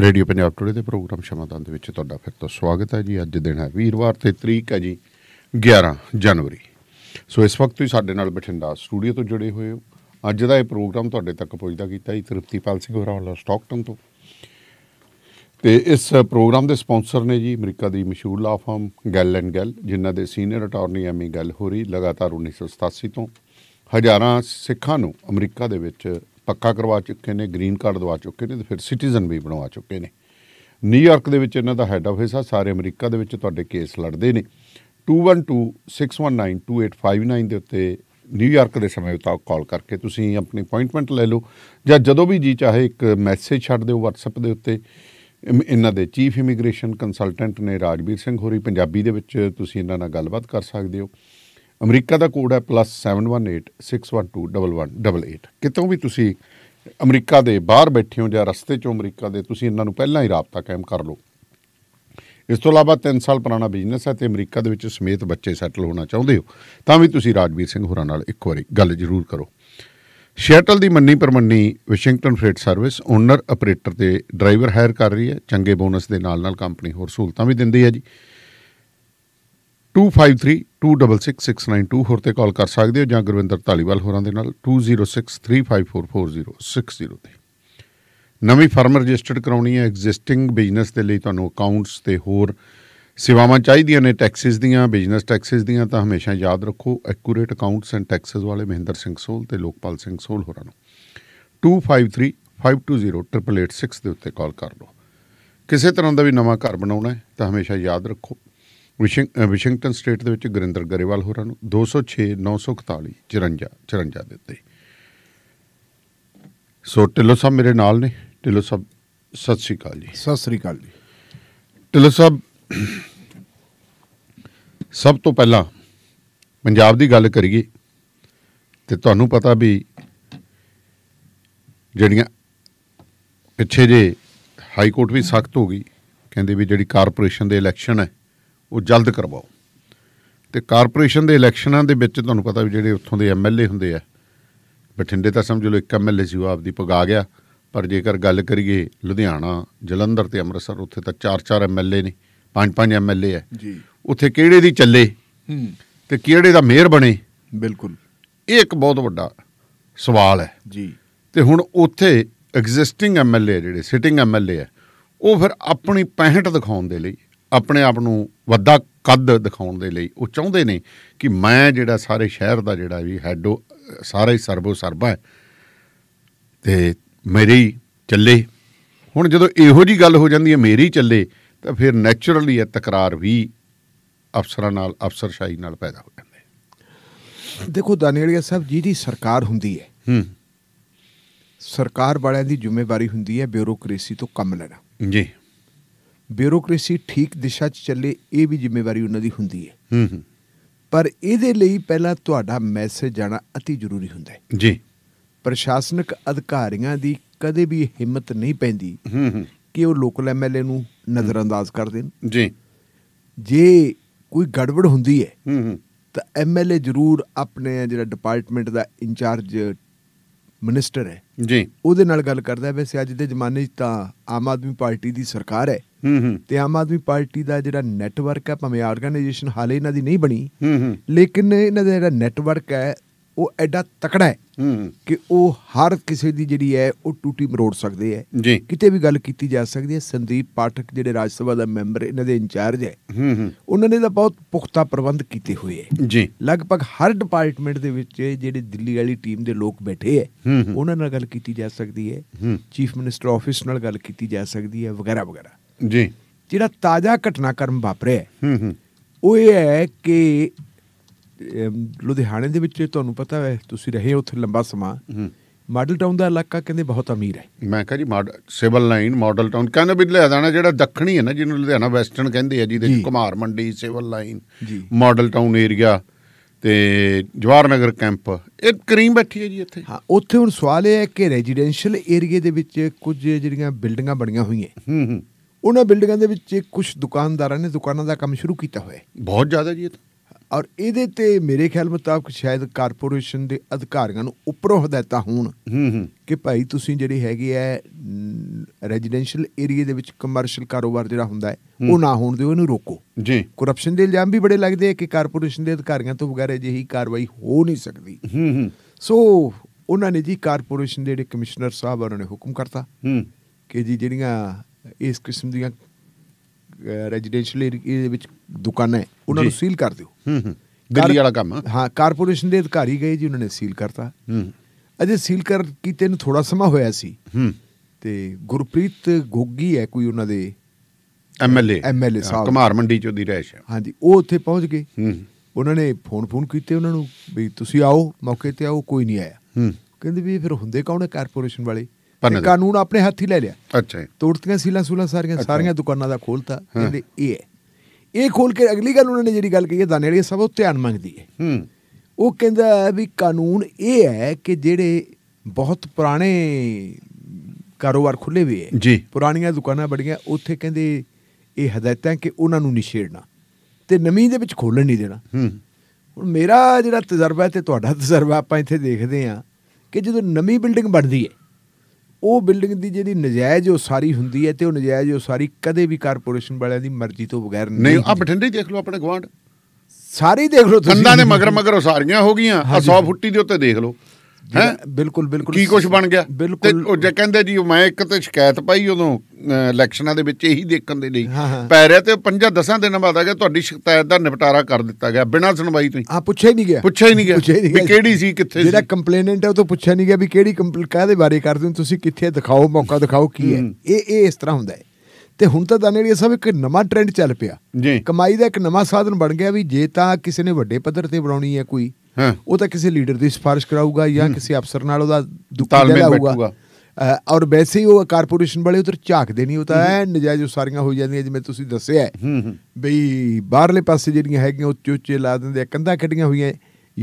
radio Punjab today ਦੇ programme ਸ਼ਮਾਦਾਨ ਦੇ ਵਿੱਚ ਤੁਹਾਡਾ ਫਿਰ ਤੋਂ ਸਵਾਗਤ ਹੈ ਜੀ ਅੱਜ ਦਿਨ ਹੈ ਵੀਰਵਾਰ ਤੇ ਤਰੀਕ ਹੈ ਜੀ 11 ਜਨਵਰੀ ਸੋ ਇਸ ਵਕਤ ਵੀ ਸਾਡੇ ਨਾਲ ਬਠਿੰਡਾ ਸਟੂਡੀਓ ਤੋਂ ਜੁੜੇ ਹੋਏ ਹੋ ਅੱਜ ਦਾ ਇਹ ਪ੍ਰੋਗਰਾਮ ਤੁਹਾਡੇ ਤੱਕ ਪਹੁੰਚਦਾ ਕੀਤਾ ਜੀ ਤ੍ਰਿਪਤੀਪਾਲ ਸਿੰਘ ਹੋਰਾਂ ਵੱਲੋਂ ਸਟਾਕਟਨ ਤੋਂ ਤੇ ਇਸ ਪ੍ਰੋਗਰਾਮ ਦੇ ਸਪான்ਸਰ ਨੇ ਜੀ ਅਮਰੀਕਾ ਦੀ ਮਸ਼ਹੂਰ ਲਾ ਫਰਮ ਗੈਲ ਐਂਡ ਗੈਲ ਜਿਨ੍ਹਾਂ ਦੇ ਸੀਨੀਅਰ ਅਟਾਰਨੀ ਐਮੀ ਗੈਲ ਹੋਰੀ ਲਗਾਤਾਰ 1987 ਤੋਂ ਹਜ਼ਾਰਾਂ ਸਿੱਖਾਂ ਨੂੰ ਅਮਰੀਕਾ ਦੇ ਵਿੱਚ ਪੱਕਾ ਕਰਵਾ ਚੁੱਕੇ ਨੇ ਗ੍ਰੀਨ ਕਾਰਡ ਦਵਾ ਚੁੱਕੇ ਨੇ ਤੇ ਫਿਰ ਸਿਟੀਜ਼ਨ ਵੀ ਬਣਵਾ ਚੁੱਕੇ ਨੇ ਨਿਊਯਾਰਕ ਦੇ ਵਿੱਚ ਇਹਨਾਂ ਦਾ ਹੈੱਡ ਆਫਿਸ ਆ ਸਾਰੇ ਅਮਰੀਕਾ ਦੇ ਵਿੱਚ ਤੁਹਾਡੇ ਕੇਸ ਲੜਦੇ ਨੇ 2126192859 ਦੇ ਉੱਤੇ ਨਿਊਯਾਰਕ ਦੇ ਸਮੇਂ ਉਤਾ ਕਾਲ ਕਰਕੇ ਤੁਸੀਂ ਆਪਣੀ ਅਪਾਇੰਟਮੈਂਟ ਲੈ ਲਓ ਜਾਂ ਜਦੋਂ ਵੀ ਜੀ ਚਾਹੇ ਇੱਕ ਮੈਸੇਜ ਛੱਡ ਦਿਓ WhatsApp ਦੇ ਉੱਤੇ ਇਹਨਾਂ ਦੇ ਚੀਫ ਇਮੀਗ੍ਰੇਸ਼ਨ ਕੰਸਲਟੈਂਟ ਨੇ ਰਾਜਵੀਰ ਸਿੰਘ ਹੋਰੀ ਪੰਜਾਬੀ ਦੇ ਵਿੱਚ ਤੁਸੀਂ ਇਹਨਾਂ ਨਾਲ ਗੱਲਬਾਤ ਕਰ ਸਕਦੇ ਹੋ ਅਮਰੀਕਾ ਦਾ ਕੋਡ ਹੈ +7186121188 ਕਿਤੋਂ ਵੀ ਤੁਸੀਂ ਅਮਰੀਕਾ ਦੇ ਬਾਹਰ ਬੈਠੇ ਹੋ ਜਾਂ ਰਸਤੇ 'ਚ ਅਮਰੀਕਾ ਦੇ ਤੁਸੀਂ ਇਹਨਾਂ ਨੂੰ ਪਹਿਲਾਂ ਹੀ ਰਾਬਤਾ ਕਾਇਮ ਕਰ ਲਓ ਇਸ ਤੋਂ ਇਲਾਵਾ 3 ਸਾਲ ਪੁਰਾਣਾ ਬਿਜ਼ਨਸ ਹੈ ਤੇ ਅਮਰੀਕਾ ਦੇ ਵਿੱਚ ਸਮੇਤ ਬੱਚੇ ਸੈਟਲ ਹੋਣਾ ਚਾਹੁੰਦੇ ਹੋ ਤਾਂ ਵੀ ਤੁਸੀਂ ਰਾਜਵੀਰ ਸਿੰਘ ਹੋਰਾਂ ਨਾਲ ਇੱਕ ਵਾਰੀ ਗੱਲ ਜ਼ਰੂਰ ਕਰੋ ਸ਼ੈਟਲ ਦੀ ਮੰਨੀ ਪਰਮੰਨੀ Washington freight service owner operator ਤੇ ਡਰਾਈਵਰ ਹਾਇਰ ਕਰ ਰਹੀ ਹੈ ਚੰਗੇ ਬੋਨਸ ਦੇ ਨਾਲ ਨਾਲ ਕੰਪਨੀ ਹੋਰ ਸਹੂਲਤਾਂ ਵੀ ਦਿੰਦੀ ਹੈ ਜੀ 2532666692 ਹੋਰ ਤੇ ਕਾਲ ਕਰ ਸਕਦੇ ਹੋ ਜਾਂ ਗੁਰਵਿੰਦਰ ਧਾਲੀਵਾਲ ਹੋਰਾਂ ਦੇ ਨਾਲ 2063544060 ਤੇ ਨਵੀਂ ਫਰਮ ਰਜਿਸਟਰਡ ਕਰਾਉਣੀ ਹੈ ਐਗਜ਼ਿਸਟਿੰਗ ਬਿਜ਼ਨਸ ਦੇ ਲਈ ਤੁਹਾਨੂੰ ਅਕਾਊਂਟਸ ਤੇ ਹੋਰ ਸੇਵਾਵਾਂ ਚਾਹੀਦੀਆਂ ਨੇ ਟੈਕਸਿਸ ਦੀਆਂ ਬਿਜ਼ਨਸ ਟੈਕਸਿਸ ਦੀਆਂ ਤਾਂ ਹਮੇਸ਼ਾ ਯਾਦ ਰੱਖੋ ਐਕੂਰੇਟ ਅਕਾਊਂਟਸ ਐਂਡ ਟੈਕਸਿਸ ਵਾਲੇ ਮਹਿੰਦਰ ਸਿੰਘ ਸੋਲ ਤੇ ਲੋਕਪਾਲ ਸਿੰਘ ਸੋਲ ਹੋਰਾਂ ਨੂੰ 2535208886 ਦੇ ਉੱਤੇ ਕਾਲ ਕਰ ਲਓ ਕਿਸੇ ਤਰ੍ਹਾਂ ਦਾ ਵੀ ਨਵਾਂ ਘਰ ਬਣਾਉਣਾ ਹੈ ਤਾਂ ਹਮੇਸ਼ਾ ਯਾਦ ਰੱਖੋ ਵਾਸ਼ਿੰਗਟਨ ਸਟੇਟ ਦੇ ਵਿੱਚ ਗੁਰਿੰਦਰ ਗਰੇਵਾਲ ਹੋਰਾਂ ਨੂੰ 206 941 54 54 ਦਿੱਤੇ ਸੋ ਟਿਲੋ ਸਾਹਿਬ ਮੇਰੇ ਨਾਲ ਨੇ ਟਿਲੋ ਸਾਹਿਬ ਸਤਿ ਸ੍ਰੀ ਅਕਾਲ ਜੀ ਸਤਿ ਸ੍ਰੀ ਅਕਾਲ ਜੀ ਟਿਲੋ ਸਾਹਿਬ ਸਭ ਤੋਂ ਪਹਿਲਾਂ ਪੰਜਾਬ ਦੀ ਗੱਲ ਕਰੀਏ ਤੇ ਤੁਹਾਨੂੰ ਪਤਾ ਵੀ ਜਿਹੜੀਆਂ ਪਿੱਛੇ ਜੇ ਹਾਈ ਕੋਰਟ ਵੀ ਸਖਤ ਹੋ ਗਈ ਕਹਿੰਦੇ ਵੀ ਜਿਹੜੀ ਕਾਰਪੋਰੇਸ਼ਨ ਦੇ ਇਲੈਕਸ਼ਨ ਹੈ ਉਹ ਜਲਦ ਕਰਵਾਓ ਤੇ ਕਾਰਪੋਰੇਸ਼ਨ ਦੇ ਇਲੈਕਸ਼ਨਾਂ ਦੇ ਵਿੱਚ ਤੁਹਾਨੂੰ ਪਤਾ ਵੀ ਜਿਹੜੇ ਉੱਥੋਂ ਦੇ ਐਮਐਲਏ ਹੁੰਦੇ ਆ ਬਠਿੰਡੇ ਤਾਂ ਸਮਝ ਲਓ ਇੱਕ ਐਮਐਲਏ ਸੀ ਉਹ ਆਪਦੀ ਪਗਾ ਗਿਆ ਪਰ ਜੇਕਰ ਗੱਲ ਕਰੀਏ ਲੁਧਿਆਣਾ ਜਲੰਧਰ ਤੇ ਅੰਮ੍ਰਿਤਸਰ ਉੱਥੇ ਤਾਂ ਚਾਰ ਚਾਰ ਐਮਐਲਏ ਨੇ ਪੰਜ ਪੰਜ ਐਮਐਲਏ ਆ ਜੀ ਉੱਥੇ ਕਿਹੜੇ ਦੀ ਚੱਲੇ ਹੂੰ ਤੇ ਕਿਹੜੇ ਦਾ ਮੇਅਰ ਬਣੇ ਬਿਲਕੁਲ ਇਹ ਇੱਕ ਬਹੁਤ ਵੱਡਾ ਸਵਾਲ ਹੈ ਜੀ ਤੇ ਹੁਣ ਉੱਥੇ ਐਗਜ਼ਿਸਟਿੰਗ ਐਮਐਲਏ ਜਿਹੜੇ ਸਿਟਿੰਗ ਐਮਐਲਏ ਆ ਉਹ ਫਿਰ ਆਪਣੀ 65 ਦਿਖਾਉਣ ਦੇ ਲਈ ਆਪਣੇ ਆਪ ਨੂੰ ਵੱਡਾ ਕੱਦ ਦਿਖਾਉਣ ਦੇ ਲਈ ਉਹ ਚਾਹੁੰਦੇ ਨੇ ਕਿ ਮੈਂ ਜਿਹੜਾ ਸਾਰੇ ਸ਼ਹਿਰ ਦਾ ਜਿਹੜਾ ਵੀ ਹੈਡੋ ਸਾਰਾ ਹੀ ਸਰਬੋ ਸਰਬਾ ਹੈ ਤੇ ਮੇਰੀ ਚੱਲੇ ਹੁਣ ਜਦੋਂ ਇਹੋ ਜੀ ਗੱਲ ਹੋ ਜਾਂਦੀ ਹੈ ਮੇਰੀ ਚੱਲੇ ਤਾਂ ਫਿਰ ਨੇਚਰਲੀ ਇਹ ਤਕਰਾਰ ਵੀ ਅਫਸਰਾਂ ਨਾਲ ਅਫਸਰਸ਼ਾਹੀ ਨਾਲ ਪੈਦਾ ਹੋ ਜਾਂਦੀ ਹੈ ਦੇਖੋ ਦਾਨੀਏਲੀਆ ਸਾਹਿਬ ਜੀ ਦੀ ਸਰਕਾਰ ਹੁੰਦੀ ਹੈ ਹੂੰ ਸਰਕਾਰ ਵਾਲਿਆਂ ਦੀ ਜ਼ਿੰਮੇਵਾਰੀ ਹੁੰਦੀ ਹੈ ਬਿਊਰੋਕ੍ਰੇਸੀ ਤੋਂ ਕੰਮ ਲੈਣਾ ਜੀ ਬਿਊਰੋਕ੍ਰੇਸੀ ਠੀਕ ਦਿਸ਼ਾ 'ਚ ਚੱਲੇ ਇਹ ਵੀ ਜ਼ਿੰਮੇਵਾਰੀ ਉਹਨਾਂ ਦੀ ਹੁੰਦੀ ਹੈ ਹੂੰ ਹੂੰ ਪਰ ਇਹਦੇ ਲਈ ਪਹਿਲਾਂ ਤੁਹਾਡਾ ਮੈਸੇਜ ਜਾਣਾ অতি ਜ਼ਰੂਰੀ ਹੁੰਦਾ ਹੈ ਜੀ ਪ੍ਰਸ਼ਾਸਨਿਕ ਅਧਿਕਾਰੀਆਂ ਦੀ ਕਦੇ ਵੀ ਹਿੰਮਤ ਨਹੀਂ ਪੈਂਦੀ ਹੂੰ ਹੂੰ ਕਿ ਉਹ ਲੋਕਲ ਐਮਐਲਏ ਨੂੰ ਨਜ਼ਰਅੰਦਾਜ਼ ਕਰ ਦੇਣ ਜੀ ਜੇ ਕੋਈ ਗੜਬੜ ਹੁੰਦੀ ਹੈ ਹੂੰ ਹੂੰ ਤਾਂ ਐਮਐਲਏ ਜ਼ਰੂਰ ਆਪਣੇ ਜਿਹੜਾ ਡਿਪਾਰਟਮੈਂਟ ਦਾ ਇੰਚਾਰਜ ਮਿਨਿਸਟਰ ਹੈ ਜੀ ਉਹਦੇ ਨਾਲ ਗੱਲ ਕਰਦਾ ਹੈ ਵੈਸੇ ਅੱਜ ਦੇ ਜ਼ਮਾਨੇ 'ਚ ਤਾਂ ਆਮ ਆਦਮੀ ਪਾਰਟੀ ਦੀ ਸਰਕਾਰ ਹੈ ਹੂੰ ਹੂੰ ਤੇ ਆਮ ਆਦਮੀ ਪਾਰਟੀ ਦਾ ਜਿਹੜਾ ਨੈਟਵਰਕ ਹੈ ਭਾਵੇਂ ਆਰਗੇਨਾਈਜੇਸ਼ਨ ਹਾਲੇ ਇਹਨਾਂ ਦੀ ਨਹੀਂ ਬਣੀ ਹੂੰ ਹੂੰ ਲੇਕਿਨ ਇਹਨਾਂ ਦਾ ਜਿਹੜਾ ਨੈਟਵਰਕ ਹੈ ਉਹ ਐਡਾ ਤਕੜਾ ਹੈ ਕਿ ਉਹ ਹਰ ਕਿਸੇ ਦੀ ਜਿਹੜੀ ਹੈ ਉਹ ਟੂਟੀ ਮਰੋੜ ਸਕਦੇ ਹੈ ਕਿਤੇ ਵੀ ਗੱਲ ਕੀਤੀ ਜਾ ਸਕਦੀ ਹੈ ਸੰਦੀਪ ਪਾਠਕ ਜਿਹੜੇ ਰਾਜ ਸਭਾ ਦਾ ਮੈਂਬਰ ਇਹਨਾਂ ਦੇ ਇੰਚਾਰਜ ਹੈ ਉਹਨਾਂ ਨੇ ਤਾਂ ਬਹੁਤ ਪੁਖਤਾ ਪ੍ਰਬੰਧ ਕੀਤੇ ਹੋਏ ਹੈ ਜੀ ਲਗਭਗ ਹਰ ਡਿਪਾਰਟਮੈਂਟ ਦੇ ਵਿੱਚ ਜਿਹੜੇ ਦਿੱਲੀ ਵਾਲੀ ਟੀਮ ਦੇ ਲੋਕ ਬੈਠੇ ਹੈ ਉਹਨਾਂ ਨਾਲ ਗੱਲ ਕੀਤੀ ਜਾ ਸਕਦੀ ਹੈ ਚੀਫ ਮਿਨਿਸਟਰ ਆਫਿਸ ਨਾਲ ਗੱਲ ਕੀਤੀ ਜਾ ਸਕਦੀ ਹੈ ਵਗੈਰਾ ਵਗੈਰਾ ਜੀ ਜਿਹੜਾ ਤਾਜ਼ਾ ਘਟਨਾਕਰਮ ਵਾਪਰਿਆ ਹੈ ਉਹ ਇਹ ਹੈ ਕਿ ਲੁਧਿਆਣੇ ਦੇ ਵਿੱਚ ਤੁਹਾਨੂੰ ਪਤਾ ਹੈ ਤੁਸੀਂ ਰਹੇ ਉੱਥੇ ਲੰਬਾ ਸਮਾਂ ਮਾਡਲ ਟਾਊਨ ਦਾ ਇਲਾਕਾ ਕਹਿੰਦੇ ਬਹੁਤ ਅਮੀਰ ਹੈ ਮੈਂ ਕਹਾਂ ਜੀ ਸਿਵਲ ਲਾਈਨ ਮਾਡਲ ਟਾਊਨ ਕਹਿੰਦੇ ਵੀ ਲੁਧਿਆਣਾ ਜਿਹੜਾ ਦੱਖਣੀ ਹੈ ਨਾ ਜਿਹਨੂੰ ਲੁਧਿਆਣਾ ਵੈਸਟਰਨ ਕਹਿੰਦੇ ਆ ਜਿਹਦੇ ਵਿੱਚ Kumar Mandi civil line model town area ਤੇ ਜਵਾਰ ਨਗਰ ਕੈਂਪ ਇਹ ਕਰੀਮ ਬੈਠੀ ਹੈ ਜੀ ਇੱਥੇ ਹਾਂ ਉੱਥੇ ਹੁਣ ਸਵਾਲ ਇਹ ਹੈ ਕਿ ਰੈਜ਼ੀਡੈਂਸ਼ੀਅਲ ਏਰੀਏ ਦੇ ਵਿੱਚ ਕੁਝ ਜਿਹੜੀਆਂ ਬਿਲਡਿੰਗਾਂ ਬਣੀਆਂ ਹੋਈਆਂ ਹੂੰ ਹੂੰ ਉਹਨਾਂ ਬਿਲਡਿੰਗਾਂ ਦੇ ਵਿੱਚ ਕੁਝ ਦੁਕਾਨਦਾਰਾਂ ਨੇ ਦੁਕਾਨਾਂ ਦਾ ਕੰਮ ਸ਼ੁਰੂ ਕੀਤਾ ਹੋਇਆ ਬਹੁਤ ਜ਼ਿਆਦਾ ਜੀ ਇਹ ਔਰ ਇਹਦੇ ਤੇ ਮੇਰੇ ਖਿਆਲ ਮੁਤਾਬਕ ਸ਼ਾਇਦ ਕਾਰਪੋਰੇਸ਼ਨ ਦੇ ਅਧਿਕਾਰੀਆਂ ਨੂੰ ਉੱਪਰੋਂ ਹਦਾਇਤਾਂ ਹੋਣ ਕਿ ਭਾਈ ਤੁਸੀਂ ਜਿਹੜੀ ਹੈਗੀ ਐ ਰੈਜ਼ੀਡੈਂਸ਼ੀਅਲ ਏਰੀਆ ਦੇ ਵਿੱਚ ਕਮਰਸ਼ੀਅਲ ਕਾਰੋਬਾਰ ਜਿਹੜਾ ਹੁੰਦਾ ਹੈ ਉਹ ਨਾ ਹੋਣ ਦਿਓ ਇਹਨੂੰ ਰੋਕੋ ਜੀ ਕਰਪਸ਼ਨ ਦੇ ਇਲਜ਼ਾਮ ਵੀ ਬੜੇ ਲੱਗਦੇ ਆ ਕਿ ਕਾਰਪੋਰੇਸ਼ਨ ਦੇ ਅਧਿਕਾਰੀਆਂ ਤੋਂ ਵਗੈਰਾ ਜਿਹੀ ਕਾਰਵਾਈ ਹੋ ਨਹੀਂ ਸਕਦੀ ਸੋ ਉਹਨਾਂ ਨੇ ਜੀ ਕਾਰਪੋਰੇਸ਼ਨ ਦੇ ਜਿਹੜੇ ਕਮਿਸ਼ਨਰ ਸਾਹਿਬ ਉਹਨਾਂ ਨੇ ਹੁਕਮ ਕਰਤਾ ਕਿ ਜੀ ਜਿਹੜੀਆਂ ਇਸ ਕਿਸਮ ਦੀਆਂ ਰੈਜ਼ੀਡੈਂਸ਼ੀਅਲ ਏਰੀਆ ਦੇ ਵਿੱਚ ਦੁਕਾਨਾਂ ਹੈ ਉਹਨਾਂ ਨੂੰ ਸੀਲ ਕਰ ਦਿਓ ਹੂੰ ਹੂੰ ਗੱਲੀ ਵਾਲਾ ਕੰਮ ਹਾਂ ਕਾਰਪੋਰੇਸ਼ਨ ਦੇ ਅਧਿਕਾਰੀ ਗਏ ਜੀ ਉਹਨਾਂ ਨੇ ਸੀਲ ਕਰਤਾ ਹੂੰ ਅਜੇ ਸੀਲ ਕਰ ਕੀਤੇ ਨੂੰ ਥੋੜਾ ਸਮਾਂ ਹੋਇਆ ਸੀ ਹੂੰ ਤੇ ਗੁਰਪ੍ਰੀਤ ਗੋਗੀ ਹੈ ਕੋਈ ਉਹਨਾਂ ਦੇ ਐਮਐਲਏ ਐਮਐਲਏ ਸਾਹਿਬ ਕੁਮਾਰ ਮੰਡੀ ਚੋਂ ਦੀ ਰਹਿਸ਼ ਹੈ ਹਾਂਜੀ ਉਹ ਉੱਥੇ ਪਹੁੰਚ ਗਏ ਹੂੰ ਉਹਨਾਂ ਨੇ ਫੋਨ ਫੋਨ ਕੀਤੇ ਉਹਨਾਂ ਨੂੰ ਵੀ ਤੁਸੀਂ ਆਓ ਮੌਕੇ ਤੇ ਆਓ ਕੋਈ ਨਹੀਂ ਆਇਆ ਹੂੰ ਕਹਿੰਦੇ ਵੀ ਫਿਰ ਹੁੰਦੇ ਕੌਣ ਹੈ ਕਾਰਪੋਰੇਸ਼ਨ ਵਾਲੇ ਕਾਨੂੰਨ ਆਪਣੇ ਹੱਥੀ ਲੈ ਲਿਆ ਅੱਛਾ ਤੋੜਤੀਆਂ ਸੀਲਾ ਸੂਲਾ ਸਾਰੀਆਂ ਸਾਰੀਆਂ ਦੁਕਾਨਾਂ ਦਾ ਖੋਲਤਾ ਕਹਿੰਦੇ ਇਹ ਹੈ ਇਹ ਖੋਲ ਕੇ ਅਗਲੀ ਗੱਲ ਉਹਨਾਂ ਨੇ ਜਿਹੜੀ ਗੱਲ ਕਹੀ ਹੈ ਦਾਨੇ ਵਾਲੀ ਸਭ ਉਹ ਧਿਆਨ ਮੰਗਦੀ ਹੈ ਹੂੰ ਉਹ ਕਹਿੰਦਾ ਵੀ ਕਾਨੂੰਨ ਇਹ ਹੈ ਕਿ ਜਿਹੜੇ ਬਹੁਤ ਪੁਰਾਣੇ ਕਾਰੋਬਾਰ ਖੁੱਲੇ ਹੋਏ ਹੈ ਜੀ ਪੁਰਾਣੀਆਂ ਦੁਕਾਨਾਂ ਬੜੀਆਂ ਉੱਥੇ ਕਹਿੰਦੇ ਇਹ ਹਦਾਇਤਾਂ ਕਿ ਉਹਨਾਂ ਨੂੰ ਨਿਸ਼ੇੜਨਾ ਤੇ ਨਵੀਂ ਦੇ ਵਿੱਚ ਖੋਲਣ ਨਹੀਂ ਦੇਣਾ ਹੂੰ ਹੁਣ ਮੇਰਾ ਜਿਹੜਾ ਤਜਰਬਾ ਤੇ ਤੁਹਾਡਾ ਤਜਰਬਾ ਆਪਾਂ ਇੱਥੇ ਦੇਖਦੇ ਆ ਕਿ ਜਦੋਂ ਨਵੀਂ ਬਿਲਡਿੰਗ ਬਣਦੀ ਹੈ ਉਹ ਬਿਲਡਿੰਗ ਦੀ ਜਿਹੜੀ ਨਜਾਇਜ਼ ਸਾਰੀ ਹੁੰਦੀ ਹੈ ਤੇ ਉਹ ਨਜਾਇਜ਼ ਸਾਰੀ ਕਦੇ ਵੀ ਕਾਰਪੋਰੇਸ਼ਨ ਵਾਲਿਆਂ ਦੀ ਮਰਜ਼ੀ ਤੋਂ ਬਗੈਰ ਨਹੀਂ ਨਹੀਂ ਆ ਬਠਿੰਡੇ ਦੇਖ ਲਓ ਆਪਣੇ ਗਵਾਂਡ ਸਾਰੀ ਦੇਖ ਲਓ ਤੁਸੀਂ ਗੰਦਾ ਨੇ ਮਗਰ ਮਗਰ ਉਸਾਰੀਆਂ ਹੋ ਗਈਆਂ ਆ 100 ਫੁੱਟੀ ਦੇ ਉੱਤੇ ਦੇਖ ਲਓ ਹੈ ਬਿਲਕੁਲ ਬਿਲਕੁਲ ਕੀ ਕੁਝ ਬਣ ਗਿਆ ਤੇ ਉਹ ਜੇ ਕਹਿੰਦੇ ਜੀ ਮੈਂ ਇੱਕ ਤੇ ਸ਼ਿਕਾਇਤ ਪਾਈ ਉਦੋਂ ਇਲੈਕਸ਼ਨਾਂ ਦੇ ਵਿੱਚ ਇਹੀ ਦੇਖਣ ਦੇ ਲਈ ਪੈ ਰਿਹਾ ਤੇ 5 10 ਦਿਨਾਂ ਬਾਅਦ ਆ ਗਿਆ ਤੁਹਾਡੀ ਸ਼ਿਕਾਇਤ ਦਾ ਨਿਪਟਾਰਾ ਕਰ ਦਿੱਤਾ ਗਿਆ ਬਿਨਾਂ ਸੁਣਵਾਈ ਤੋਂ ਆ ਪੁੱਛਿਆ ਹੀ ਨਹੀਂ ਗਿਆ ਪੁੱਛਿਆ ਹੀ ਨਹੀਂ ਗਿਆ ਵੀ ਕਿਹੜੀ ਸੀ ਕਿੱਥੇ ਸੀ ਜਿਹੜਾ ਕੰਪਲੇਨੈਂਟ ਹੈ ਉਹ ਤੋਂ ਪੁੱਛਿਆ ਨਹੀਂ ਗਿਆ ਵੀ ਕਿਹੜੀ ਕਾਹਦੇ ਬਾਰੇ ਕਰਦੇ ਹੋ ਤੁਸੀਂ ਕਿੱਥੇ ਦਿਖਾਓ ਮੌਕਾ ਦਿਖਾਓ ਕੀ ਹੈ ਇਹ ਇਹ ਇਸ ਤਰ੍ਹਾਂ ਹੁੰਦਾ ਹੈ ਤੇ ਹੁਣ ਤਾਂ ਦਾਨੇੜੀਆ ਸਭ ਇੱਕ ਨਵਾਂ ਟ੍ਰੈਂਡ ਚੱਲ ਪਿਆ ਕਮਾਈ ਦਾ ਇੱਕ ਨਵਾਂ ਸਾਧਨ ਬਣ ਗਿਆ ਵੀ ਜੇ ਤਾਂ ਕਿਸੇ ਨੇ ਵੱਡੇ ਪੱਧਰ ਤੇ ਬਣਾਉਣੀ ਹੈ ਕੋਈ ਉਹ ਤਾਂ ਕਿਸੇ ਲੀਡਰ ਦੀ ਸਿਫਾਰਿਸ਼ ਕਰਾਊਗਾ ਜਾਂ ਕਿਸੇ ਅਫਸਰ ਨਾਲ ਉਹਦਾ ਦੁਕਾਨ ਲਾਊਗਾ ਔਰ ਵੈਸੇ ਹੀ ਉਹ ਕਾਰਪੋਰੇਸ਼ਨ ਵਾਲੇ ਉਧਰ ਝਾਕਦੇ ਨਹੀਂ ਉਹ ਤਾਂ ਐ ਨਜਾਇਜ਼ ਉਸਾਰੀਆਂ ਹੋ ਜਾਂਦੀਆਂ ਜਿਵੇਂ ਤੁਸੀਂ ਦੱਸਿਆ ਬਈ ਬਾਹਰਲੇ ਪਾਸੇ ਜਿਹੜੀਆਂ ਹੈਗੀਆਂ ਉੱਚੇ ਉੱਚੇ ਲਾ ਦਿੰਦੇ ਆ ਕੰਧਾਂ ਖੜੀਆਂ ਹੋਈਆਂ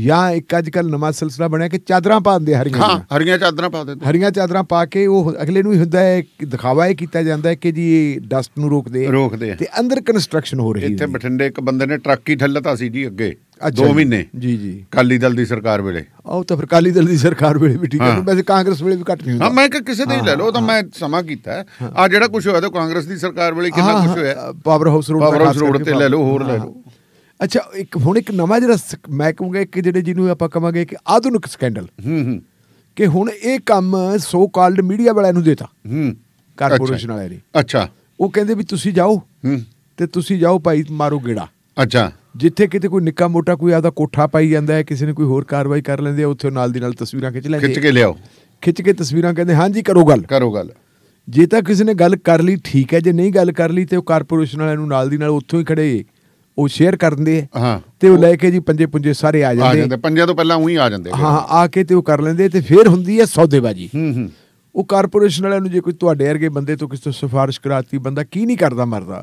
ਜਾਂ ਇੱਕ ਅੱਜ ਕੱਲ ਨਵਾਂ ਸਿਲਸਿਲਾ ਬਣਿਆ ਕਿ ਚਾਦਰਾਂ ਪਾਉਂਦੇ ਹਰੀਆਂ ਹਾਂ ਹਰੀਆਂ ਚਾਦਰਾਂ ਪਾ ਦਿੰਦੇ ਹਰੀਆਂ ਚਾਦਰਾਂ ਪਾ ਕੇ ਉਹ ਅਗਲੇ ਨੂੰ ਹੀ ਹੁੰਦਾ ਹੈ ਦਿਖਾਵਾ ਇਹ ਕੀਤਾ ਜਾਂਦਾ ਹੈ ਕਿ ਜੀ ਇਹ ਡਸਟ ਨੂੰ ਰੋਕਦੇ ਰੋਕਦੇ ਤੇ ਅੰਦਰ ਕੰਸਟਰਕਸ਼ਨ ਹੋ ਰਹੀ ਹੈ ਇੱਥੇ ਬਠਿੰਡੇ ਇੱਕ ਬੰਦੇ ਨੇ ਟਰੱਕ ਹੀ ਠੱਲਤਾ ਸੀ ਜੀ ਅੱਗੇ 2 ਮਹੀਨੇ ਜੀ ਜੀ ਕਾਲੀ ਦਲ ਦੀ ਸਰਕਾਰ ਵੇਲੇ ਉਹ ਤਾਂ ਫਿਰ ਕਾਲੀ ਦਲ ਦੀ ਸਰਕਾਰ ਵੇਲੇ ਵੀ ਠੀਕ ਹੈ ਵੈਸੇ ਕਾਂਗਰਸ ਵੇਲੇ ਵੀ ਘੱਟ ਨਹੀਂ ਹੁੰਦਾ ਹਾਂ ਮੈਂ ਕਿ ਕਿਸੇ ਦੇ ਹੀ ਲੈ ਲਓ ਤਾਂ ਮੈਂ ਸਮਾਂ ਕੀਤਾ ਆ ਜਿਹੜਾ ਕੁਝ ਹੋਇਆ ਤਾਂ ਕਾਂਗਰਸ ਦੀ ਸਰਕਾਰ ਵੇਲੇ ਕਿੰਨਾ ਕੁਝ ਹੋਇਆ power house road power house road ਤੇ ਲੈ ਲਓ ਹੋਰ ਲੈ ਲਓ ਅੱਛਾ ਇੱਕ ਹੁਣ ਇੱਕ ਨਵਾਂ ਜਿਹੜਾ ਮੈਂ ਕਹੂੰਗਾ ਇੱਕ ਜਿਹੜੇ ਜਿਹਨੂੰ ਆਪਾਂ ਕਵਾਂਗੇ ਕਿ ਆਧੁਨਿਕ ਸਕੈਂਡਲ ਹੂੰ ਹੂੰ ਕਿ ਹੁਣ ਇਹ ਕੰਮ ਸੋ ਕਾਲਡ ਮੀਡੀਆ ਵਾਲਿਆਂ ਨੂੰ ਦੇਤਾ ਹੂੰ ਕਾਰਪੋਰੇਸ਼ਨ ਵਾਲਿਆਂ ਨੇ ਅੱਛਾ ਉਹ ਕਹਿੰਦੇ ਵੀ ਤੁਸੀਂ ਜਾਓ ਹੂੰ ਤੇ ਤੁਸੀਂ ਜਾਓ ਭਾਈ ਮਾਰੋ ਗੇੜਾ ਅੱਛਾ ਜਿੱਥੇ ਕਿਤੇ ਕੋਈ ਨਿੱਕਾ ਮੋਟਾ ਕੋਈ ਆਦਾ ਕੋਠਾ ਪਾਈ ਜਾਂਦਾ ਹੈ ਕਿਸੇ ਨੇ ਕੋਈ ਹੋਰ ਕਾਰਵਾਈ ਕਰ ਲੈਂਦੇ ਆ ਉੱਥੇ ਨਾਲ ਦੀ ਨਾਲ ਤਸਵੀਰਾਂ ਖਿੱਚ ਲੈਂਦੇ ਖਿੱਚ ਕੇ ਲਿਆਓ ਖਿੱਚ ਕੇ ਤਸਵੀਰਾਂ ਕਹਿੰਦੇ ਹਾਂਜੀ ਕਰੋ ਗੱਲ ਕਰੋ ਗੱਲ ਜੇ ਤਾਂ ਕਿਸੇ ਨੇ ਗੱਲ ਕਰ ਲਈ ਠੀਕ ਹੈ ਜੇ ਨਹੀਂ ਗੱਲ ਕਰ ਲਈ ਤੇ ਉਹ ਕਾਰਪੋਰੇਸ਼ਨ ਵਾਲਿਆਂ ਨੂੰ ਨਾਲ ਦੀ ਨਾਲ ਉੱਥੋਂ ਹੀ ਖੜੇ ਉਹ ਸ਼ੇਅਰ ਕਰ ਦਿੰਦੇ ਆ ਤੇ ਉਹ ਲੈ ਕੇ ਜੀ ਪੰਜੇ ਪੁੰਜੇ ਸਾਰੇ ਆ ਜਾਂਦੇ ਆ ਜਾਂਦੇ ਪੰਜਾਂ ਤੋਂ ਪਹਿਲਾਂ ਉਹੀ ਆ ਜਾਂਦੇ ਹਾਂ ਆ ਕੇ ਤੇ ਉਹ ਕਰ ਲੈਂਦੇ ਤੇ ਫੇਰ ਹੁੰਦੀ ਹੈ ਸੌਦੇਬਾਜੀ ਹੂੰ ਹੂੰ ਉਹ ਕਾਰਪੋਰੇਸ਼ਨ ਵਾਲਿਆਂ ਨੂੰ ਜੇ ਕੋਈ ਤੁਹਾਡੇ ਵਰਗੇ ਬੰਦੇ ਤੋਂ ਕਿਸੇ ਤੋਂ ਸਿਫਾਰਿਸ਼ ਕਰਾਤੀ ਬੰਦਾ ਕੀ ਨਹੀਂ ਕਰਦਾ ਮਰਦਾ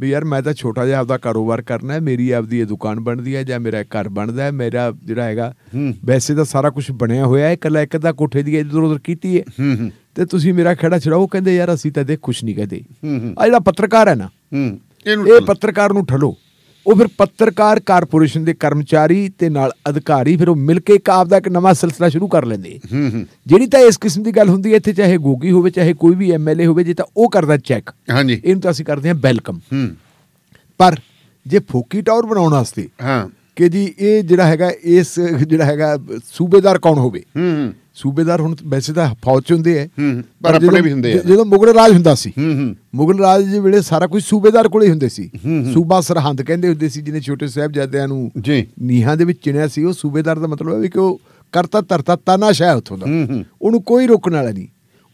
ਵੀ ਯਾਰ ਮੈਂ ਤਾਂ ਛੋਟਾ ਜਿਹਾ ਆਪਦਾ ਕਾਰੋਬਾਰ ਕਰਨਾ ਹੈ ਮੇਰੀ ਆਪਦੀ ਇਹ ਦੁਕਾਨ ਬਣਦੀ ਹੈ ਜਾਂ ਮੇਰਾ ਘਰ ਬਣਦਾ ਹੈ ਮੇਰਾ ਜਿਹੜਾ ਹੈਗਾ ਵੈਸੇ ਤਾਂ ਸਾਰਾ ਕੁਝ ਬਣਿਆ ਹੋਇਆ ਹੈ ਇਕੱਲਾ ਇੱਕ ਦਾ ਕੋਠੇ ਦੀ ਇਧਰ ਉਧਰ ਕੀਤੀ ਹੈ ਤੇ ਤੁਸੀਂ ਮੇਰਾ ਖੜਾ ਛੜਾਓ ਕਹਿੰਦੇ ਯਾਰ ਅਸੀਂ ਤਾਂ ਦੇਖ ਕੁਝ ਨਹੀਂ ਕਹਦੇ ਆ ਜਿਹੜਾ ਪੱਤਰਕਾਰ ਹੈ ਨਾ ਇਹ ਪੱਤਰਕਾਰ ਨੂੰ ਠਲੋ ਉਹ ਫਿਰ ਪੱਤਰਕਾਰ ਕਾਰਪੋਰੇਸ਼ਨ ਦੇ ਕਰਮਚਾਰੀ ਤੇ ਨਾਲ ਅਧਿਕਾਰੀ ਫਿਰ ਉਹ ਮਿਲ ਕੇ ਇੱਕ ਆਪ ਦਾ ਇੱਕ ਨਵਾਂ ਸਿਲਸਿਲਾ ਸ਼ੁਰੂ ਕਰ ਲੈਂਦੇ ਜਿਹੜੀ ਤਾਂ ਇਸ ਕਿਸਮ ਦੀ ਗੱਲ ਹੁੰਦੀ ਹੈ ਇੱਥੇ ਚਾਹੇ ਗੋਗੀ ਹੋਵੇ ਚਾਹੇ ਕੋਈ ਵੀ ਐਮਐਲਏ ਹੋਵੇ ਜੇ ਤਾਂ ਉਹ ਕਰਦਾ ਚੈੱਕ ਹਾਂਜੀ ਇਹਨੂੰ ਤਾਂ ਅਸੀਂ ਕਰਦੇ ਹਾਂ ਵੈਲਕਮ ਪਰ ਜੇ ਫੋਕੀ ਟਾਵਰ ਬਣਾਉਣ ਵਾਸਤੇ ਹਾਂ ਕਿ ਜੀ ਇਹ ਜਿਹੜਾ ਹੈਗਾ ਇਸ ਜਿਹੜਾ ਹੈਗਾ ਸੂਬੇਦਾਰ ਕੌਣ ਹੋਵੇ ਹੂੰ ਸੂਬੇਦਾਰ ਹੁਣ ਵੈਸੇ ਤਾਂ ਫੌਜ ਚ ਹੁੰਦੇ ਐ ਪਰ ਆਪਣੇ ਵੀ ਹੁੰਦੇ ਐ ਜਦੋਂ ਮੁਗਲ ਰਾਜ ਹੁੰਦਾ ਸੀ ਮੁਗਲ ਰਾਜ ਦੇ ਵੇਲੇ ਸਾਰਾ ਕੁਝ ਸੂਬੇਦਾਰ ਕੋਲੇ ਹੁੰਦੇ ਸੀ ਸੂਬਾ ਸਰਹੰਦ ਕਹਿੰਦੇ ਹੁੰਦੇ ਸੀ ਜਿਹਨੇ ਛੋਟੇ ਸਹਿਬਜ਼ਾਦਿਆਂ ਨੂੰ ਨੀਹਾਂ ਦੇ ਵਿੱਚ ਚਿਣਿਆ ਸੀ ਉਹ ਸੂਬੇਦਾਰ ਦਾ ਮਤਲਬ ਹੈ ਕਿ ਉਹ ਕਰਤਾ ਤਾਨਾ ਸ਼ਾਹ ਉਥੋਂ ਦਾ ਉਹਨੂੰ ਕੋਈ ਰੋਕਣ ਵਾਲਾ ਨਹੀਂ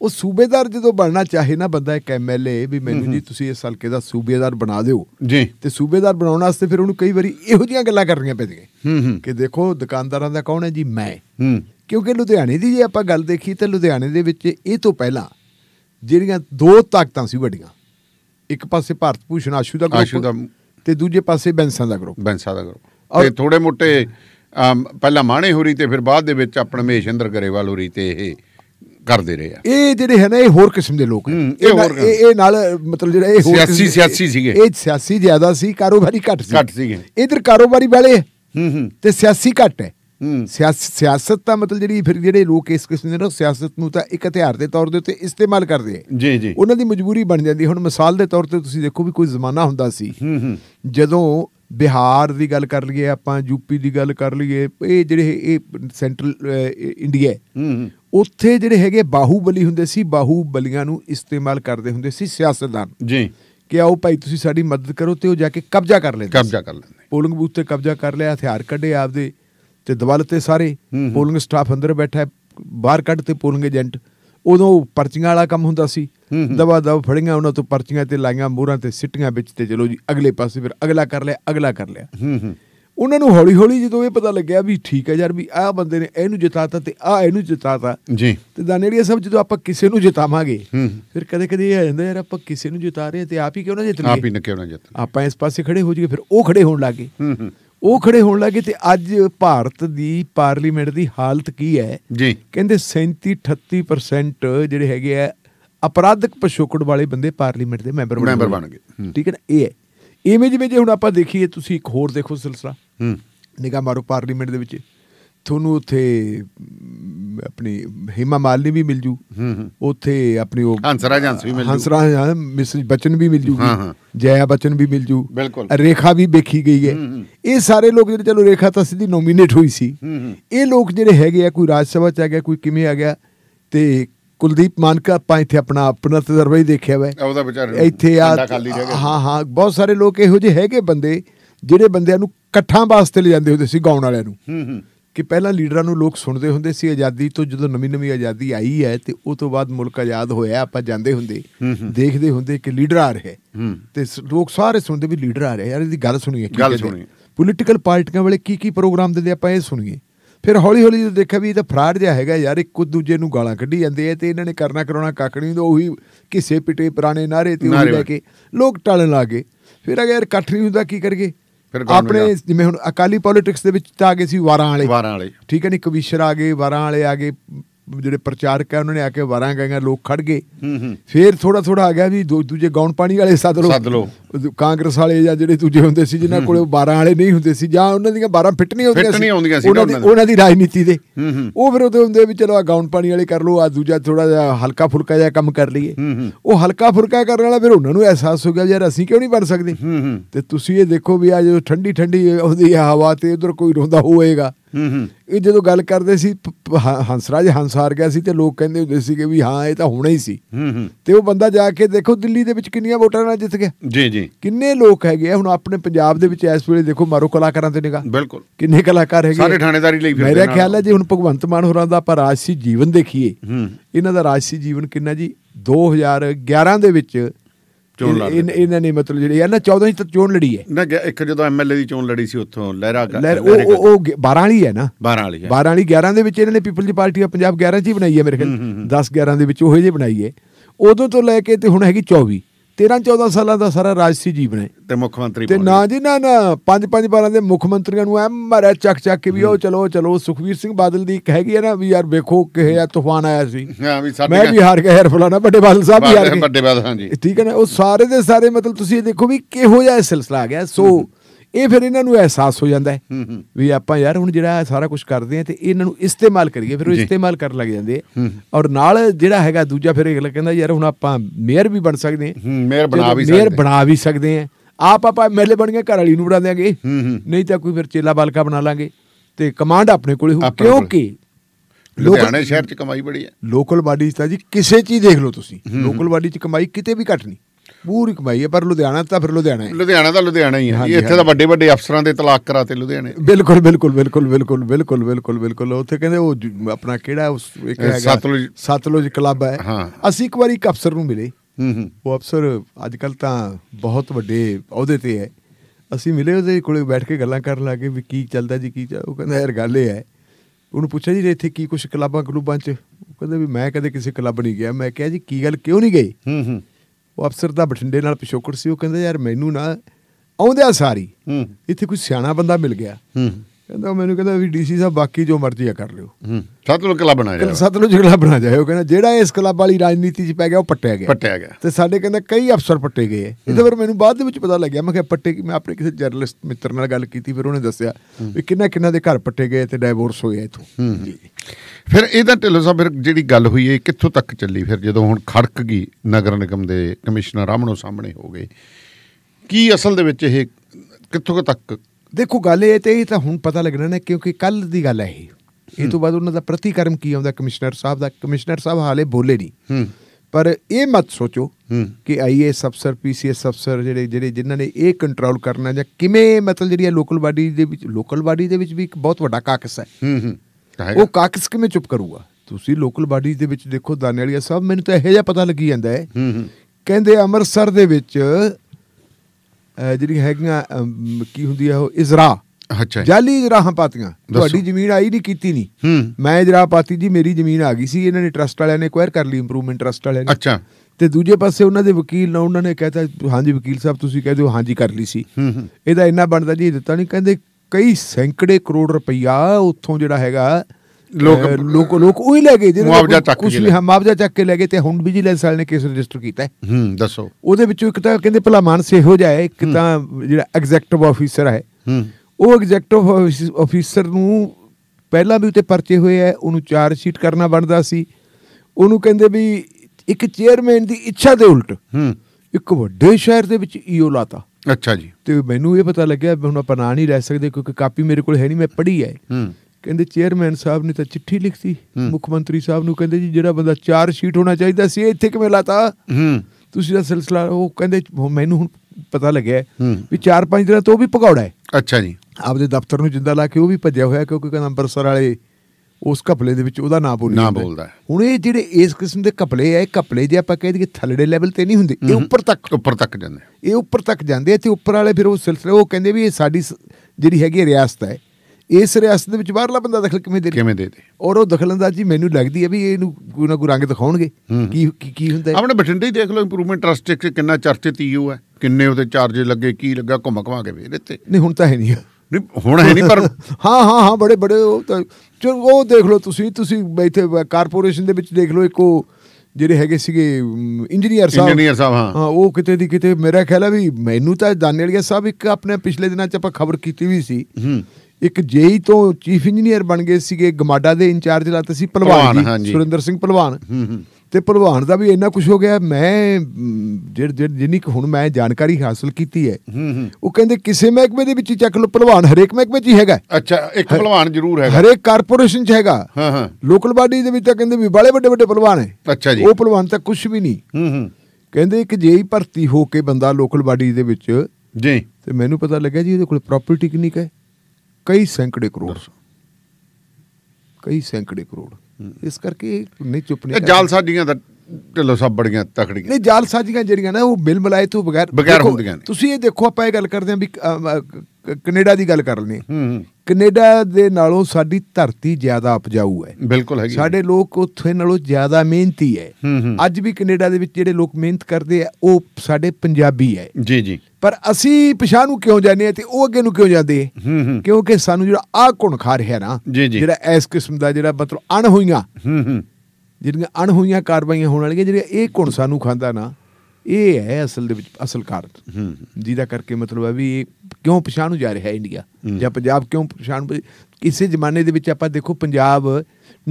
ਉਹ ਸੂਬੇਦਾਰ ਜਦੋਂ ਬਣਨਾ ਚਾਹੇ ਨਾ ਬੰਦਾ ਇੱਕ ਐਮਐਲਏ ਵੀ ਮੈਨੂੰ ਜੀ ਤੁਸੀਂ ਇਸ ਹਲਕੇ ਦਾ ਸੂਬੇਦਾਰ ਬਣਾ ਦਿਓ ਜੀ ਤੇ ਸੂਬੇਦਾਰ ਬਣਾਉਣ ਵਾਸਤੇ ਫਿਰ ਉਹਨੂੰ ਕਈ ਵਾਰੀ ਇਹੋ ਜਿਹੀਆਂ ਗੱਲਾਂ ਕਰਨੀਆਂ ਪੈਂਦੀਆਂ ਕਿ ਦੇਖੋ ਦੁਕਾਨਦਾਰਾਂ ਦਾ ਕੌਣ ਹੈ ਜੀ ਮੈਂ ਕਿਉਂਕਿ ਲੁਧਿਆਣੇ ਦੀ ਜੇ ਆਪਾਂ ਗੱਲ ਦੇਖੀ ਤਾਂ ਲੁਧਿਆਣੇ ਦੇ ਵਿੱਚ ਇਹ ਤੋਂ ਪਹਿਲਾਂ ਜਿਹੜੀਆਂ ਦੋ ਤਾਕਤਾਂ ਸੀ ਵੱਡੀਆਂ ਇੱਕ ਪਾਸੇ ਭਾਰਤ ਭੂਸ਼ਣ ਆਸ਼ੂ ਦਾ ਗਰੁੱਪ ਤੇ ਦੂਜੇ ਪਾਸੇ ਬੈਂਸਾਂ ਦਾ ਗਰੁੱਪ ਬੈਂਸਾਂ ਦਾ ਗਰੁੱਪ ਤੇ ਥੋੜੇ ਮੋਟੇ ਪਹਿਲਾਂ ਮਾਣੇ ਹੋਰੀ ਤੇ ਫਿਰ ਬਾਅਦ ਦੇ ਵਿੱਚ ਆਪਣਾ ਮਹੇਸ਼ਿੰਦਰ ਗਰੇਵਾਲ ਹੋਰੀ ਤੇ ਇਹ ਕਰਦੇ ਰਹੇ ਆ ਇਹ ਜਿਹੜੇ ਹਨ ਇਹ ਹੋਰ ਕਿਸਮ ਦੇ ਲੋਕ ਇਹ ਹੋਰ ਇਹ ਨਾਲ ਮਤਲਬ ਜਿਹੜਾ ਇਹ ਸਿਆਸੀ ਸਿਆਸੀ ਸੀਗੇ ਇਹ ਸਿਆਸੀ ਜ਼ਿਆਦਾ ਸੀ ਕਾਰੋਬਾਰੀ ਘੱਟ ਸੀ ਘੱਟ ਸੀਗੇ ਇਧਰ ਕਾਰੋਬਾਰੀ ਵਾਲੇ ਹੂੰ ਹੂੰ ਤੇ ਸਿਆਸੀ ਘੱਟ ਹੈ ਸਿਆਸਤ ਦਾ ਮਤਲਬ ਜਿਹੜੀ ਫਿਰ ਜਿਹੜੇ ਲੋਕ ਇਸ ਕਿਸਮ ਦੇ ਨਾਲ ਸਿਆਸਤ ਨੂੰ ਤਾਂ ਇੱਕ ਹਥਿਆਰ ਦੇ ਤੌਰ ਦੇ ਉੱਤੇ ਇਸਤੇਮਾਲ ਕਰਦੇ ਆ ਜੀ ਜੀ ਉਹਨਾਂ ਦੀ ਮਜਬੂਰੀ ਬਣ ਜਾਂਦੀ ਹੁਣ ਮਿਸਾਲ ਦੇ ਤੌਰ ਤੇ ਤੁਸੀਂ ਦੇਖੋ ਵੀ ਕੋਈ ਜ਼ਮਾਨਾ ਹੁੰਦਾ ਸੀ ਜਦੋਂ ਬਿਹਾਰ ਦੀ ਗੱਲ ਕਰ ਲਈਏ ਆਪਾਂ ਯੂਪੀ ਦੀ ਗੱਲ ਕਰ ਲਈਏ ਇਹ ਜਿਹੜੇ ਇਹ ਸੈਂਟਰਲ ਇੰਡੀਆ ਉੱਥੇ ਜਿਹੜੇ ਹੈਗੇ ਬਾਹੂਬਲੀ ਹੁੰਦੇ ਸੀ ਬਾਹੂਬਲੀਆਂ ਨੂੰ ਇਸਤੇਮਾਲ ਕਰਦੇ ਹੁੰਦੇ ਸੀ ਸਿਆਸਤਦਾਨ ਜੀ ਕਿ ਆਓ ਭਾਈ ਤੁਸੀਂ ਸਾਡੀ ਮਦਦ ਕਰੋ ਤੇ ਉਹ ਜਾ ਕੇ ਕਬਜ਼ਾ ਕਰ ਲੈਂਦੇ ਕਬਜ਼ਾ ਕਰ ਲੈਂਦੇ ਪੋਲਿੰਗ ਬੂਥ ਤੇ ਕਬਜ਼ਾ ਕਰ ਲਿਆ ਹਥਿਆਰ ਕੱਢੇ ਆਪਦੇ ਤੇ ਦਵਲ ਤੇ ਸਾਰੇ ਪੋਲਿੰਗ ਸਟਾਫ ਅੰਦਰ ਬੈਠਾ ਹੈ ਬਾਹਰ ਕੱਢ ਤੇ ਪੋਲਿੰਗ ਏਜੰਟ ਉਦੋਂ ਪਰਚੀਆਂ ਵਾਲਾ ਕੰਮ ਹੁੰਦਾ ਸੀ ਦਵਾ ਦਵ ਫੜੀਆਂ ਉਹਨਾਂ ਤੋਂ ਪਰਚੀਆਂ ਤੇ ਲਾਈਆਂ ਮੋਹਰਾਂ ਤੇ ਸਿੱਟੀਆਂ ਵਿੱਚ ਤੇ ਚਲੋ ਜੀ ਅਗਲੇ ਪਾਸੇ ਫਿਰ ਅਗਲਾ ਕਰ ਲਿਆ ਅਗਲਾ ਕਰ ਲਿਆ ਉਹਨਾਂ ਨੂੰ ਹੌਲੀ ਹੌਲੀ ਜਦੋਂ ਇਹ ਪਤਾ ਲੱਗਿਆ ਵੀ ਠੀਕ ਹੈ ਯਾਰ ਵੀ ਆਹ ਬੰਦੇ ਨੇ ਇਹਨੂੰ ਜਿਤਾਤਾ ਤੇ ਆਹ ਇਹਨੂੰ ਜਿਤਾਤਾ ਜੀ ਤੇ ਦਾਨੇੜੀਆ ਸਭ ਜਦੋਂ ਆਪਾਂ ਕਿਸੇ ਨੂੰ ਜਿਤਾਵਾਂਗੇ ਫਿਰ ਕਦੇ ਕਦੇ ਇਹ ਆ ਜਾਂਦਾ ਯਾਰ ਆਪਾਂ ਕਿਸੇ ਨੂੰ ਜਿਤਾ ਰਹੇ ਤੇ ਆਪ ਹੀ ਕਿਉਂ ਨਾ ਜਿੱਤ ਲਈਏ ਆਪ ਹੀ ਨਾ ਕਿਉਂ ਨਾ ਜਿੱਤ ਆਪਾਂ ਇਸ ਪਾਸੇ ਖੜੇ ਹੋ ਜਾਈਏ ਫਿਰ ਉਹ ਖੜੇ ਹੋਣ ਲੱਗੇ ਉਹ ਖੜੇ ਹੋਣ ਲੱਗੇ ਤੇ ਅੱਜ ਭਾਰਤ ਦੀ ਪਾਰਲੀਮੈਂਟ ਦੀ ਹਾਲਤ ਕੀ ਹੈ ਜੀ ਕਹਿੰਦੇ 37 38% ਜਿਹੜੇ ਹੈਗੇ ਆ ਅਪਰਾਧਿਕ ਪਸ਼ੋਕੜ ਵਾਲੇ ਬੰਦੇ ਪਾਰਲੀਮੈਂਟ ਦੇ ਮੈਂਬਰ ਮੈਂਬਰ ਬਣ ਗਏ ਠੀਕ ਹੈ ਨਾ ਇਹ ਹੈ ਇਵੇਂ ਜਿਵੇਂ ਜੇ ਹੁਣ ਆਪਾਂ ਦੇਖੀਏ ਤੁਸੀਂ ਇੱਕ ਹੋਰ ਦੇਖੋ ਸਿਲਸਿਲਾ ਹੂੰ ਨਿਗਾਹ ਮਾਰੋ ਪਾਰਲੀਮੈਂਟ ਦੇ ਵਿੱਚ ਤੁਹਾਨੂੰ ਉੱਥੇ ਆਪਣੀ ਹਿਮਾ ਮਾਲਨੀ ਵੀ ਮਿਲ ਜੂ ਉੱਥੇ ਆਪਣੀ ਉਹ ਹੰਸਰਾ ਜਾਂਸ ਵੀ ਮਿਲ ਜੂ ਹੰਸਰਾ ਮਿਸ ਬਚਨ ਵੀ ਮਿਲ ਜੂਗੀ ਜਯਾ ਬਚਨ ਵੀ ਮਿਲ ਜੂ ਬਿਲਕੁਲ ਰੇਖਾ ਵੀ ਵੇਖੀ ਗਈ ਹੈ ਇਹ ਸਾਰੇ ਲੋਕ ਜਿਹੜੇ ਚਲੋ ਰੇਖਾ ਤਾਂ ਸਿੱਧੀ ਨੋਮੀਨੇਟ ਹੋਈ ਸੀ ਇਹ ਲੋਕ ਜਿਹੜੇ ਹੈਗੇ ਆ ਕੋਈ ਰਾਜ ਸਭਾ ਚ ਆ ਗਿਆ ਕੋਈ ਕਿਵੇਂ ਆ ਗਿਆ ਤੇ ਕੁਲਦੀਪ ਮਾਨਕਾ ਆਪਾਂ ਇੱਥੇ ਆਪਣਾ ਆਪਣਾ ਤਜਰਬਾ ਹੀ ਦੇਖਿਆ ਵੇ ਉਹਦਾ ਵਿਚਾਰ ਇੱਥੇ ਆ ਹਾਂ ਹਾਂ ਬਹੁਤ ਸਾਰੇ ਲੋਕ ਇਹੋ ਜਿਹੇ ਹੈਗੇ ਬੰਦੇ ਜਿਹੜੇ ਬੰਦਿਆਂ ਨੂੰ ਇਕੱਠਾਂ ਵਾਸਤੇ ਲੈ ਜਾਂਦੇ ਹੁੰਦੇ ਸੀ ਗਾਉਣ ਵਾਲਿਆਂ ਨੂੰ ਹੂੰ ਹੂੰ ਕਿ ਪਹਿਲਾਂ ਲੀਡਰਾਂ ਨੂੰ ਲੋਕ ਸੁਣਦੇ ਹੁੰਦੇ ਸੀ ਆਜ਼ਾਦੀ ਤੋਂ ਜਦੋਂ ਨਵੀਂ-ਨਵੀਂ ਆਜ਼ਾਦੀ ਆਈ ਹੈ ਤੇ ਉਸ ਤੋਂ ਬਾਅਦ ਮੁਲਕ ਆਜ਼ਾਦ ਹੋਇਆ ਆਪਾਂ ਜਾਂਦੇ ਹੁੰਦੇ ਦੇਖਦੇ ਹੁੰਦੇ ਕਿ ਲੀਡਰ ਆ ਰਿਹਾ ਤੇ ਲੋਕ ਸਾਰੇ ਸੁਣਦੇ ਵੀ ਲੀਡਰ ਆ ਰਿਹਾ ਯਾਰ ਇਹਦੀ ਗੱਲ ਸੁਣੀਏ ਗੱਲ ਸੁਣੀਏ ਪੋਲੀਟੀਕਲ ਪਾਰਟੀਆਂ ਵਾਲੇ ਕੀ ਕੀ ਪ੍ਰੋਗਰਾਮ ਦਿੰਦੇ ਆਪਾਂ ਇਹ ਸੁਣੀਏ ਫਿਰ ਹੌਲੀ-ਹੌਲੀ ਜਦੋਂ ਦੇਖਿਆ ਵੀ ਇਹ ਤਾਂ ਫਰਾਡ ਜਿਹਾ ਹੈਗਾ ਯਾਰ ਇੱਕ ਦੂਜੇ ਨੂੰ ਗਾਲਾਂ ਕੱਢੀ ਜਾਂਦੇ ਆ ਤੇ ਇਹਨਾਂ ਨੇ ਕਰਨਾ ਕਰਾਉਣਾ ਕੱਖ ਨਹੀਂ ਤਾਂ ਉਹੀ ਕਿਸੇ ਪਿਟੇ ਪੁਰਾਣੇ ਨਾਰੇ ਤੇ ਉਹ ਲੈ ਕੇ ਲੋਕ ਟਾਲਣ ਲੱਗੇ ਫਿਰ ਅਗਰ ਇਕੱਠ ਨਹੀਂ ਹੁੰਦਾ ਕੀ ਕਰਗੇ ਆਪਣੇ ਜਿਵੇਂ ਹੁਣ ਅਕਾਲੀ ਪੋਲਿਟਿਕਸ ਦੇ ਵਿੱਚ ਤਾਂ ਆ ਗਏ ਸੀ ਵਾਰਾਂ ਵਾਲੇ ਵਾਰਾਂ ਵਾਲੇ ਠੀਕ ਹੈ ਨਹੀਂ ਕਵੀਸ਼ਰ ਆ ਗਏ ਵਾਰਾਂ ਵਾਲੇ ਆ ਗਏ ਜਿਹੜੇ ਪ੍ਰਚਾਰਕ ਹੈ ਉਹਨਾਂ ਨੇ ਆ ਕੇ ਵਾਰਾਂ ਗਾਈਆਂ ਲੋਕ ਖੜ ਗਏ ਫਿਰ ਥੋੜਾ ਥੋੜਾ ਆ ਗਿਆ ਵੀ ਦੂਜੇ ਗੌਣ ਪਾਣੀ ਵਾਲੇ ਸੱਦ ਲੋ ਸੱਦ ਲੋ ਕਾਂਗਰਸ ਵਾਲੇ ਜਾਂ ਜਿਹੜੇ ਦੂਜੇ ਹੁੰਦੇ ਸੀ ਜਿਨ੍ਹਾਂ ਕੋਲੇ 12 ਵਾਲੇ ਨਹੀਂ ਹੁੰਦੇ ਸੀ ਜਾਂ ਉਹਨਾਂ ਦੀਆਂ 12 ਫਿੱਟ ਨਹੀਂ ਹੁੰਦੀਆਂ ਸੀ ਫਿੱਟ ਨਹੀਂ ਹੁੰਦੀਆਂ ਸੀ ਉਹਨਾਂ ਦੀ ਰਾਜਨੀਤੀ ਦੇ ਉਹ ਫਿਰ ਉਹਦੇ ਹੁੰਦੇ ਵੀ ਚਲੋ ਆ ਗੌਣ ਪਾਣੀ ਵਾਲੇ ਕਰ ਲੋ ਆ ਦੂਜਾ ਥੋੜਾ ਜਿਹਾ ਹਲਕਾ ਫੁਲਕਾ ਜਿਹਾ ਕੰਮ ਕਰ ਲਈਏ ਉਹ ਹਲਕਾ ਫੁਲਕਾ ਕਰਨ ਵਾਲਾ ਫਿਰ ਉਹਨਾਂ ਨੂੰ ਅਹਿਸਾਸ ਹੋ ਗਿਆ ਯਾਰ ਅਸੀਂ ਕਿਉਂ ਨਹੀਂ ਬਣ ਸਕਦੇ ਤੇ ਤੁਸੀਂ ਇਹ ਦੇਖੋ ਵੀ ਆ ਜਦੋਂ ਠੰਡੀ ਠੰਡੀ ਹੈ ਹਵਾ ਤੇ ਉਧਰ ਕੋਈ ਰੋਂਦਾ ਹੋਏਗਾ ਇਹ ਜਦੋਂ ਗੱਲ ਕਰਦੇ ਸੀ ਹੰਸਰਾਜ ਹੰਸਾਰ ਗਿਆ ਸੀ ਤੇ ਲੋਕ ਕਹਿੰਦੇ ਹੁੰਦੇ ਸੀਗੇ ਵੀ ਹਾਂ ਇਹ ਤਾਂ ਹੋਣਾ ਹੀ ਸੀ ਤੇ ਉਹ ਬੰਦਾ ਜਾ ਕੇ ਦੇਖੋ ਦਿੱਲੀ ਦੇ ਵਿੱਚ ਕਿੰਨੀਆਂ ਵੋਟਾਂ ਨਾਲ ਜਿੱਤ ਗਿਆ ਜੀ ਜੀ ਕਿੰਨੇ ਲੋਕ ਹੈਗੇ ਹੁਣ ਆਪਣੇ ਪੰਜਾਬ ਦੇ ਵਿੱਚ ਇਸ ਵੇਲੇ ਦੇਖੋ ਮਾਰੋ ਕਲਾਕਾਰਾਂ ਤੇ ਨਿਗਾ ਬਿਲਕੁਲ ਕਿੰਨੇ ਕਲਾਕਾਰ ਹੈਗੇ ਸਾਰੇ ਥਾਣੇਦਾਰੀ ਲਈ ਫਿਰਦੇ ਮੇਰਾ ਖਿਆਲ ਹੈ ਜੇ ਹੁਣ ਭਗਵੰਤ ਮਾਨ ਹੋਰਾਂ ਦਾ ਆਪਾਂ ਰਾਜਸੀ ਜੀਵਨ ਦੇਖੀਏ ਇਹਨਾਂ ਦਾ ਰਾਜਸੀ ਜੀਵਨ ਕਿੰਨਾ ਜੀ 2011 ਦੇ ਵਿੱਚ ਚੋਣ ਲੜ ਇਹਨਾਂ ਨੇ ਮਤਲਬ ਜਿਹੜੇ ਯਾਰ ਨਾ 14 ਤਾਂ ਚੋਣ ਲੜੀ ਹੈ ਨਾ ਇੱਕ ਜਦੋਂ ਐਮਐਲਏ ਦੀ ਚੋਣ ਲੜੀ ਸੀ ਉੱਥੋਂ ਲਹਿਰਾ ਉਹ ਉਹ 12 ਵਾਲੀ ਹੈ ਨਾ 12 ਵਾਲੀ ਹੈ 12 ਵਾਲੀ 11 ਦੇ ਵਿੱਚ ਇਹਨਾਂ ਨੇ ਪੀਪਲ ਪਾਰਟੀ ਆ ਪੰਜਾਬ 11 ਚ ਹੀ ਬਣਾਈ ਹੈ ਮੇਰੇ ਖਿਆਲ 10 11 ਦੇ ਵਿੱਚ ਉਹੋ ਜਿਹੇ ਬਣਾਈ ਹੈ ਉਦੋਂ ਤੋਂ ਲੈ ਕੇ ਤੇ ਹੁਣ ਹੈਗੀ 24 13 14 ਸਾਲਾਂ ਦਾ ਸਾਰਾ ਰਾਜਸੀ ਜੀਵਨ ਹੈ ਤੇ ਮੁੱਖ ਮੰਤਰੀ ਤੇ ਨਾ ਜੀ ਨਾ ਨਾ ਪੰਜ ਪੰਜ ਬਾਰਾਂ ਦੇ ਮੁੱਖ ਮੰਤਰੀਆਂ ਨੂੰ ਐ ਮਾਰਿਆ ਚੱਕ ਚੱਕ ਕੇ ਵੀ ਉਹ ਚਲੋ ਚਲੋ ਸੁਖਵੀਰ ਸਿੰਘ ਬਾਦਲ ਦੀ ਹੈਗੀ ਹੈ ਨਾ ਵੀ ਯਾਰ ਵੇਖੋ ਕਿਹੇ ਆ ਤੂਫਾਨ ਆਇਆ ਸੀ ਮੈਂ ਵੀ ਹਾਰ ਗਿਆ ਯਾਰ ਫਲਾਣਾ ਵੱਡੇ ਬਾਦਲ ਸਾਹਿਬ ਵੀ ਹਾਰ ਗਏ ਵੱਡੇ ਬਾਦਲ ਜੀ ਠੀਕ ਹੈ ਨਾ ਉਹ ਸਾਰੇ ਦੇ ਸਾਰੇ ਮਤਲਬ ਤੁਸੀਂ ਇਹ ਦੇਖੋ ਵੀ ਕਿਹੋ ਜਿਹਾ ਸਿਲਸਿਲਾ ਆ ਗਿਆ ਸੋ ਇਹ ਫਿਰ ਇਹਨਾਂ ਨੂੰ ਅਹਿਸਾਸ ਹੋ ਜਾਂਦਾ ਹੈ ਵੀ ਆਪਾਂ ਯਾਰ ਹੁਣ ਜਿਹੜਾ ਸਾਰਾ ਕੁਝ ਕਰਦੇ ਆ ਤੇ ਇਹਨਾਂ ਨੂੰ ਇਸਤੇਮਾਲ ਕਰੀਏ ਫਿਰ ਉਹ ਇਸਤੇਮਾਲ ਕਰਨ ਲੱਗ ਜਾਂਦੇ ਔਰ ਨਾਲ ਜਿਹੜਾ ਹੈਗਾ ਦੂਜਾ ਫਿਰ ਇਹ ਕਹਿੰਦਾ ਯਾਰ ਹੁਣ ਆਪਾਂ ਮੇਅਰ ਵੀ ਬਣ ਸਕਦੇ ਆ ਮੇਅਰ ਬਣਾ ਵੀ ਸਕਦੇ ਮੇਅਰ ਬਣਾ ਵੀ ਸਕਦੇ ਆ ਆਪ ਆਪਾਂ ਮੇਲੇ ਬਣ ਗਏ ਘਰ ਵਾਲੀ ਨੂੰ ਬਣਾ ਦੇਾਂਗੇ ਨਹੀਂ ਤਾਂ ਕੋਈ ਫਿਰ ਚੇਲਾ ਬਾਲਕਾ ਬਣਾ ਲਾਂਗੇ ਤੇ ਕਮਾਂਡ ਆਪਣੇ ਕੋਲੇ ਹੋ ਕਿਉਂਕਿ ਲੁਧਿਆਣਾ ਸ਼ਹਿਰ 'ਚ ਕਮਾਈ ਬੜੀ ਹੈ ਲੋਕਲ ਬਾਡੀ 'ਚ ਤਾਂ ਜੀ ਕਿਸੇ ਚੀਜ਼ ਦੇਖ ਲਓ ਤੁਸੀਂ ਲੋਕਲ ਬਾਡੀ 'ਚ ਕਮਾਈ ਕਿਤੇ ਵੀ ਘਟ ਨਹੀਂ ਪੂਰੀ ਕਮਾਈ ਹੈ ਪਰ ਲੁਧਿਆਣਾ ਤਾਂ ਫਿਰ ਲੁਧਿਆਣਾ ਹੈ ਲੁਧਿਆਣਾ ਤਾਂ ਲੁਧਿਆਣਾ ਹੀ ਹੈ ਇੱਥੇ ਤਾਂ ਵੱਡੇ ਵੱਡੇ ਅਫਸਰਾਂ ਦੇ ਤਲਾਕ ਕਰਾਤੇ ਲੁਧਿਆਣੇ ਬਿਲਕੁਲ ਬਿਲਕੁਲ ਬਿਲਕੁਲ ਬਿਲਕੁਲ ਬਿਲਕੁਲ ਬਿਲਕੁਲ ਬਿਲਕੁਲ ਉੱਥੇ ਕਹਿੰਦੇ ਉਹ ਆਪਣਾ ਕਿਹੜਾ ਉਸ ਇੱਕ ਹੈਗਾ ਸਤਲੁਜ ਸਤਲੁਜ ਕਲੱਬ ਹੈ ਅਸੀਂ ਇੱਕ ਵਾਰੀ ਇੱਕ ਅਫਸਰ ਨੂੰ ਮਿਲੇ ਉਹ ਅਫਸਰ ਅੱਜ ਕੱਲ ਤਾਂ ਬਹੁਤ ਵੱਡੇ ਅਹੁਦੇ ਤੇ ਹੈ ਅਸੀਂ ਮਿਲੇ ਉਹਦੇ ਕੋਲੇ ਬੈਠ ਕੇ ਗੱਲਾਂ ਕਰਨ ਲੱਗੇ ਵੀ ਕੀ ਚੱਲਦਾ ਜੀ ਕੀ ਉਹ ਕਹਿੰਦਾ ਯਾਰ ਗੱਲ ਇਹ ਹੈ ਉਹਨੂੰ ਪੁੱਛਿਆ ਜੀ ਇੱਥੇ ਕੀ ਕੁਝ ਕਲੱਬਾਂ ਕਲੂਬਾਂ 'ਚ ਉਹ ਕਹਿੰਦਾ ਵੀ ਮੈਂ ਕਦੇ ਕਿਸੇ ਕਲੱਬ ਨਹੀਂ ਗਿਆ ਮੈਂ ਕਿਹਾ ਜੀ ਕੀ ਗੱਲ ਕਿਉਂ ਨਹੀਂ ਗਏ ਹੂੰ ਹੂੰ ਉਹ ਅਫਸਰ ਦਾ ਬਠਿੰਡੇ ਨਾਲ ਪਿਛੋਕੜ ਸੀ ਉਹ ਕਹਿੰਦਾ ਯਾਰ ਮੈਨੂੰ ਨਾ ਆਉਂਦਿਆ ਸਾਰੀ ਇੱਥੇ ਕੋਈ ਸਿਆਣਾ ਬੰਦਾ ਮਿਲ ਗਿਆ ਕਹਿੰਦਾ ਮੈਨੂੰ ਕਹਿੰਦਾ ਵੀ ਡੀਸੀ ਸਾਹਿਬ ਬਾਕੀ ਜੋ ਮਰਜ਼ੀ ਆ ਕਰ ਲਿਓ ਹੂੰ ਸਤਲੁਜ ਕਲੱਬ ਬਣਾ ਜਾਓ ਸਤਲੁਜ ਕਲੱਬ ਬਣਾ ਜਾਓ ਕਹਿੰਦਾ ਜਿਹੜਾ ਇਸ ਕਲੱਬ ਵਾਲੀ ਰਾਜਨੀਤੀ 'ਚ ਪੈ ਗਿਆ ਉਹ ਪੱਟਿਆ ਗਿਆ ਪੱਟਿਆ ਗਿਆ ਤੇ ਸਾਡੇ ਕਹਿੰਦਾ ਕਈ ਅਫਸਰ ਪੱਟੇ ਗਏ ਇਹਦੇ ਪਰ ਮੈਨੂੰ ਬਾਅਦ ਦੇ ਵਿੱਚ ਪਤਾ ਲੱਗਿਆ ਮੈਂ ਕਿਹਾ ਪੱਟੇ ਕਿ ਮੈਂ ਆਪਣੇ ਕਿਸੇ ਜਰਨਲਿਸਟ ਮਿੱਤਰ ਨਾਲ ਗੱਲ ਕੀਤੀ ਫਿਰ ਉਹਨੇ ਦੱਸਿਆ ਵੀ ਕਿੰਨਾ ਕਿੰਨਾ ਦੇ ਘਰ ਪੱਟੇ ਗਏ ਤੇ ਡਾਈਵੋਰਸ ਹੋ ਗਿਆ ਇਥੋਂ ਫਿਰ ਇਹਦਾ ਢਿੱਲੋ ਸਾਹਿਬ ਫਿਰ ਜਿਹੜੀ ਗੱਲ ਹੋਈ ਹੈ ਕਿੱਥੋਂ ਤੱਕ ਚੱਲੀ ਫਿਰ ਜਦੋਂ ਹੁਣ ਖੜਕ ਗਈ ਨਗਰ ਨਿਗਮ ਦੇ ਕਮਿਸ਼ਨਰ ਆਮਣੋ ਸਾਹਮਣੇ ਹੋ ਗਏ ਕੀ ਅਸਲ ਦੇ ਵਿੱਚ ਇਹ ਕਿੱਥੋਂ ਤੱਕ ਦੇਖੋ ਗੱਲ ਇਹ ਤੇ ਇਹ ਤਾਂ ਹੁਣ ਪਤਾ ਲੱਗਣਾ ਨੇ ਕਿਉਂਕਿ ਕੱਲ ਦੀ ਗੱਲ ਹੈ ਇਹ ਇਹ ਤੋਂ ਬਾਅਦ ਉਹਨਾਂ ਦਾ ਪ੍ਰਤੀਕਰਮ ਕੀ ਆਉਂਦਾ ਕਮਿਸ਼ਨਰ ਸਾਹਿਬ ਦਾ ਕਮਿਸ਼ਨਰ ਸਾਹਿਬ ਹਾਲੇ ਬੋਲੇ ਨਹੀਂ ਪਰ ਇਹ ਮਤ ਸੋਚੋ ਕਿ ਆਈਏਐਸ ਅਫਸਰ ਪੀਸੀਐਸ ਅਫਸਰ ਜਿਹੜੇ ਜਿਹੜੇ ਜਿਨ੍ਹਾਂ ਨੇ ਇਹ ਕੰਟਰੋਲ ਕਰਨਾ ਜਾਂ ਕਿਵੇਂ ਮਤਲਬ ਜਿਹੜੀ ਲੋਕਲ ਬਾਡੀ ਦੇ ਵਿੱਚ ਲੋਕਲ ਬਾਡੀ ਦੇ ਵਿੱਚ ਵੀ ਇੱਕ ਬਹੁਤ ਵੱਡਾ ਕਾਕਸ ਹੈ ਉਹ ਕਾਕਸ ਕਿਵੇਂ ਚੁੱਪ ਕਰੂਗਾ ਤੁਸੀਂ ਲੋਕਲ ਬਾਡੀ ਦੇ ਵਿੱਚ ਦੇਖੋ ਵਾਲੀਆ ਸਾਹਿਬ ਮੈਨੂੰ ਤਾਂ ਇਹੋ ਜਿਹਾ ਪਤਾ ਲੱਗੀ ਜਾਂਦਾ ਹੈ ਕਹਿੰਦੇ ਅੰਮ੍ਰਿਤਸਰ ਦੇ ਵਿੱਚ ਜਿਹੜੀ ਹੈਗੀਆਂ ਕੀ ਹੁੰਦੀ ਹੈ ਉਹ ਇਜ਼ਰਾ ਅੱਛਾ ਜਾਲੀ ਇਜ਼ਰਾਹਾਂ ਪਾਤੀਆਂ ਤੁਹਾਡੀ ਜ਼ਮੀਨ ਆਈ ਨਹੀਂ ਕੀਤੀ ਨਹੀਂ ਮੈਂ ਇਜ਼ਰਾ ਪਾਤੀ ਜੀ ਮੇਰੀ ਜ਼ਮੀਨ ਆ ਗਈ ਸੀ ਇਹਨਾਂ ਨੇ ਟਰਸਟ ਵਾਲਿਆਂ ਨੇ ਐਕਵਾਇਰ ਕਰ ਲਈ ਇੰਪਰੂਵਮੈਂਟ ਟਰਸਟ ਵਾਲਿਆਂ ਨੇ ਅੱਛਾ ਤੇ ਦੂਜੇ ਪਾਸੇ ਉਹਨਾਂ ਦੇ ਵਕੀਲ ਨਾਲ ਉਹਨਾਂ ਨੇ ਕਹਿਤਾ ਹਾਂਜੀ ਵਕੀਲ ਸਾਹਿਬ ਤੁਸੀਂ ਕਹਦੇ ਹੋ ਹਾਂਜੀ ਕਰ ਲਈ ਸੀ ਇਹਦਾ ਇੰਨਾ ਬਣਦਾ ਜੀ ਦਿੱਤਾ ਨਹੀਂ ਕਹਿੰਦੇ ਕਈ ਸੈਂਕੜੇ ਕਰੋੜ ਰੁਪਈਆ ਉੱਥੋਂ ਜਿਹੜਾ ਹੈਗਾ ਲੋਕ ਲੋਕ ਲੋਕ ਉਹੀ ਲੈ ਗਏ ਜਿਹਨਾਂ ਮੁਆਵਜ਼ਾ ਕੁਝ ਵੀ ਲੈ ਚੱਕ ਕੇ ਲੈ ਗਏ ਤੇ ਹੁਣ ਵਿਜੀਲੈਂਸ ਵਾਲੇ ਨੇ ਕੇਸ ਰਜਿਸਟਰ ਕੀਤਾ ਹੂੰ ਦੱਸੋ ਉਹਦੇ ਵਿੱਚੋਂ ਇੱਕ ਤਾਂ ਕਹਿੰਦੇ ਭਲਾ ਮਾਨਸ ਇਹੋ ਜਿਹਾ ਇੱਕ ਤਾਂ ਜਿਹੜਾ ਐਗਜ਼ੈਕਟਿਵ ਆਫੀਸਰ ਹੈ ਹੂੰ ਉਹ ਐਗਜ਼ੈਕਟਿਵ ਆਫੀਸਰ ਨੂੰ ਪਹਿਲਾਂ ਵੀ ਉਤੇ ਪਰਚੇ ਹੋਏ ਆ ਉਹਨੂੰ ਚਾਰ ਸ਼ੀਟ ਕਰਨਾ ਬਣਦਾ ਸੀ ਉਹਨੂੰ ਕਹਿੰਦੇ ਵੀ ਇੱਕ ਚੇਅਰਮੈਨ ਦੀ ਇੱਛਾ ਦੇ ਉਲਟ ਹੂੰ ਇੱਕ ਵੱਡੇ ਸ਼ਹਿਰ ਦੇ ਵਿੱਚ ਈਓ e ਲਾਤਾ ਅੱਛਾ ਜੀ ਤੇ ਮੈਨੂੰ ਇਹ ਪਤਾ ਲੱਗਿਆ ਹੁਣ ਆਪਾਂ ਨਾ ਨਹੀਂ ਰਹਿ ਸਕਦੇ ਕਿਉਂਕਿ ਕਾਪੀ ਮੇਰੇ ਕੋਲ ਹੈ ਨਹੀਂ ਮੈਂ ਪੜ੍ਹੀ ਹੈ ਹੂੰ ਕਹਿੰਦੇ ਚੇਅਰਮੈਨ ਸਾਹਿਬ ਨੇ ਤਾਂ ਚਿੱਠੀ ਲਿਖਤੀ ਮੁੱਖ ਮੰਤਰੀ ਸਾਹਿਬ ਨੂੰ ਕਹਿੰਦੇ ਜੀ ਜਿਹੜਾ ਬੰਦਾ ਚਾਰ ਸ਼ੀਟ ਹੋਣਾ ਚਾਹੀਦਾ ਸੀ ਇੱਥੇ ਕਿਵੇਂ ਲਾਤਾ ਤੁਸੀਂ ਦਾ ਸਿਲਸਿਲਾ ਉਹ ਕਹਿੰਦੇ ਮੈਨੂੰ ਹੁਣ ਪਤਾ ਲੱਗਿਆ ਵੀ ਚਾਰ ਪੰਜ ਦਿਨਾਂ ਤੋਂ ਉਹ ਵੀ ਭਗੌੜਾ ਹੈ ਅੱਛਾ ਜੀ ਆਪਦੇ ਦਫ਼ਤਰ ਨੂੰ ਜਿੰਦਾ ਲਾ ਕੇ ਉਹ ਵੀ ਭੱਜਿਆ ਹੋਇਆ ਕਿਉਂਕਿ ਕਹਿੰਦਾ ਅੰਬਰਸਰ ਵਾਲੇ ਉਸ ਘਪਲੇ ਦੇ ਵਿੱਚ ਉਹਦਾ ਨਾਮ ਬੋਲੀ ਨਾ ਬੋਲਦਾ ਹੁਣ ਇਹ ਜਿਹੜੇ ਇਸ ਕਿਸਮ ਦੇ ਘਪਲੇ ਆ ਇਹ ਘਪਲੇ ਜੇ ਆਪਾਂ ਕਹਿੰਦੇ ਕਿ ਥੱਲੜੇ ਲੈਵਲ ਤੇ ਨਹੀਂ ਹੁੰਦੇ ਇਹ ਉੱਪਰ ਤੱਕ ਉੱਪਰ ਤੱਕ ਜਾਂਦੇ ਇਹ ਉੱਪਰ ਤੱਕ ਜਾਂਦੇ ਤੇ ਉੱਪਰ ਵਾਲੇ ਫਿਰ ਉਹ ਸਿਲਸਿਲੇ ਉਹ ਕਹਿੰਦੇ ਵੀ ਇਹ ਸਾਡੀ ਜਿਹੜੀ ਹੈਗੀ ਰਿਆਸਤ ਹੈ ਇਸ ਰਿਆਸਤ ਦੇ ਵਿੱਚ ਬਾਹਰਲਾ ਬੰਦਾ ਦਖਲ ਕਿਵੇਂ ਦੇ ਕਿਵੇਂ ਦੇ ਦੇ ਔਰ ਉਹ ਦਖਲਅੰਦਾਜ਼ੀ ਮੈਨੂੰ ਲੱਗਦੀ ਹੈ ਵੀ ਇਹਨੂੰ ਕੋਈ ਨਾ ਕੋਈ ਰੰਗ ਦਿਖਾਉਣਗੇ ਕੀ ਕੀ ਹੁੰਦਾ ਆਪਣੇ ਬਠਿੰਡੇ ਹੀ ਦੇਖ ਲਓ ਇੰਪਰੂਵਮੈਂਟ ਟਰਸਟ ਇੱਕ ਕਿੰਨਾ ਚਰਚਿਤ ਈਓ ਹੈ ਕਿੰਨੇ ਉਹਦੇ ਚਾਰਜੇ ਲੱਗੇ ਕੀ ਲੱਗਾ ਘੁੰਮ ਘਵਾ ਕੇ ਵੇਚ ਦਿੱਤੇ ਨਹੀਂ ਹੁਣ ਤਾਂ ਹੈ ਨਹੀਂ ਨਹੀਂ ਹੁਣ ਹੈ ਨਹੀਂ ਪਰ ਹਾਂ ਹਾਂ ਹਾਂ ਬੜੇ ਬੜੇ ਉਹ ਤਾਂ ਉਹ ਦੇਖ ਲਓ ਤੁਸੀਂ ਤੁਸੀਂ ਬੈਠੇ ਕਾਰਪੋਰੇਸ਼ਨ ਦੇ ਵਿੱਚ ਦੇਖ ਲਓ ਇੱਕ ਉਹ ਜਿਹੜੇ ਹੈਗੇ ਸੀਗੇ ਇੰਜੀਨੀਅਰ ਸਾਹਿਬ ਇੰਜੀਨੀਅਰ ਸਾਹਿਬ ਹਾਂ ਹਾਂ ਉਹ ਕਿਤੇ ਦੀ ਕਿਤੇ ਮੇਰਾ ਖਿਆਲ ਹੈ ਵੀ ਮੈਨੂੰ ਤਾਂ ਦਾਨੇਲੀਆ ਸਾਹਿਬ ਇੱਕ ਆਪਣੇ ਪਿਛਲੇ ਦਿਨਾਂ 'ਚ ਆਪਾਂ ਖਬਰ ਕੀਤੀ ਵੀ ਸੀ ਇੱਕ ਜੇਈ ਤੋਂ ਚੀਫ ਇੰਜੀਨੀਅਰ ਬਣ ਗਏ ਸੀਗੇ ਗਮਾਡਾ ਦੇ ਇੰਚਾਰਜ ਲਾਤੇ ਸੀ ਪਹਿਲਵਾਨ ਜੀ ਸੁਰਿੰਦਰ ਸਿੰਘ ਪਹਿਲਵਾਨ ਤੇ ਪਹਿਲਵਾਨ ਦਾ ਵੀ ਇੰਨਾ ਕੁਝ ਹੋ ਗਿਆ ਮੈਂ ਜਿੰਨੀ ਹੁਣ ਮੈਂ ਜਾਣਕਾਰੀ ਹਾਸਲ ਕੀਤੀ ਹੈ ਹੂੰ ਹੂੰ ਉਹ ਕਹਿੰਦੇ ਕਿਸੇ ਮਹਿਕਮੇ ਦੇ ਵਿੱਚ ਹੀ ਚੱਕ ਲੋ ਪਹਿਲਵਾਨ ਹਰੇਕ ਮਹਿਕਮੇ 'ਚ ਹੀ ਹੈਗਾ ਅੱਛਾ ਇੱਕ ਪਹਿਲਵਾਨ ਜ਼ਰੂਰ ਹੈਗਾ ਹਰੇਕ ਕਾਰਪੋਰੇਸ਼ਨ 'ਚ ਹੈਗਾ ਹਾਂ ਹਾਂ ਲੋਕਲ ਬਾਡੀ ਦੇ ਵਿੱਚ ਤਾਂ ਕਹਿੰਦੇ ਵੀ ਬਾਲੇ ਵੱਡੇ ਵੱਡੇ ਪਹਿਲਵਾਨ ਹੈ ਅੱਛਾ ਜੀ ਉਹ ਪਹਿਲਵਾਨ ਤਾਂ ਕੁਝ ਵੀ ਨਹੀਂ ਹੂੰ ਹੂੰ ਕਹਿੰਦੇ ਇੱਕ ਜੇਈ ਭਰਤੀ ਹੋ ਕੇ ਬੰਦਾ ਲੋਕਲ ਬਾਡੀ ਦੇ ਵਿੱਚ ਜੀ ਤੇ ਮੈਨੂੰ ਪਤਾ ਲੱਗਿਆ ਜੀ ਉਹਦੇ ਕੋਲ ਪ੍ਰਾਪਰਟੀ ਕਿੰਨੀ ਹੈ ਕਈ ਸੈਂਕੜੇ ਕਰੋੜ ਕਈ ਸੈਂਕੜੇ ਕਰੋੜ ਇਸ ਕਰਕੇ ਨਹੀਂ ਚੁੱਪ ਨਹੀਂ ਜਾਲਸਾਜੀਆਂ ਦਾ ਢਿੱਲੋ ਸਭ ਬੜੀਆਂ ਤਖੜੀਆਂ ਨਹੀਂ ਜਾਲਸਾਜੀਆਂ ਜਿਹੜੀਆਂ ਨੇ ਉਹ ਬਿਲ ਮਲਾਏ ਤੋਂ ਬਗੈਰ ਬਗੈਰ ਹੁੰਦੀਆਂ ਨੇ ਤੁਸੀਂ ਇਹ ਦੇਖੋ ਆਪਾਂ ਇਹ ਗੱਲ ਕਰਦੇ ਆਂ ਵੀ ਕੈਨੇਡਾ ਦੀ ਗੱਲ ਕਰ ਹੂੰ ਕੈਨੇਡਾ ਦੇ ਨਾਲੋਂ ਸਾਡੀ ਧਰਤੀ ਜ਼ਿਆਦਾ ਉਪਜਾਊ ਹੈ ਬਿਲਕੁਲ ਹੈਗੀ ਸਾਡੇ ਲੋਕ ਉੱਥੇ ਨਾਲੋਂ ਜ਼ਿਆਦਾ ਮਿਹਨਤੀ ਹੈ ਅੱਜ ਵੀ ਕੈਨੇਡਾ ਦੇ ਵਿੱਚ ਜਿਹੜੇ ਲੋਕ ਮਿਹਨਤ ਕਰਦੇ ਆ ਉਹ ਸਾਡੇ ਪੰਜਾਬੀ ਹੈ ਜੀ ਜੀ ਪਰ ਅਸੀਂ ਪਛਾਣ ਨੂੰ ਕਿਉਂ ਜਾਂਦੇ ਆ ਤੇ ਉਹ ਅੱਗੇ ਨੂੰ ਕਿਉਂ ਜਾਂਦੇ ਕਿਉਂਕਿ ਸਾਨੂੰ ਜਿਹੜਾ ਆ ਘੁਣ ਖਾ ਰਿਹਾ ਨਾ ਜਿਹੜਾ ਇਸ ਕਿਸਮ ਦਾ ਜਿਹੜਾ ਮਤਲਬ ਅਣ ਹੋਈਆਂ ਜਿਹੜੀਆਂ ਅਣ ਹੋਈਆਂ ਕਾਰਵਾਈਆਂ ਹੋਣ ਵਾਲੀਆਂ ਜਿਹੜੀਆਂ ਇਹ ਘੁਣ ਸਾਨੂੰ ਖਾਂਦਾ ਨਾ ਇਹ ਹੈ ਅਸਲ ਦੇ ਵਿੱਚ ਅਸਲ ਕਾਰਨ ਜਿਹਦਾ ਕਰਕੇ ਮਤਲਬ ਹੈ ਵੀ ਕਿਉਂ ਪਛਾਣ ਨੂੰ ਜਾ ਰਿਹਾ ਹੈ ਇੰਡੀਆ ਜਾਂ ਪੰਜਾਬ ਕਿਉਂ ਪਛਾਣ ਕਿਸੇ ਜ਼ਮਾਨੇ ਦੇ ਵਿੱਚ ਆਪਾਂ ਦੇਖੋ ਪੰਜਾਬ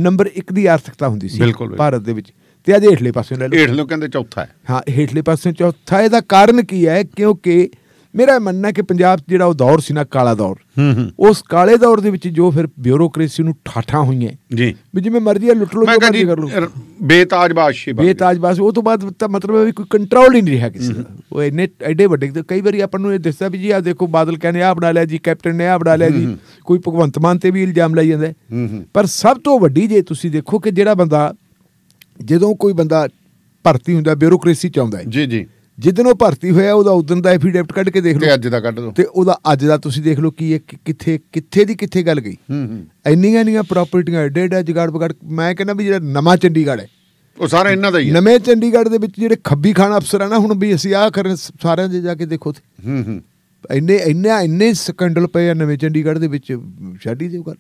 ਨੰਬਰ 1 ਦੀ ਆਰਥਿਕਤਾ ਹੁੰਦੀ ਸੀ ਭਾਰਤ ਦੇ ਵਿੱਚ ਤੇ ਅੱਜ ਹੇਠਲੇ ਪਾਸੇ ਲੈ ਲਓ ਹੇਠਲੇ ਕਹਿੰਦੇ ਚੌਥਾ ਹੈ ਹਾਂ ਹੇਠਲੇ ਪਾਸੇ ਚੌਥਾ ਇਹਦਾ ਕਾਰਨ ਕੀ ਹੈ ਕਿਉਂਕਿ ਮੇਰਾ ਮੰਨਣਾ ਕਿ ਪੰਜਾਬ 'ਚ ਜਿਹੜਾ ਉਹ ਦੌਰ ਸੀ ਨਾ ਕਾਲਾ ਦੌਰ ਉਸ ਕਾਲੇ ਦੌਰ ਦੇ ਵਿੱਚ ਜੋ ਫਿਰ ਬਿਊਰੋਕ੍ਰੇਸੀ ਨੂੰ ਠਾਠਾਂ ਹੋਈਆਂ ਜੀ ਵੀ ਜਿਵੇਂ ਮਰਜ਼ੀ ਆ ਲੁੱਟ ਲੋ ਜੋ ਮਰਜ਼ੀ ਕਰ ਲੋ ਬੇਤਾਜ ਬਾਦਸ਼ਾਹ ਬੇਤਾਜ ਬਾਦਸ਼ਾਹ ਉਹ ਤੋਂ ਬਾਅਦ ਤਾਂ ਮਤਲਬ ਵੀ ਕੋਈ ਕੰਟਰੋਲ ਹੀ ਨਹੀਂ ਰਿਹਾ ਕਿਸੇ ਦਾ ਉਹ ਇੰਨੇ ਐਡੇ ਵੱਡੇ ਕਈ ਵਾਰੀ ਆਪਾਂ ਨੂੰ ਇਹ ਦਿਸਦਾ ਵੀ ਜੀ ਆ ਦੇਖੋ ਬਾਦਲ ਕਹਿੰਦੇ ਆ ਬਣਾ ਲਿਆ ਜੀ ਕੈਪਟਨ ਨੇ ਆ ਬਣਾ ਲਿਆ ਜੀ ਕੋਈ ਭਗਵੰਤ ਮਾਨ ਤੇ ਵੀ ਇਲਜ਼ਾਮ ਲਾਈ ਜਾਂਦਾ ਪਰ ਸਭ ਤੋਂ ਵੱਡੀ ਜੇ ਤੁਸੀਂ ਦੇਖੋ ਕਿ ਜਿਹੜਾ ਬੰਦਾ ਜਦੋਂ ਕੋਈ ਬੰਦਾ ਭਰਤੀ ਹੁੰਦਾ ਬਿਊਰੋਕ੍ਰੇਸੀ ਚ ਆਉਂਦਾ ਹੈ ਜੀ ਜੀ ਜਿੱਦਨ ਉਹ ਭਰਤੀ ਹੋਇਆ ਉਹਦਾ ਉਦਨ ਦਾ ਐਫੀਡੈਵਿਟ ਕੱਢ ਕੇ ਦੇਖ ਲਓ ਤੇ ਅੱਜ ਦਾ ਕੱਢ ਲਓ ਤੇ ਉਹਦਾ ਅੱਜ ਦਾ ਤੁਸੀਂ ਦੇਖ ਲਓ ਕੀ ਹੈ ਕਿੱਥੇ ਕਿੱਥੇ ਦੀ ਕਿੱਥੇ ਗੱਲ ਗਈ ਹੂੰ ਹੂੰ ਇੰਨੀਆਂ ਇੰਨੀਆਂ ਪ੍ਰਾਪਰਟੀਆਂ ਐਡੇ ਐਡੇ ਜਗਾੜ ਬਗੜ ਮੈਂ ਕਹਿੰਦਾ ਵੀ ਜਿਹੜਾ ਨਵਾਂ ਚੰਡੀਗੜ੍ਹ ਹੈ ਉਹ ਸਾਰਾ ਇਹਨਾਂ ਦਾ ਹੀ ਹੈ ਨਵੇਂ ਚੰਡੀਗੜ੍ਹ ਦੇ ਵਿੱਚ ਜਿਹੜੇ ਖੱਬੀ ਖਾਨ ਅਫਸਰ ਆ ਨਾ ਹੁਣ ਵੀ ਅਸੀਂ ਆਹ ਕਰਨ ਸਾਰਿਆਂ ਦੇ ਜਾ ਕੇ ਦੇਖੋ ਹੂੰ ਹੂੰ ਇੰਨੇ ਇੰਨੇ ਇੰਨੇ ਸਕੈਂਡਲ ਪਏ ਆ ਨਵੇਂ ਚੰਡੀਗੜ੍ਹ ਦੇ ਵਿੱਚ ਛੱਡੀ ਦਿਓ ਗੱਲ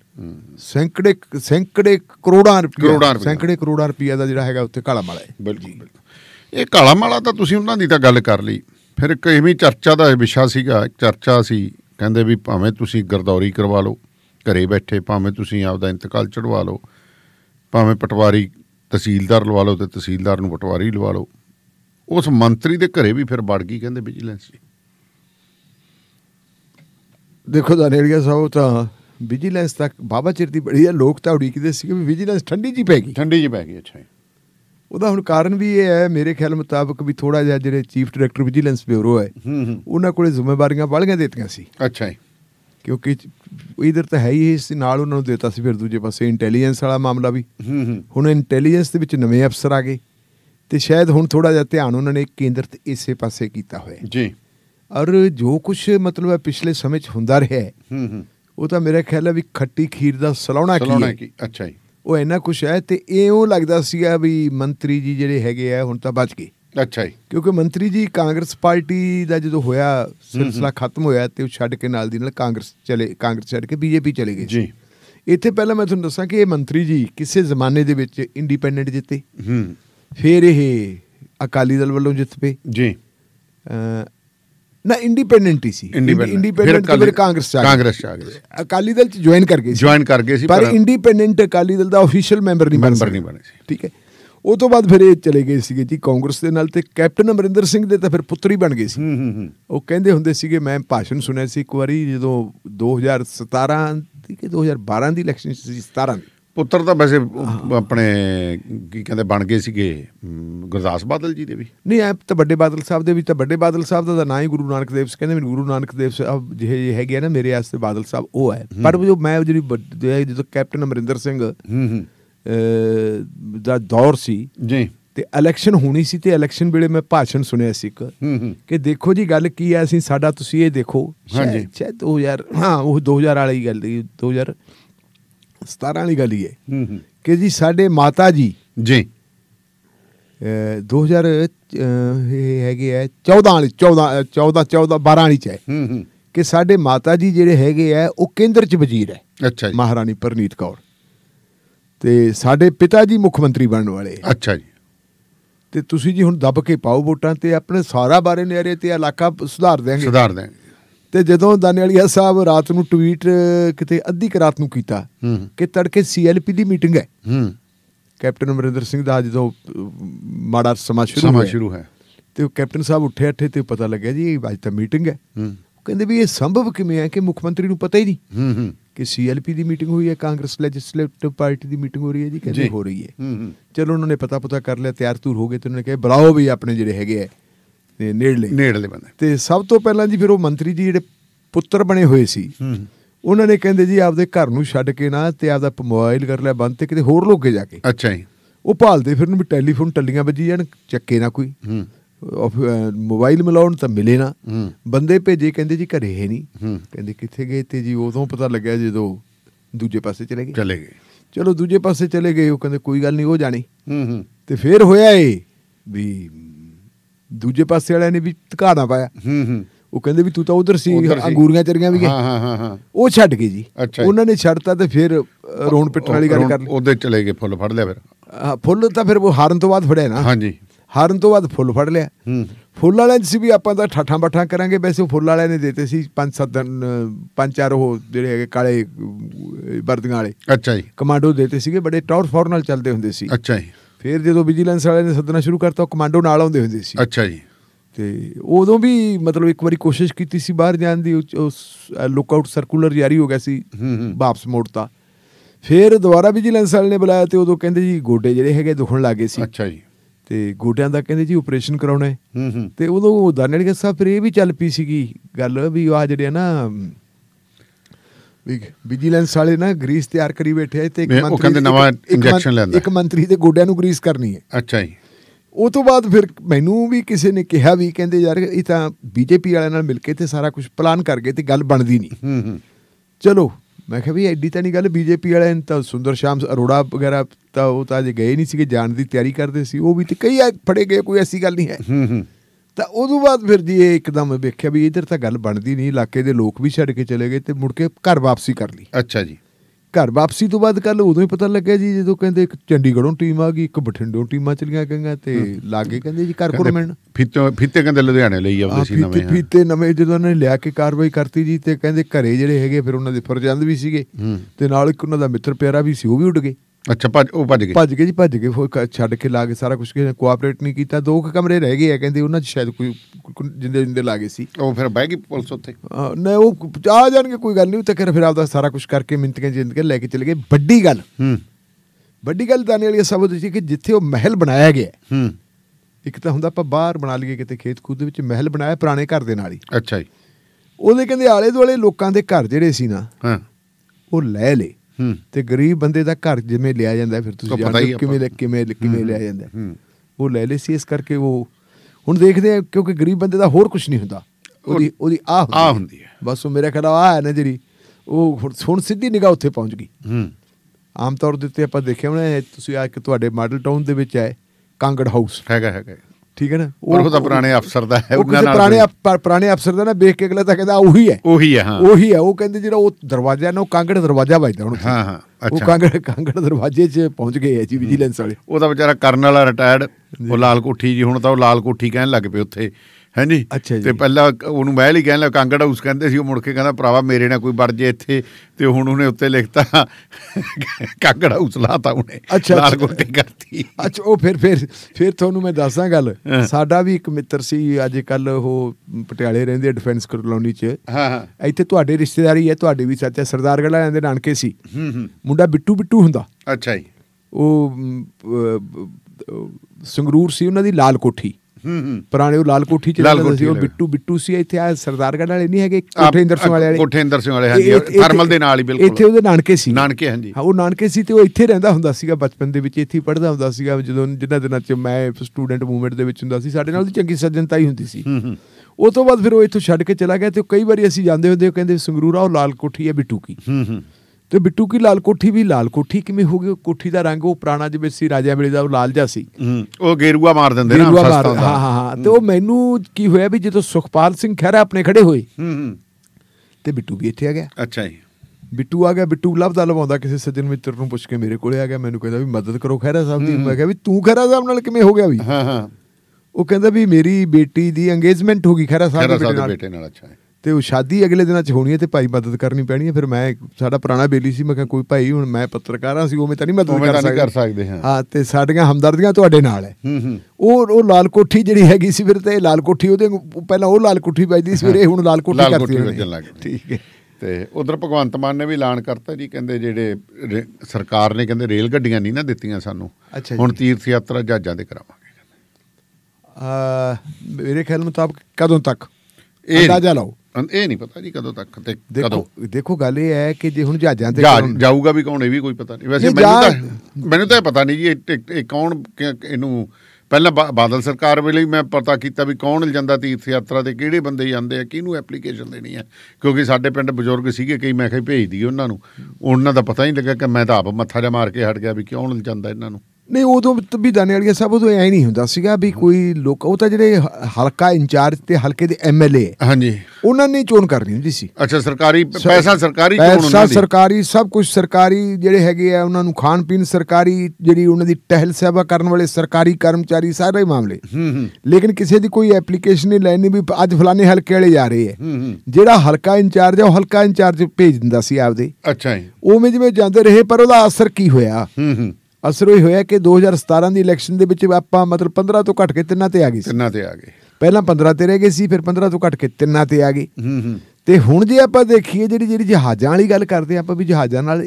ਸੈਂਕੜੇ ਸੈਂਕੜੇ ਕਰੋੜਾਂ ਰੁਪਏ ਸੈਂਕੜੇ ਕਰੋੜਾਂ ਰੁਪਏ ਦਾ ਜਿਹੜਾ ਹੈਗਾ ਉੱਥੇ ਕਾਲਾ ਮਾਲਾ ਹੈ ਬਿਲਕੁਲ ਇਹ ਕਾਲਾ ਮਾਲਾ ਤਾਂ ਤੁਸੀਂ ਉਹਨਾਂ ਦੀ ਤਾਂ ਗੱਲ ਕਰ ਲਈ ਫਿਰ ਇੱਕ ਐਵੇਂ ਚਰਚਾ ਦਾ ਵਿਸ਼ਾ ਸੀਗਾ ਚਰਚਾ ਸੀ ਕਹਿੰਦੇ ਵੀ ਭਾਵੇਂ ਤੁਸੀਂ ਗਰਦੌਰੀ ਕਰਵਾ ਲਓ ਘਰੇ ਬੈਠੇ ਭਾਵੇਂ ਤੁਸੀਂ ਆਪਦਾ ਇੰਤਕਾਲ ਚੜਵਾ ਲਓ ਭਾਵੇਂ ਪਟਵਾਰੀ ਤਹਿਸੀਲਦਾਰ ਲਵਾ ਲਓ ਤੇ ਤਹਿਸੀਲਦਾਰ ਨੂੰ ਪਟਵਾਰੀ ਲਵਾ ਲਓ ਉਸ ਮੰਤਰੀ ਦੇ ਘਰੇ ਵੀ ਫਿਰ ਵੜ ਗਈ ਕਹਿੰਦੇ ਵਿਜੀਲੈਂਸ ਜੀ ਦੇਖੋ ਦਾਨੇੜੀਆ ਸਾਹਿਬ ਤਾਂ ਵਿਜੀਲੈਂਸ ਤੱਕ ਬਾਬਾ ਚਿਰ ਦੀ ਬੜੀ ਹੈ ਲੋਕ ਤਾਂ ਉਡੀਕਦੇ ਸੀ ਕਿ ਵਿਜੀਲੈਂਸ ਠੰਡੀ ਜੀ ਪੈ ਗਈ ਠੰਡੀ ਜੀ ਪੈ ਗਈ ਅੱਛਾ ਉਹਦਾ ਹੁਣ ਕਾਰਨ ਵੀ ਇਹ ਹੈ ਮੇਰੇ ਖਿਆਲ ਮੁਤਾਬਕ ਵੀ ਥੋੜਾ ਜਿਹਾ ਜਿਹੜੇ ਚੀਫ ਡਾਇਰੈਕਟਰ ਵਿਜੀਲੈਂਸ ਬਿਊਰੋ ਹੈ ਉਹਨਾਂ ਕੋਲੇ ਜ਼ਿੰਮੇਵਾਰੀਆਂ ਬੜੀਆਂ ਦਿੱਤੀਆਂ ਸੀ ਅੱਛਾ ਜੀ ਕਿਉਂਕਿ ਇਧਰ ਤਾਂ ਹੈ ਹੀ ਇਸ ਨਾਲ ਉਹਨਾਂ ਨੂੰ ਦਿੱਤਾ ਸੀ ਫਿਰ ਦੂਜੇ ਪਾਸੇ ਇੰਟੈਲੀਜੈਂਸ ਵਾਲਾ ਮਾਮਲਾ ਵੀ ਹੁਣ ਇੰਟੈਲੀਜੈਂਸ ਦੇ ਵਿੱਚ ਨਵੇਂ ਅਫਸਰ ਆ ਗਏ ਤੇ ਸ਼ਾਇਦ ਹੁਣ ਥੋੜਾ ਜਿਹਾ ਧਿਆਨ ਉਹਨਾਂ ਨੇ ਕੇਂਦਰਿਤ ਇਸੇ ਪਾਸੇ ਕੀਤਾ ਹੋਇਆ ਜੀ ਔਰ ਜੋ ਕੁਝ ਮਤਲਬ ਹੈ ਪਿਛਲੇ ਸਮੇਂ 'ਚ ਹੁੰਦਾ ਰਿਹਾ ਹੈ ਉਹ ਤਾਂ ਮੇਰੇ ਖਿਆਲ ਹੈ ਵੀ ਖੱਟੀ ਖੀਰ ਦਾ ਸਲਾਉਣਾ ਕੀ ਹੈ ਅੱਛਾ ਜੀ ਉਹ ਇੰਨਾ ਕੁਛ ਹੈ ਤੇ ਇਉਂ ਲੱਗਦਾ ਸੀਗਾ ਵੀ ਮੰਤਰੀ ਜੀ ਜਿਹੜੇ ਹੈਗੇ ਆ ਹੁਣ ਤਾਂ ਬਚ ਗਏ ਅੱਛਾ ਜੀ ਕਿਉਂਕਿ ਮੰਤਰੀ ਜੀ ਕਾਂਗਰਸ ਪਾਰਟੀ ਦਾ ਜਦੋਂ ਹੋਇਆ ਸਿਲਸਿਲਾ ਖਤਮ ਹੋਇਆ ਤੇ ਉਹ ਛੱਡ ਕੇ ਨਾਲ ਦੀ ਨਾਲ ਕਾਂਗਰਸ ਚਲੇ ਕਾਂਗਰਸ ਛੱਡ ਕੇ ਬੀਜੇਪੀ ਚਲੇ ਗਏ ਜੀ ਇੱਥੇ ਪਹਿਲਾਂ ਮੈਂ ਤੁਹਾਨੂੰ ਦੱਸਾਂ ਕਿ ਇਹ ਮੰਤਰੀ ਜੀ ਕਿਸੇ ਜ਼ਮਾਨੇ ਦੇ ਵਿੱਚ ਇੰਡੀਪੈਂਡੈਂਟ ਜਿੱਤੇ ਹੂੰ ਫਿਰ ਇਹ ਅਕਾਲੀ ਦਲ ਵੱਲੋਂ ਜਿੱਤ ਪਏ ਜੀ ਨਾ ਇੰਡੀਪੈਂਡੈਂਟ ਹੀ ਸੀ ਇੰਡੀਪੈਂਡੈਂਟ ਫਿਰ ਕਾਂਗਰਸ ਚ ਕਾਂਗਰਸ ਚ ਆ ਗਏ ਅਕਾਲੀ ਦਲ ਚ ਜੁਆਇਨ ਕਰ ਗਏ ਸੀ ਜੁਆਇਨ ਕਰ ਗਏ ਸੀ ਪਰ ਇੰਡੀਪੈਂਡੈਂਟ ਅਕਾਲੀ ਦਲ ਦਾ ਅਫੀਸ਼ੀਅਲ ਮੈਂਬਰ ਨਹੀਂ ਮੈਂਬਰ ਨਹੀਂ ਬਣੇ ਸੀ ਠੀਕ ਹੈ ਉਹ ਤੋਂ ਬਾਅਦ ਫਿਰ ਇਹ ਚਲੇ ਗਏ ਸੀਗੇ ਜੀ ਕਾਂਗਰਸ ਦੇ ਨਾਲ ਤੇ ਕੈਪਟਨ ਅਮਰਿੰਦਰ ਸਿੰਘ ਦੇ ਤਾਂ ਫਿਰ ਪੁੱਤਰੀ ਬਣ ਗਏ ਸੀ ਉਹ ਕਹਿੰਦੇ ਹੁੰਦੇ ਸੀਗੇ ਮੈਂ ਭਾਸ਼ਣ ਸੁਣਿਆ ਸੀ ਇੱਕ ਵਾਰੀ ਜਦੋਂ 2017 ਠੀਕ ਹੈ 2012 ਦੀ ਇਲੈਕਸ਼ਨ ਸੀ 17 ਦੀ ਪੁੱਤਰ ਤਾਂ ਵੈਸੇ ਆਪਣੇ ਕੀ ਕਹਿੰਦੇ ਬਣ ਗਏ ਸੀਗੇ ਗੁਰਦਾਸ ਬਾਦਲ ਜੀ ਦੇ ਵੀ ਨਹੀਂ ਐ ਤਾਂ ਵੱਡੇ ਬਾਦਲ ਸਾਹਿਬ ਦੇ ਵੀ ਤਾਂ ਵੱਡੇ ਬਾਦਲ ਸਾਹਿਬ ਦਾ ਨਾਂ ਹੀ ਗੁਰੂ ਨਾਨਕ ਦੇਵ ਜੀ ਕਹਿੰਦੇ ਮੈਨੂੰ ਗੁਰੂ ਨਾਨਕ ਦੇਵ ਸਾਹਿਬ ਜਿਹੇ ਹੈਗੇ ਨਾ ਮੇਰੇ ਵਾਸਤੇ ਬਾਦਲ ਸਾਹਿਬ ਉਹ ਹੈ ਪਰ ਜੋ ਮੈਂ ਜਿਹੜੀ ਜਦੋਂ ਕੈਪਟਨ ਅਮਰਿੰਦਰ ਸਿੰਘ ਹੂੰ ਹੂੰ ਦਾ ਦੌਰ ਸੀ ਜੀ ਤੇ ਇਲੈਕਸ਼ਨ ਹੋਣੀ ਸੀ ਤੇ ਇਲੈਕਸ਼ਨ ਵੇਲੇ ਮੈਂ ਭਾਸ਼ਣ ਸੁਣਿਆ ਸੀ ਇੱਕ ਕਿ ਦੇਖੋ ਜੀ ਗੱਲ ਕੀ ਹੈ ਅਸੀਂ ਸਾਡਾ ਤੁਸੀਂ ਇਹ ਦੇਖੋ ਹਾਂਜੀ ਚਾਹ 2000 ਹਾਂ ਉਹ 2000 ਵਾਲੀ ਗੱਲ ਦੀ 2000 17 ਵਾਲੀ ਗੱਲ ਹੀ ਹੈ ਕਿ ਜੀ ਸਾਡੇ ਮਾਤਾ ਜੀ ਜੀ 2000 ਇਹ ਹੈਗੇ ਐ 14 ਵਾਲੀ 14 14 14 12 ਵਾਲੀ ਚ ਹੈ ਕਿ ਸਾਡੇ ਮਾਤਾ ਜੀ ਜਿਹੜੇ ਹੈਗੇ ਐ ਉਹ ਕੇਂਦਰ ਚ ਵਜ਼ੀਰ ਹੈ ਅੱਛਾ ਜੀ ਮਹਾਰਾਣੀ ਪਰਨੀਤ ਕੌਰ ਤੇ ਸਾਡੇ ਪਿਤਾ ਜੀ ਮੁੱਖ ਮੰਤਰੀ ਬਣਨ ਵਾਲੇ ਅੱਛਾ ਜੀ ਤੇ ਤੁਸੀਂ ਜੀ ਹੁਣ ਦੱਬ ਕੇ ਪਾਓ ਵੋਟਾਂ ਤੇ ਆਪਣੇ ਸਾਰਾ ਬਾਰੇ ਨਿਆਰੇ ਤੇ ਇਲਾਕਾ ਸੁਧਾਰ ਦੇਣਗੇ ਸੁਧਾਰ ਦੇਣਗੇ ਤੇ ਜਦੋਂ ਦਾਨੇਵਾਲੀਆ ਸਾਹਿਬ ਰਾਤ ਨੂੰ ਟਵੀਟ ਕਿਤੇ ਅੱਧੀ ਰਾਤ ਨੂੰ ਕੀਤਾ ਕਿ ਤੜਕੇ ਸੀਐਲਪੀ ਦੀ ਮੀਟਿੰਗ ਹੈ ਕੈਪਟਨ ਅਮਰਿੰਦਰ ਸਿੰਘ ਦਾ ਜਦੋਂ ਮਾੜਾ ਸਮਾਂ ਸ਼ੁਰੂ ਸਮਾਂ ਸ਼ੁਰੂ ਹੈ ਤੇ ਕੈਪਟਨ ਸਾਹਿਬ ਉੱਠੇ ਅੱਠੇ ਤੇ ਪਤਾ ਲੱਗਿਆ ਜੀ ਅੱਜ ਤਾਂ ਮੀਟਿੰਗ ਹੈ ਕਹਿੰਦੇ ਵੀ ਇਹ ਸੰਭਵ ਕਿਵੇਂ ਹੈ ਕਿ ਮੁੱਖ ਮੰਤਰੀ ਨੂੰ ਪਤਾ ਹੀ ਨਹੀਂ ਕਿ ਸੀਐਲਪੀ ਦੀ ਮੀਟਿੰਗ ਹੋਈ ਹੈ ਕਾਂਗਰਸ ਲੈਜਿਸਲੇਟਿਵ ਪਾਰਟੀ ਦੀ ਮੀਟਿੰਗ ਹੋ ਰਹੀ ਹੈ ਜੀ ਕਹਿੰਦੇ ਹੋ ਰਹੀ ਹੈ ਚਲੋ ਉਹਨਾਂ ਨੇ ਪਤਾ ਪਤਾ ਕਰ ਲਿਆ ਤਿਆਰ ਤੂਰ ਹੋ ਗਏ ਤੇ ਉਹਨਾਂ ਨੇ ਕਿਹਾ ਬੁਲਾਓ ਵੀ ਆਪਣੇ ਜਿਹੜੇ ਹੈਗੇ ਆ ਤੇ ਨੇੜਲੇ ਨੇੜਲੇ ਬੰਦੇ ਤੇ ਸਭ ਤੋਂ ਪਹਿਲਾਂ ਜੀ ਫਿਰ ਉਹ ਮੰਤਰੀ ਜੀ ਜਿਹੜੇ ਪੁੱਤਰ ਬਣੇ ਹੋਏ ਸੀ ਉਹਨਾਂ ਨੇ ਕਹਿੰਦੇ ਜੀ ਆਪਦੇ ਘਰ ਨੂੰ ਛੱਡ ਕੇ ਨਾ ਤੇ ਆਪਦਾ ਮੋਬਾਈਲ ਕਰ ਲਿਆ ਬੰਦ ਤੇ ਕਿਤੇ ਹੋਰ ਲੋਕੇ ਜਾ ਕੇ ਅੱਛਾ ਜੀ ਉਹ ਭਾਲਦੇ ਫਿਰਨ ਵੀ ਟੈਲੀਫੋਨ ਟੱਲੀਆਂ ਵੱਜੀ ਜਾਣ ਚੱਕੇ ਨਾ ਕੋਈ ਹੂੰ ਮੋਬਾਈਲ ਮਿਲਾਉਣ ਤਾਂ ਮਿਲੇ ਨਾ ਬੰਦੇ ਭੇਜੇ ਕਹਿੰਦੇ ਜੀ ਘਰੇ ਹੈ ਨਹੀਂ ਕਹਿੰਦੇ ਕਿੱਥੇ ਗਏ ਤੇ ਜੀ ਉਦੋਂ ਪਤਾ ਲੱਗਿਆ ਜਦੋਂ ਦੂਜੇ ਪਾਸੇ ਚਲੇ ਗਏ ਚਲੇ ਗਏ ਚਲੋ ਦੂਜੇ ਪਾਸੇ ਚਲੇ ਗਏ ਉਹ ਕਹਿੰਦੇ ਕੋਈ ਗੱਲ ਨਹੀਂ ਉਹ ਜਾਣੀ ਹੂੰ ਹੂੰ ਤੇ ਫੇਰ ਹੋਇਆ ਏ ਵੀ ਦੂਜੇ ਪਾਸੇ ਵਾਲਿਆਂ ਨੇ ਵੀ ਧਕਾ ਨਾ ਪਾਇਆ ਹੂੰ ਹੂੰ ਉਹ ਕਹਿੰਦੇ ਵੀ ਤੂੰ ਤਾਂ ਉਧਰ ਸੀ ਅੰਗੂਰੀਆਂ ਚਰੀਆਂ ਵੀ ਗਏ ਹਾਂ ਹਾਂ ਹਾਂ ਉਹ ਛੱਡ ਗਏ ਜੀ ਉਹਨਾਂ ਨੇ ਛੱਡਤਾ ਤੇ ਫਿਰ ਰੋਣ ਪਿੱਟਣ ਵਾਲੀ ਗੱਲ ਕਰ ਲਈ ਉਹਦੇ ਚਲੇ ਗਏ ਫੁੱਲ ਫੜ ਲਿਆ ਫਿਰ ਹਾਂ ਫੁੱਲ ਤਾਂ ਫਿਰ ਉਹ ਹਾਰਨ ਤੋਂ ਬਾਅਦ ਫੜਿਆ ਨਾ ਹਾਂਜੀ ਹਾਰਨ ਤੋਂ ਬਾਅਦ ਫੁੱਲ ਫੜ ਲਿਆ ਹੂੰ ਫੁੱਲ ਵਾਲਿਆਂ ਸੀ ਵੀ ਆਪਾਂ ਤਾਂ ਠਾਠਾਂ ਬੱਠਾਂ ਕਰਾਂਗੇ ਵੈਸੇ ਫੁੱਲ ਵਾਲਿਆਂ ਨੇ ਦਿੱਤੇ ਸੀ ਪੰਜ ਸੱਤ ਦਿਨ ਪੰਜ ਚਾਰ ਉਹ ਜਿਹੜੇ ਹੈਗੇ ਕਾਲੇ ਵਰਦੀਆਂ ਵਾਲੇ ਅੱਛਾ ਜੀ ਕਮਾਂਡੋ ਦਿੱਤੇ ਸੀਗੇ ਬੜੇ ਟੌਰ ਫੋਰਨਲ ਨਾਲ ਚੱਲਦੇ ਹੁੰਦੇ ਸੀ ਅੱਛਾ ਜੀ ਫਿਰ ਜਦੋਂ ਵਿਜੀਲੈਂਸ ਵਾਲਿਆਂ ਨੇ ਸੱਦਣਾ ਸ਼ੁਰੂ ਕਰਤਾ ਕਮਾਂਡੋ ਨਾਲ ਆਉਂਦੇ ਹੁੰਦੇ ਸੀ ਅੱਛਾ ਜੀ ਤੇ ਉਦੋਂ ਵੀ ਮਤਲਬ ਇੱਕ ਵਾਰੀ ਕੋਸ਼ਿਸ਼ ਕੀਤੀ ਸੀ ਬਾਹਰ ਜਾਣ ਦੀ ਉਸ ਲੁੱਕਆਊਟ ਸਰਕੂਲਰ ਜਾਰੀ ਹੋ ਗਿਆ ਸੀ ਵਾਪਸ ਮੋੜਤਾ ਫਿਰ ਦੁਬਾਰਾ ਵਿਜੀਲੈਂਸ ਵਾਲੇ ਨੇ ਬੁਲਾਇਆ ਤੇ ਉਦੋਂ ਕਹਿੰਦੇ ਜੀ ਗੋਡੇ ਜਿਹੜੇ ਹੈਗੇ ਦੁਖਣ ਲੱਗੇ ਸੀ ਅੱਛਾ ਜੀ ਤੇ ਗੋਡਿਆਂ ਦਾ ਕਹਿੰਦੇ ਜੀ ਆਪਰੇਸ਼ਨ ਕਰਾਉਣਾ ਹੈ ਤੇ ਉਦੋਂ ਦਾਨੇੜੀਆ ਸਾਹਿਬ ਫਿਰ ਇਹ ਵੀ ਚੱਲ ਪਈ ਸੀਗੀ ਗੱਲ ਵੀ ਆ ਜਿਹੜੇ ਨਾ ਵੀ ਵਿਜੀਲੈਂਸ ਵਾਲੇ ਨਾ ਗ੍ਰੀਸ ਤਿਆਰ ਕਰੀ ਬੈਠੇ ਤੇ ਇੱਕ ਮੰਤਰੀ ਉਹ ਕਹਿੰਦੇ ਨਵਾਂ ਇੰਜੈਕਸ਼ਨ ਲੈਂਦਾ ਇੱਕ ਮੰਤਰੀ ਦੇ ਗੋਡਿਆਂ ਨੂੰ ਗ੍ਰੀਸ ਕਰਨੀ ਹੈ ਅੱਛਾ ਜੀ ਉਹ ਤੋਂ ਬਾਅਦ ਫਿਰ ਮੈਨੂੰ ਵੀ ਕਿਸੇ ਨੇ ਕਿਹਾ ਵੀ ਕਹਿੰਦੇ ਯਾਰ ਇਹ ਤਾਂ ਬੀਜੇਪੀ ਵਾਲਿਆਂ ਨਾਲ ਮਿਲ ਕੇ ਤੇ ਸਾਰਾ ਕੁਝ ਪਲਾਨ ਕਰ ਗਏ ਤੇ ਗੱਲ ਬਣਦੀ ਨਹੀਂ ਹੂੰ ਹੂੰ ਚਲੋ ਮੈਂ ਕਿਹਾ ਵੀ ਐਡੀ ਤਾਂ ਨਹੀਂ ਗੱਲ ਬੀਜੇਪੀ ਵਾਲਿਆਂ ਤਾਂ ਸੁੰਦਰ ਸ਼ਾਮ ਅਰੋੜਾ ਵਗੈਰਾ ਤਾਂ ਉਹ ਤਾਂ ਅਜੇ ਗਏ ਨਹੀਂ ਸੀਗੇ ਜਾਣ ਦੀ ਤਿਆਰੀ ਕਰਦੇ ਸੀ ਉਹ ਵੀ ਤੇ ਕਈ ਫੜੇ ਗਏ ਕੋਈ ਐਸੀ ਗੱਲ ਨਹੀਂ ਹੈ ਹੂੰ ਹੂੰ ਤਾਂ ਉਦੋਂ ਬਾਅਦ ਫਿਰ ਜੀ ਇਹ ਇੱਕਦਮ ਵੇਖਿਆ ਵੀ ਇਧਰ ਤਾਂ ਗੱਲ ਬਣਦੀ ਨਹੀਂ ਇਲਾਕੇ ਦੇ ਲੋਕ ਵੀ ਛੱਡ ਕੇ ਚਲੇ ਗਏ ਤੇ ਮੁੜ ਕੇ ਘਰ ਵਾਪਸੀ ਕਰ ਲਈ ਅੱਛਾ ਜੀ ਘਰ ਵਾਪਸੀ ਤੋਂ ਬਾਅਦ ਕੱਲ ਉਦੋਂ ਹੀ ਪਤਾ ਲੱਗਿਆ ਜੀ ਜਦੋਂ ਕਹਿੰਦੇ ਇੱਕ ਚੰਡੀਗੜ੍ਹੋਂ ਟੀਮ ਆ ਗਈ ਇੱਕ ਬਠਿੰਡੋਂ ਟੀਮਾਂ ਚਲੀਆਂ ਗਈਆਂ ਤੇ ਲਾਗੇ ਕਹਿੰਦੇ ਜੀ ਕਰਕੁਰ ਮਿਲਣ ਫਿੱਤੇ ਫਿੱਤੇ ਕਹਿੰਦੇ ਲੁਧਿਆਣੇ ਲਈ ਆਉਂਦੇ ਸੀ ਨਵੇਂ ਫਿੱਤੇ ਨਵੇਂ ਜਦੋਂ ਉਹਨਾਂ ਨੇ ਲਿਆ ਕੇ ਕਾਰਵਾਈ ਕਰਤੀ ਜੀ ਤੇ ਕਹਿੰਦੇ ਘਰੇ ਜਿਹੜੇ ਹੈਗੇ ਫਿਰ ਉਹਨਾਂ ਦੇ ਫਰਜ਼ੰਦ ਵੀ ਸੀਗੇ ਤੇ ਨਾਲ ਇੱਕ ਉਹਨਾਂ ਦਾ ਮਿੱਤਰ ਪਿਆਰਾ ਵੀ ਸੀ ਉਹ ਵੀ ਉੱਡ ਗਏ ਅੱਛਾ ਭੱਜ ਉਹ ਭੱਜ ਗਏ ਭੱਜ ਗਏ ਜੀ ਭੱਜ ਗਏ ਹੋਰ ਛੱਡ ਕੇ ਲਾ ਕੇ ਸਾਰਾ ਕੁਝ ਕਿਸੇ ਕੋਆਪਰੇਟ ਨਹੀਂ ਕੀਤਾ ਦੋ ਕਮਰੇ ਰਹਿ ਗਏ ਆ ਕਹਿੰਦੇ ਉਹਨਾਂ 'ਚ ਸ਼ਾਇਦ ਕੋਈ ਜਿੰਦੇ ਜਿੰਦੇ ਲਾਗੇ ਸੀ ਉਹ ਫਿਰ ਬਹਿ ਗਈ ਪੁਲਿਸ ਉੱਥੇ ਨਹੀਂ ਉਹ ਆ ਜਾਣਗੇ ਕੋਈ ਗੱਲ ਨਹੀਂ ਉੱਥੇ ਕਰ ਫਿਰ ਆਪਦਾ ਸਾਰਾ ਕੁਝ ਕਰਕੇ ਮਿੰਤਕੇ ਜਿੰਦ ਕੇ ਲੈ ਕੇ ਚਲੇ ਗਏ ਵੱਡੀ ਗੱਲ ਹੂੰ ਵੱਡੀ ਗੱਲ ਦਾਨੀ ਵਾਲੀ ਸ਼ਬਦ ਸੀ ਕਿ ਜਿੱਥੇ ਉਹ ਮਹਿਲ ਬਣਾਇਆ ਗਿਆ ਹੂੰ ਇੱਕ ਤਾਂ ਹੁੰਦਾ ਆਪਾਂ ਬਾਹਰ ਬਣਾ ਲਈਏ ਕਿਤੇ ਖੇਤ ਖੂਦ ਦੇ ਵਿੱਚ ਮਹਿਲ ਬਣਾਇਆ ਪੁਰਾਣੇ ਘਰ ਦੇ ਨਾਲ ਹੀ ਅੱਛਾ ਜੀ ਉਹਦੇ ਕਹਿੰਦੇ ਆਲੇ ਦੁਆਲੇ ਲੋਕਾਂ ਦੇ ਘਰ ਜਿਹੜੇ ਸੀ ਨਾ ਹਾਂ ਉਹ ਲੈ ਲੇ ਤੇ ਗਰੀਬ ਬੰਦੇ ਦਾ ਘਰ ਜਿਵੇਂ ਲਿਆ ਜਾਂਦਾ ਫਿਰ ਤੁਸੀਂ ਜਾਣਦੇ ਕਿਵੇਂ ਕਿਵੇਂ ਕਿਵੇਂ ਲਿਆ ਜਾਂਦਾ ਉਹ ਲੈ ਲੈ ਸੀ ਇਸ ਕਰਕੇ ਉਹ ਹੁਣ ਦੇਖਦੇ ਆ ਕਿਉਂਕਿ ਗਰੀਬ ਬੰਦੇ ਦਾ ਹੋਰ ਕੁਝ ਨਹੀਂ ਹੁੰਦਾ ਉਹਦੀ ਉਹਦੀ ਆਹ ਆ ਹੁੰਦੀ ਹੈ ਬਸ ਉਹ ਮੇਰੇ ਖਿਆਲ ਆ ਹੈ ਨਾ ਜਿਹੜੀ ਉਹ ਹੁਣ ਸਿੱਧੀ ਨਿਗਾਹ ਉੱਥੇ ਪਹੁੰਚ ਗਈ ਹੂੰ ਆਮ ਤੌਰ ਦੇ ਉੱਤੇ ਆਪਾਂ ਦੇਖਿਆ ਹੋਣਾ ਤੁਸੀਂ ਆ ਕਿ ਤੁਹਾਡੇ ਮਾਡਲ ਟਾਊਨ ਦੇ ਵਿੱਚ ਹੈ ਕਾਂਗੜ ਹਾਊਸ ਹੈਗਾ ਹੈਗਾ ਠੀਕ ਹੈ ਨਾ ਉਹ ਤਾਂ ਪੁਰਾਣੇ ਅਫਸਰ ਦਾ ਹੈ ਉਹਨਾਂ ਨਾਲ ਪੁਰਾਣੇ ਪੁਰਾਣੇ ਅਫਸਰ ਦਾ ਨਾ ਵੇਖ ਕੇ ਅਗਲਾ ਤਾਂ ਕਹਿੰਦਾ ਉਹੀ ਹੈ ਉਹੀ ਹੈ ਹਾਂ ਉਹੀ ਹੈ ਉਹ ਕਹਿੰਦੇ ਜਿਹੜਾ ਉਹ ਦਰਵਾਜ਼ਾ ਨਾ ਉਹ ਕਾਂਗੜ ਦਰਵਾਜ਼ਾ ਵੱਜਦਾ ਹੁਣ ਹਾਂ ਹਾਂ ਅੱਛਾ ਉਹ ਕਾਂਗੜ ਕਾਂਗੜ ਦਰਵਾਜ਼ੇ 'ਚ ਪਹੁੰਚ ਗਏ ਹੈ ਜੀ ਵਿਜੀਲੈਂਸ ਵਾਲੇ ਉਹਦਾ ਵਿਚਾਰਾ ਕਰਨ ਵਾਲਾ ਰਿਟਾਇਰਡ ਉਹ ਲਾਲ ਕੋਠੀ ਜੀ ਹੁਣ ਤਾਂ ਉਹ ਲਾਲ ਕੋਠੀ ਕਹਿਣ ਲੱਗ ਪਏ ਉੱਥੇ ਹਾਂਜੀ ਤੇ ਪਹਿਲਾਂ ਉਹਨੂੰ ਮਹਿਲ ਹੀ ਕਹਿਣ ਲੱਗਾ ਕਾਂਗੜਾ ਉਸ ਕਹਿੰਦੇ ਸੀ ਉਹ ਮੁੜ ਕੇ ਕਹਿੰਦਾ ਭਰਾਵਾ ਮੇਰੇ ਨਾਲ ਕੋਈ ਵੜ ਜੇ ਇੱਥੇ ਤੇ ਹੁਣ ਉਹਨੇ ਉੱਤੇ ਲਿਖਤਾ ਕਾਂਗੜਾ ਉਸ ਲਾਤਾ ਉਹਨੇ ਲਾਲ ਗੋਟੇ ਕਰਤੀ ਅੱਛਾ ਉਹ ਫਿਰ ਫਿਰ ਫਿਰ ਤੁਹਾਨੂੰ ਮੈਂ ਦੱਸਾਂ ਗੱਲ ਸਾਡਾ ਵੀ ਇੱਕ ਮਿੱਤਰ ਸੀ ਅੱਜ ਕੱਲ ਉਹ ਪਟਿਆਲੇ ਰਹਿੰਦੇ ਡਿਫੈਂਸ ਕਲੋਨੀ 'ਚ ਹਾਂ ਹਾਂ ਇੱਥੇ ਤੁਹਾਡੇ ਰਿਸ਼ਤੇਦਾਰੀ ਹੈ ਤੁਹਾਡੇ ਵੀ ਸੱਚੇ ਸਰਦਾਰ ਗੜਾ ਦੇ ਨਾਨਕੇ ਸੀ ਹੂੰ ਹੂੰ ਮੁੰਡਾ ਬਿੱਟੂ ਬਿੱਟੂ ਹੁੰਦਾ ਅੱਛਾ ਜੀ ਉਹ ਸੰਗਰੂਰ ਸੀ ਉਹਨਾਂ ਦੀ ਲਾਲ ਕੋਠੀ ਪੁਰਾਣੇ ਉਹ ਲਾਲ ਕੋਠੀ ਚ ਰਹਿੰਦਾ ਸੀ ਉਹ ਬਿੱਟੂ ਬਿੱਟੂ ਸੀ ਇੱਥੇ ਆ ਸਰਦਾਰਗੜ੍ਹ ਵਾਲੇ ਨਹੀਂ ਹੈਗੇ ਇੰਦਰ ਸਿੰਘ ਵਾਲੇ ਵਾਲੇ ਇੰਦਰ ਸਿੰਘ ਵਾਲੇ ਹਾਂਜੀ ਥਰਮਲ ਦੇ ਨਾਲ ਹੀ ਬਿਲਕੁਲ ਇੱਥੇ ਉਹਦੇ ਨਾਨਕੇ ਸੀ ਨਾਨਕੇ ਹਾਂਜੀ ਹਾਂ ਉਹ ਨਾਨਕੇ ਸੀ ਤੇ ਉਹ ਇੱਥੇ ਰਹਿੰਦਾ ਹੁੰਦਾ ਸੀਗਾ ਬਚਪਨ ਦੇ ਵਿੱਚ ਇੱਥੇ ਪੜ੍ਹਦਾ ਹੁੰਦਾ ਸੀਗਾ ਜਦੋਂ ਜਿੰਨਾ ਦਿਨਾਂ ਚ ਮੈਂ ਸਟੂਡੈਂਟ ਮੂਵਮੈਂਟ ਦੇ ਵਿੱਚ ਹੁੰਦਾ ਸੀ ਸਾਡੇ ਨਾਲ ਦੀ ਚੰਗੀ ਸੱਜਣਤਾ ਹੀ ਹੁੰਦੀ ਸੀ ਉਹ ਤੋਂ ਬਾਅਦ ਫਿਰ ਉਹ ਇੱਥੋਂ ਛੱਡ ਕੇ ਚਲਾ ਗਿਆ ਤੇ ਕਈ ਵਾਰੀ ਅਸੀਂ ਜਾਂਦੇ ਹੁੰਦੇ ਉਹ ਕਹਿੰਦੇ ਸੰਗਰੂਰਾ ਉਹ ਲਾਲ ਕੋਠੀ ਹੈ ਬਿੱਟੂ ਕੀ ਹੂੰ ਹੂੰ ਤੇ ਬਿੱਟੂ ਕੀ ਲਾਲ ਕੋਠੀ ਵੀ ਲਾਲ ਕੋਠੀ ਕਿਵੇਂ ਹੋ ਗਈ ਕੋਠੀ ਦਾ ਰੰਗ ਉਹ ਪੁਰਾਣਾ ਜਿਵੇਂ ਸੀ ਰਾਜਾ ਮੇਰੇ ਦਾ ਉਹ ਲਾਲ ਜਾ ਸੀ ਉਹ ਗੇਰੂਆ ਮਾਰ ਦਿੰਦੇ ਨਾ ਹਾਂ ਹਾਂ ਹਾਂ ਤੇ ਉਹ ਮੈਨੂੰ ਕੀ ਹੋਇਆ ਵੀ ਜਦੋਂ ਸੁਖਪਾਲ ਸਿੰਘ ਖਹਿਰਾ ਆਪਣੇ ਖੜੇ ਹੋਏ ਤੇ ਬਿੱਟੂ ਵੀ ਇੱਥੇ ਆ ਗਿਆ ਅੱਛਾ ਜੀ ਬਿੱਟੂ ਆ ਗਿਆ ਬਿੱਟੂ ਲੱਭਦਾ ਲਵਾਉਂਦਾ ਕਿਸੇ ਸੱਜਣ ਮਿੱਤਰ ਨੂੰ ਪੁੱਛ ਕੇ ਮੇਰੇ ਕੋਲੇ ਆ ਗਿਆ ਮੈਨੂੰ ਕਹਿੰਦਾ ਵੀ ਮਦਦ ਕਰੋ ਖਹਿਰਾ ਸਾਹਿਬ ਦੀ ਮੈਂ ਕਿਹਾ ਵੀ ਤੂੰ ਖਹਿਰਾ ਸਾਹਿਬ ਨਾਲ ਕਿਵੇਂ ਹੋ ਗਿਆ ਵੀ ਹਾਂ ਹਾਂ ਉਹ ਕਹਿੰਦਾ ਵੀ ਮੇਰੀ ਬੇਟੀ ਦੀ ਅੰਗੇਜਮੈਂਟ ਹੋ ਗਈ ਖਹਿਰਾ ਸਾਹਿਬ ਦੇ ਬੇਟੇ ਨਾਲ ਅੱਛਾ ਹੈ ਤੇ ਉਹ ਸ਼ਾਦੀ ਅਗਲੇ ਦਿਨਾਂ 'ਚ ਹੋਣੀ ਹੈ ਤੇ ਭਾਈ ਮਦਦ ਕਰਨੀ ਪੈਣੀ ਹੈ ਫਿਰ ਮੈਂ ਸਾਡਾ ਪੁਰਾਣਾ ਬੇਲੀ ਸੀ ਮੈਂ ਕਿਹਾ ਕੋਈ ਭਾਈ ਹੁਣ ਮੈਂ ਪੱਤਰਕਾਰਾਂ ਸੀ ਉਵੇਂ ਤਾਂ ਨਹੀਂ ਮਦਦ ਕਰ ਸਕਦੇ ਹਾਂ ਹਾਂ ਤੇ ਸਾਡੀਆਂ ਹਮਦਰਦੀਆਂ ਤੁਹਾਡੇ ਨਾਲ ਹੈ ਉਹ ਉਹ ਲਾਲ ਕੋਠੀ ਜਿਹੜੀ ਹੈਗੀ ਸੀ ਫਿਰ ਤੇ ਲਾਲ ਕੋਠੀ ਉਹਦੇ ਪਹਿਲਾਂ ਉਹ ਲਾਲ ਕੋਠੀ ਵੱਜਦੀ ਸੀ ਫਿਰ ਇਹ ਹੁਣ ਲਾਲ ਕੋਠੀ ਕਰਦੀ ਹੈ ਠੀਕ ਹੈ ਤੇ ਉਧਰ ਭਗਵੰਤ ਮਾਨ ਨੇ ਵੀ ਐਲਾਨ ਕਰਤਾ ਜੀ ਕਹਿੰਦੇ ਜਿਹੜੇ ਸਰਕਾਰ ਨੇ ਕਹਿੰਦੇ ਰੇਲ ਗੱਡੀਆਂ ਨਹੀਂ ਨਾ ਦਿੱਤੀਆਂ ਸਾਨੂੰ ਹੁਣ ਤੀਰਥ ਯਾਤਰਾ ਜਹਾਜ਼ਾਂ ਦੇ ਕਰਾਵਾਂਗੇ ਆ ਮੇਰੇ ਖਿਆਲ ਮੁਤਾਬਕ ਕਦੋਂ ਤੱਕ ਇਹ ਅੰਦਾਜ਼ਾ ਲਾਓ ਇਹ ਨਹੀਂ ਪਤਾ ਜੀ ਕਦੋਂ ਤੱਕ ਤੇ ਦੇਖੋ ਦੇਖੋ ਗੱਲ ਇਹ ਹੈ ਕਿ ਜੇ ਹੁਣ ਜਹਾਜ਼ਾਂ ਤੇ ਜਾਊਗਾ ਵੀ ਕੌਣ ਇਹ ਵੀ ਕੋਈ ਪਤਾ ਨਹੀਂ ਵੈਸੇ ਮੈਨੂੰ ਤਾਂ ਮੈਨੂੰ ਤਾਂ ਪਤਾ ਨਹੀਂ ਜੀ ਇਹ ਕੌਣ ਇਹਨੂੰ ਪਹਿਲਾਂ ਬਾਦਲ ਸਰਕਾਰ ਵੇਲੇ ਮੈਂ ਪਤਾ ਕੀਤਾ ਵੀ ਕੌਣ ਜਾਂਦਾ ਤੀਰਥ ਯਾਤਰਾ ਤੇ ਕਿਹੜੇ ਬੰਦੇ ਜਾਂਦੇ ਆ ਕਿਹਨੂੰ ਐਪਲੀਕੇਸ਼ਨ ਦੇਣੀ ਆ ਕਿਉਂਕਿ ਸਾਡੇ ਪਿੰਡ ਬਜ਼ੁਰਗ ਸੀਗੇ ਕਈ ਮੈਂ ਕਿਹਾ ਭੇਜ ਦਈਏ ਉਹਨਾਂ ਨੂੰ ਉਹਨਾਂ ਦਾ ਪਤਾ ਹੀ ਨਹੀਂ ਲੱਗਾ ਕਿ ਮੈਂ ਤਾਂ ਆਪ ਮੱਥਾ ਜਾ ਮਾਰ ਕੇ ਹਟ ਗਿਆ ਵੀ ਕਿਉਂ ਜਾਂਦਾ ਇਹਨਾਂ ਨੂੰ ਨਹੀਂ ਉਦੋਂ ਵੀ ਦਾਨੇਵਾਲੀਆ ਸਭ ਉਦੋਂ ਐ ਨਹੀਂ ਹੁੰਦਾ ਸੀਗਾ ਵੀ ਕੋਈ ਲੋਕ ਉਹ ਤਾਂ ਜਿਹੜੇ ਹਲਕਾ ਇੰਚਾਰਜ ਤੇ ਹਲਕੇ ਦੇ ਐਮਐਲਏ ਹਾਂਜੀ ਉਹਨਾਂ ਨੇ ਚੋਣ ਕਰਨੀ ਹੁੰਦੀ ਸੀ ਅੱਛਾ ਸਰਕਾਰੀ ਪੈਸਾ ਸਰਕਾਰੀ ਚੋਣ ਹੁੰਦੀ ਸੀ ਪੈਸਾ ਸਰਕਾਰੀ ਸਭ ਕੁਝ ਸਰਕਾਰੀ ਜਿਹੜੇ ਹੈਗੇ ਆ ਉਹਨਾਂ ਨੂੰ ਖਾਣ ਪੀਣ ਸਰਕਾਰੀ ਜਿਹੜੀ ਉਹਨਾਂ ਦੀ ਟਹਿਲ ਸੇਵਾ ਕਰਨ ਵਾਲੇ ਸਰਕਾਰੀ ਕਰਮਚਾਰੀ ਸਾਰੇ ਮਾਮਲੇ ਹੂੰ ਹੂੰ ਲੇਕਿਨ ਕਿਸੇ ਦੀ ਕੋਈ ਐਪਲੀਕੇਸ਼ਨ ਨਹੀਂ ਲੈਣੀ ਵੀ ਅੱਜ ਫਲਾਣੇ ਹਲਕੇ ਵਾਲੇ ਜਾ ਰਹੇ ਆ ਜਿਹੜਾ ਹਲਕਾ ਇੰਚਾਰਜ ਆ ਉਹ ਹਲਕਾ ਇੰਚਾਰਜ ਭੇਜ ਦਿੰਦਾ ਸੀ ਆਪਦੇ ਅੱਛਾ ਜੀ ਉਵੇਂ ਜਿਵੇਂ ਜਾਂਦੇ ਰਹੇ ਪਰ ਉਹਦਾ ਅਸਰ ਕੀ ਹੋਇਆ ਹੂੰ ਹੂੰ ਅਸਰ ਹੋਈ ਹੋਇਆ ਕਿ 2017 ਦੀ ਇਲੈਕਸ਼ਨ ਦੇ ਵਿੱਚ ਆਪਾਂ ਮਤਲਬ 15 ਤੋਂ ਘਟ ਕੇ ਤਿੰਨਾਂ ਤੇ ਆ ਗਏ ਸੀ ਤੇ ਆ ਗਏ ਪਹਿਲਾਂ 15 ਤੇ ਰਹਿ ਗਏ ਸੀ ਫਿਰ 15 ਤੋਂ ਘਟ ਕੇ ਤਿੰਨਾਂ ਤੇ ਆ ਗਏ ਹੂੰ ਹੂੰ ਤੇ ਹੁਣ ਜੇ ਆਪਾਂ ਦੇਖੀਏ ਜਿਹੜੀ ਜਿਹੜੀ ਜਹਾਜ਼ਾਂ ਵਾਲੀ ਗੱਲ ਕਰਦੇ ਆਪਾਂ ਵੀ ਜਹਾਜ਼ਾਂ ਨਾਲ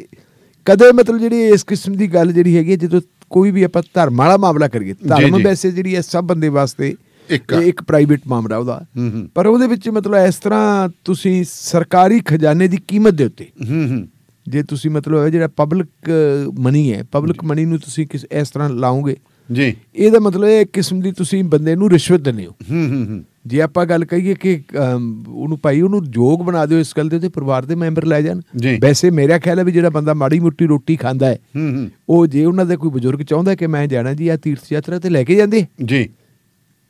ਕਦੇ ਮਤਲਬ ਜਿਹੜੀ ਇਸ ਕਿਸਮ ਦੀ ਗੱਲ ਜਿਹੜੀ ਹੈਗੀ ਜਦੋਂ ਕੋਈ ਵੀ ਆਪਾਂ ਧਰਮ ਵਾਲਾ ਮਾਮਲਾ ਕਰੀਏ ਧਰਮ ਵੈਸੇ ਜਿਹੜੀ ਹੈ ਸਭ ਬੰਦੇ ਵਾਸਤੇ ਇੱਕ ਇੱਕ ਪ੍ਰਾਈਵੇਟ ਮਾਮਲਾ ਉਹਦਾ ਪਰ ਉਹਦੇ ਵਿੱਚ ਮਤਲਬ ਇਸ ਤਰ੍ਹਾਂ ਤੁਸੀਂ ਸਰਕਾਰੀ ਖਜ਼ਾਨੇ ਦੀ ਕੀਮਤ ਦੇ ਉੱਤੇ ਹੂੰ ਹੂੰ ਜੇ ਤੁਸੀਂ ਮਤਲਬ ਹੈ ਜਿਹੜਾ ਪਬਲਿਕ ਮਨੀ ਹੈ ਪਬਲਿਕ ਮਨੀ ਨੂੰ ਤੁਸੀਂ ਕਿਸ ਇਸ ਤਰ੍ਹਾਂ ਲਾਉਂਗੇ ਜੀ ਇਹਦਾ ਮਤਲਬ ਇਹ ਕਿਸਮ ਦੀ ਤੁਸੀਂ ਬੰਦੇ ਨੂੰ ਰਿਸ਼ਵਤ ਦਿੰਦੇ ਹੋ ਹੂੰ ਹੂੰ ਹੂੰ ਜੇ ਆਪਾਂ ਗੱਲ ਕਹੀਏ ਕਿ ਉਹਨੂੰ ਭਾਈ ਉਹਨੂੰ ਜੋਗ ਬਣਾ ਦਿਓ ਇਸ ਗੱਲ ਦੇ ਤੇ ਪਰਿਵਾਰ ਦੇ ਮੈਂਬਰ ਲੈ ਜਾਣ ਵੈਸੇ ਮੇਰਾ ਖਿਆਲ ਹੈ ਵੀ ਜਿਹੜਾ ਬੰਦਾ ਮਾੜੀ ਮੁੱਟੀ ਰੋਟੀ ਖਾਂਦਾ ਹੈ ਉਹ ਜੇ ਉਹਨਾਂ ਦੇ ਕੋਈ ਬਜ਼ੁਰਗ ਚਾਹੁੰਦਾ ਕਿ ਮੈਂ ਜਾਣਾ ਜੀ ਆ ਤੀਰਥ ਯਾਤਰਾ ਤੇ ਲੈ ਕੇ ਜਾਂਦੇ ਜੀ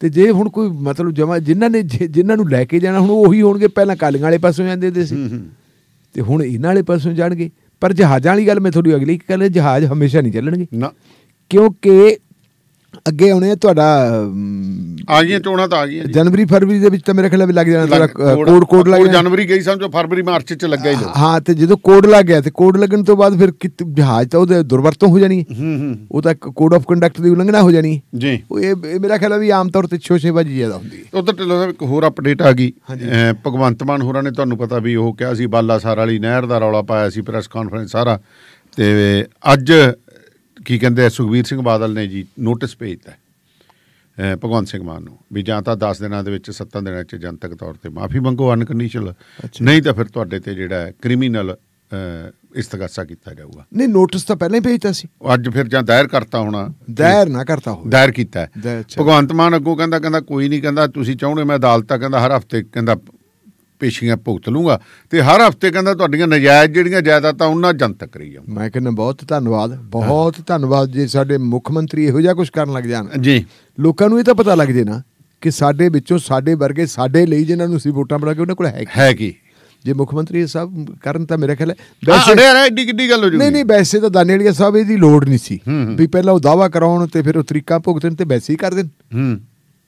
ਤੇ ਜੇ ਹੁਣ ਕੋਈ ਮਤਲਬ ਜਮਾ ਜਿਨ੍ਹਾਂ ਨੇ ਜਿਨ੍ਹਾਂ ਨੂੰ ਲੈ ਕੇ ਜਾਣਾ ਹੁਣ ਉਹੀ ਹੋਣਗੇ ਪਹਿਲਾਂ ਕਾਲੀਆਂ ਵਾਲੇ ਪਾਸੋਂ ਜਾਂਦੇ ਸੀ ਤੇ ਹੁਣ ਇਹਨਾਂ ਵਾਲੇ ਪਾਸੋਂ ਜਾਣਗੇ ਪਰ ਜਹਾਜ਼ਾਂ ਵਾਲੀ ਗੱਲ ਮੈਂ ਤੁਹਾਨੂੰ ਅਗਲੀ ਕਹਿੰਦਾ ਜਹਾਜ਼ ਹਮੇਸ਼ਾ ਨਹੀਂ ਚੱਲਣਗੇ ਨਾ ਕਿਉਂਕਿ ਅੱਗੇ ਆਉਣੇ ਤੁਹਾਡਾ ਆ ਗਈਆਂ ਚੋਣਾਂ ਤਾਂ ਆ ਗਈਆਂ ਜਨਵਰੀ ਫਰਵਰੀ ਦੇ ਵਿੱਚ ਤਾਂ ਮੇਰੇ ਖਿਆਲ ਵੀ ਲੱਗ ਜਾਣਾ ਤੁਹਾਡਾ ਕੋਡ ਕੋਡ ਲੱਗ ਜਾਣਾ ਜਨਵਰੀ ਗਈ ਸਮਝੋ ਫਰਵਰੀ ਮਾਰਚ ਚ ਲੱਗਾ ਹੀ ਲੋ ਹਾਂ ਤੇ ਜਦੋਂ ਕੋਡ ਲੱਗ ਗਿਆ ਤੇ ਕੋਡ ਲੱਗਣ ਤੋਂ ਬਾਅਦ ਫਿਰ ਜਹਾਜ਼ ਤਾਂ ਉਹਦੇ ਦੁਰਵਰਤੋਂ ਹੋ ਜਾਣੀ ਹੂੰ ਹੂੰ ਉਹ ਤਾਂ ਕੋਡ ਆਫ ਕੰਡਕਟ ਦੀ ਉਲੰਘਣਾ ਹੋ ਜਾਣੀ ਜੀ ਉਹ ਇਹ ਮੇਰਾ ਖਿਆਲ ਵੀ ਆਮ ਤੌਰ ਤੇ 6-6 ਵਜੇ ਜ਼ਿਆਦਾ ਹੁੰਦੀ ਹੈ ਉਧਰ ਢਿੱਲੋਂ ਸਾਹਿਬ ਇੱਕ ਹੋਰ ਅਪਡੇਟ ਆ ਗਈ ਭਗਵੰਤ ਮਾਨ ਹੋਰਾਂ ਨੇ ਤੁਹਾਨੂੰ ਪਤਾ ਵੀ ਉਹ ਕਿਹਾ ਸੀ ਬਾਲਾ ਸਾਰ ਵਾਲੀ ਨਹਿਰ ਦਾ ਰੌਲਾ ਪਾਇਆ ਸੀ ਪ੍ਰੈਸ ਕਾਨਫਰੰਸ ਸਾਰਾ ਤੇ ਅੱਜ ਕੀ ਕਹਿੰਦੇ ਸੁਖਵੀਰ ਸਿੰਘ ਬਾਦਲ ਨੇ ਜੀ ਨੋਟਿਸ ਭੇਜਤਾ ਭਗਵੰਤ ਸਿੰਘ ਮਾਨ ਨੂੰ ਵੀ ਜਾਂ ਤਾਂ 10 ਦਿਨਾਂ ਦੇ ਵਿੱਚ 7 ਦਿਨਾਂ ਵਿੱਚ ਜਨਤਕ ਤੌਰ ਤੇ ਮਾਫੀ ਮੰਗੋ ਅਨਕੰਡੀਸ਼ਨਲ ਨਹੀਂ ਤਾਂ ਫਿਰ ਤੁਹਾਡੇ ਤੇ ਜਿਹੜਾ ਕ੍ਰਿਮੀਨਲ ਇਸਤਗਾਸਾ ਕੀਤਾ ਜਾਊਗਾ ਨਹੀਂ ਨੋਟਿਸ ਤਾਂ ਪਹਿਲਾਂ ਹੀ ਭੇਜਤਾ ਸੀ ਅੱਜ ਫਿਰ ਜਾਂ ਦਾਇਰ ਕਰਤਾ ਹੋਣਾ ਦਾਇਰ ਨਾ ਕਰਤਾ ਹੋਵੇ ਦਾਇਰ ਕੀਤਾ ਭਗਵੰਤ ਮਾਨ ਅੱਗੋਂ ਕਹਿੰਦਾ ਕਹਿੰਦਾ ਕੋਈ ਨਹੀਂ ਕਹਿੰਦਾ ਤੁਸੀਂ ਚਾਹੁੰਦੇ ਮੈਂ ਅਦਾਲਤ ਤਾਂ ਕਹਿੰਦਾ ਹਰ ਹਫਤੇ ਕਹਿੰਦਾ ਪੇਸ਼ੀਆਂ ਭੁਗਤ ਲੂੰਗਾ ਤੇ ਹਰ ਹਫਤੇ ਕਹਿੰਦਾ ਤੁਹਾਡੀਆਂ ਨਜਾਇਜ਼ ਜਿਹੜੀਆਂ ਜਾਇਦਾਦਾਂ ਉਹਨਾਂ ਜਨਤਕ ਕਰੀ ਜਾਊਂ ਮੈਂ ਕਹਿੰਦਾ ਬਹੁਤ ਧੰਨਵਾਦ ਬਹੁਤ ਧੰਨਵਾਦ ਜੇ ਸਾਡੇ ਮੁੱਖ ਮੰਤਰੀ ਇਹੋ ਜਿਹਾ ਕੁਝ ਕਰਨ ਲੱਗ ਜਾਣ ਜੀ ਲੋਕਾਂ ਨੂੰ ਇਹ ਤਾਂ ਪਤਾ ਲੱਗ ਜੇ ਨਾ ਕਿ ਸਾਡੇ ਵਿੱਚੋਂ ਸਾਡੇ ਵਰਗੇ ਸਾਡੇ ਲਈ ਜਿਨ੍ਹਾਂ ਨੂੰ ਅਸੀਂ ਵੋਟਾਂ ਬਣਾ ਕੇ ਉਹਨਾਂ ਕੋਲ ਹੈ ਕੀ ਹੈ ਕੀ ਜੇ ਮੁੱਖ ਮੰਤਰੀ ਸਾਹਿਬ ਕਰਨ ਤਾਂ ਮੇਰੇ ਖਿਆਲ ਹੈ ਵੈਸੇ ਅਰੇ ਐਡੀ ਕਿੱਡੀ ਗੱਲ ਹੋ ਜੂਗੀ ਨਹੀਂ ਨਹੀਂ ਵੈਸੇ ਤਾਂ ਦਾਨੇੜੀਆ ਸਾਹਿਬ ਇਹਦੀ ਲੋੜ ਨਹੀਂ ਸੀ ਵੀ ਪਹਿਲਾਂ ਉਹ ਦਾਵਾ ਕਰਾਉਣ ਤੇ ਫਿਰ ਉਹ ਤਰੀਕਾ ਭੁਗਤਣ ਤੇ ਵੈਸੇ ਹੀ ਕਰ ਦੇਣ ਹੂੰ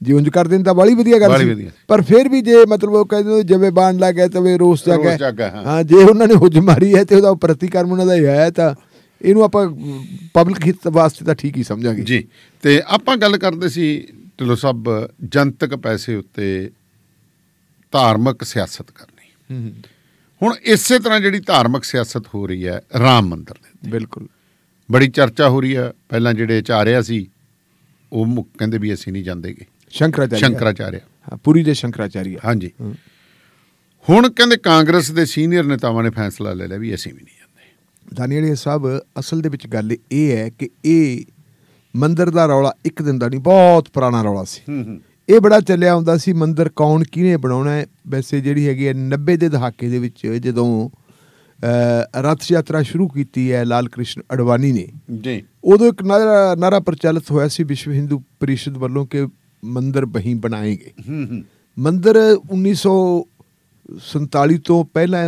ਜੀ ਉਂਝ ਕਰ ਦਿੰਦਾ ਬੜੀ ਵਧੀਆ ਗੱਲ ਸੀ ਪਰ ਫਿਰ ਵੀ ਜੇ ਮਤਲਬ ਉਹ ਕਹਿੰਦੇ ਜਿਵੇਂ ਬਾਣ ਲਾ ਗਿਆ ਤਵੇ ਰੋਸ ਜਾਗ ਹਾਂ ਜੇ ਉਹਨਾਂ ਨੇ ਹੁਜ ਮਾਰੀ ਹੈ ਤੇ ਉਹਦਾ ਪ੍ਰਤੀਕਰਮ ਉਹਨਾਂ ਦਾ ਹੀ ਆਇਆ ਤਾਂ ਇਹਨੂੰ ਆਪਾਂ ਪਬਲਿਕ ਹਿੱਤ ਵਾਸਤੇ ਤਾਂ ਠੀਕ ਹੀ ਸਮਝਾਂਗੇ ਜੀ ਤੇ ਆਪਾਂ ਗੱਲ ਕਰਦੇ ਸੀ ਢਿੱਲੋ ਸਾਹਿਬ ਜਨਤਕ ਪੈਸੇ ਉੱਤੇ ਧਾਰਮਿਕ ਸਿਆਸਤ ਕਰਨੀ ਹੁਣ ਇਸੇ ਤਰ੍ਹਾਂ ਜਿਹੜੀ ਧਾਰਮਿਕ ਸਿਆਸਤ ਹੋ ਰਹੀ ਹੈ ਰਾਮ ਮੰਦਿਰ ਦੇ ਬਿਲਕੁਲ ਬੜੀ ਚਰਚਾ ਹੋ ਰਹੀ ਹੈ ਪਹਿਲਾਂ ਜਿਹੜੇ ਚਾਰਿਆ ਸੀ ਉਹ ਕਹਿੰਦੇ ਵੀ ਅਸੀਂ ਨਹੀਂ ਜਾਂਦੇਗੇ ਸ਼ੰਕਰਾਚਾਰੀਆ ਸ਼ੰਕਰਾਚਾਰੀਆ ਪੂਰੀ ਦੇ ਸ਼ੰਕਰਾਚਾਰੀਆ ਹਾਂਜੀ ਹੁਣ ਕਹਿੰਦੇ ਕਾਂਗਰਸ ਦੇ ਸੀਨੀਅਰ ਨੇਤਾਵਾਂ ਨੇ ਫੈਸਲਾ ਲੈ ਲਿਆ ਵੀ ਅਸੀਂ ਵੀ ਨਹੀਂ ਜਾਂਦੇ ਦਾਨੀਅਲ ਸਾਹਿਬ ਅਸਲ ਦੇ ਵਿੱਚ ਗੱਲ ਇਹ ਹੈ ਕਿ ਇਹ ਮੰਦਰ ਦਾ ਰੌਲਾ ਇੱਕ ਦਿਨ ਦਾ ਨਹੀਂ ਬਹੁਤ ਪੁਰਾਣਾ ਰੌਲਾ ਸੀ ਇਹ ਬੜਾ ਚੱਲਿਆ ਹੁੰਦਾ ਸੀ ਮੰਦਰ ਕੌਣ ਕਿਹਨੇ ਬਣਾਉਣਾ ਹੈ ਵੈਸੇ ਜਿਹੜੀ ਹੈਗੀ ਹੈ 90 ਦੇ ਦਹਾਕੇ ਦੇ ਵਿੱਚ ਜਦੋਂ ਰਥ ਯਾਤਰਾ ਸ਼ੁਰੂ ਕੀਤੀ ਹੈ ਲਾਲ ਕ੍ਰਿਸ਼ਨ ਅਡਵਾਨੀ ਨੇ ਜੀ ਉਦੋਂ ਇੱਕ ਨਾਰਾ ਪ੍ਰਚਲਿਤ ਹੋਇਆ ਸੀ ਵਿਸ਼ਵ ਹਿੰਦੂ ਪਰਿਸ਼ਦ ਵੱਲੋਂ ਕਿ ਮੰਦਰ ਬਹੀ ਬਣਾਏਗੇ ਮੰਦਰ 1947 ਤੋਂ ਪਹਿਲਾਂ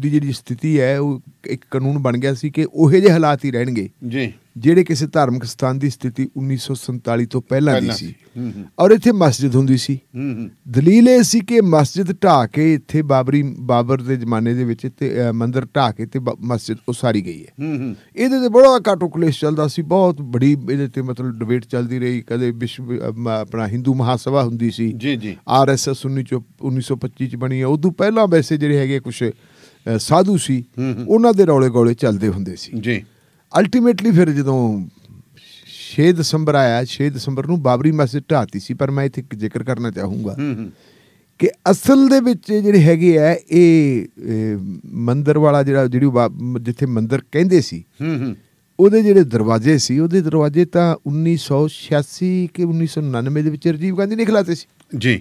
ਦੀ ਜਿਹੜੀ ਸਥਿਤੀ ਹੈ ਉਹ ਇੱਕ ਕਾਨੂੰਨ ਬਣ ਗਿਆ ਸੀ ਕਿ ਉਹੇ ਜਿਹੇ ਹਾਲਾਤ ਹੀ ਰਹਿਣਗੇ ਜੀ ਜਿਹੜੇ ਕਿਸੇ ਧਾਰਮਿਕ ਸਥਾਨ ਦੀ ਸਥਿਤੀ 1947 ਤੋਂ ਪਹਿਲਾਂ ਦੀ ਸੀ ਔਰ ਇੱਥੇ ਮਸਜਿਦ ਹੁੰਦੀ ਸੀ ਦਲੀਲ ਇਹ ਸੀ ਕਿ ਮਸਜਿਦ ਢਾ ਕੇ ਇੱਥੇ ਬਾਬਰੀ ਬਾਬਰ ਦੇ ਜ਼ਮਾਨੇ ਦੇ ਵਿੱਚ ਤੇ ਮੰਦਰ ਢਾ ਕੇ ਤੇ ਮਸਜਿਦ ਉਸਾਰੀ ਗਈ ਹੈ ਇਹਦੇ ਤੇ ਬੜਾ ਕਾਟੋਕਲੇਸ਼ ਚੱਲਦਾ ਸੀ ਬਹੁਤ ਬੜੀ ਇਹਦੇ ਤੇ ਮਤਲਬ ਡਿਬੇਟ ਚੱਲਦੀ ਰਹੀ ਕਦੇ ਵਿਸ਼ਵ ਆਪਣਾ ਹਿੰਦੂ ਮਹਾਸਭਾ ਹੁੰਦੀ ਸੀ ਜੀ ਜੀ ਆਰਐਸਐਸ 1925 ਚ ਬਣੀ ਹੈ ਉਦੋਂ ਪਹਿਲਾਂ ਵੈਸੇ ਜਿਹੜੇ ਹੈਗੇ ਕੁਝ ਸਾਧੂ ਸੀ ਉਹਨਾਂ ਦੇ ਰੌਲੇ ਗੋਲੇ ਚੱਲਦੇ ਹੁੰਦੇ ਸੀ ਜੀ ਅਲਟੀਮੇਟਲੀ ਫਿਰ ਜਦੋਂ 6 ਦਸੰਬਰ ਆਇਆ 6 ਦਸੰਬਰ ਨੂੰ ਬਾਬਰੀ ਮਸਜਿਦ ਢਾਤੀ ਸੀ ਪਰ ਮੈਂ ਇੱਥੇ ਜ਼ਿਕਰ ਕਰਨਾ ਚਾਹੂੰਗਾ ਕਿ ਅਸਲ ਦੇ ਵਿੱਚ ਜਿਹੜੇ ਹੈਗੇ ਆ ਇਹ ਮੰਦਰ ਵਾਲਾ ਜਿਹੜਾ ਜਿਹੜੀ ਜਿੱਥੇ ਮੰਦਰ ਕਹਿੰਦੇ ਸੀ ਉਹਦੇ ਜਿਹੜੇ ਦਰਵਾਜ਼ੇ ਸੀ ਉਹਦੇ ਦਰਵਾਜ਼ੇ ਤਾਂ 1986 ਕਿ 1999 ਦੇ ਵਿੱਚ ਰਜੀਵ ਗਾਂਧੀ ਨੇ ਖਲਾਤੇ ਸੀ ਜੀ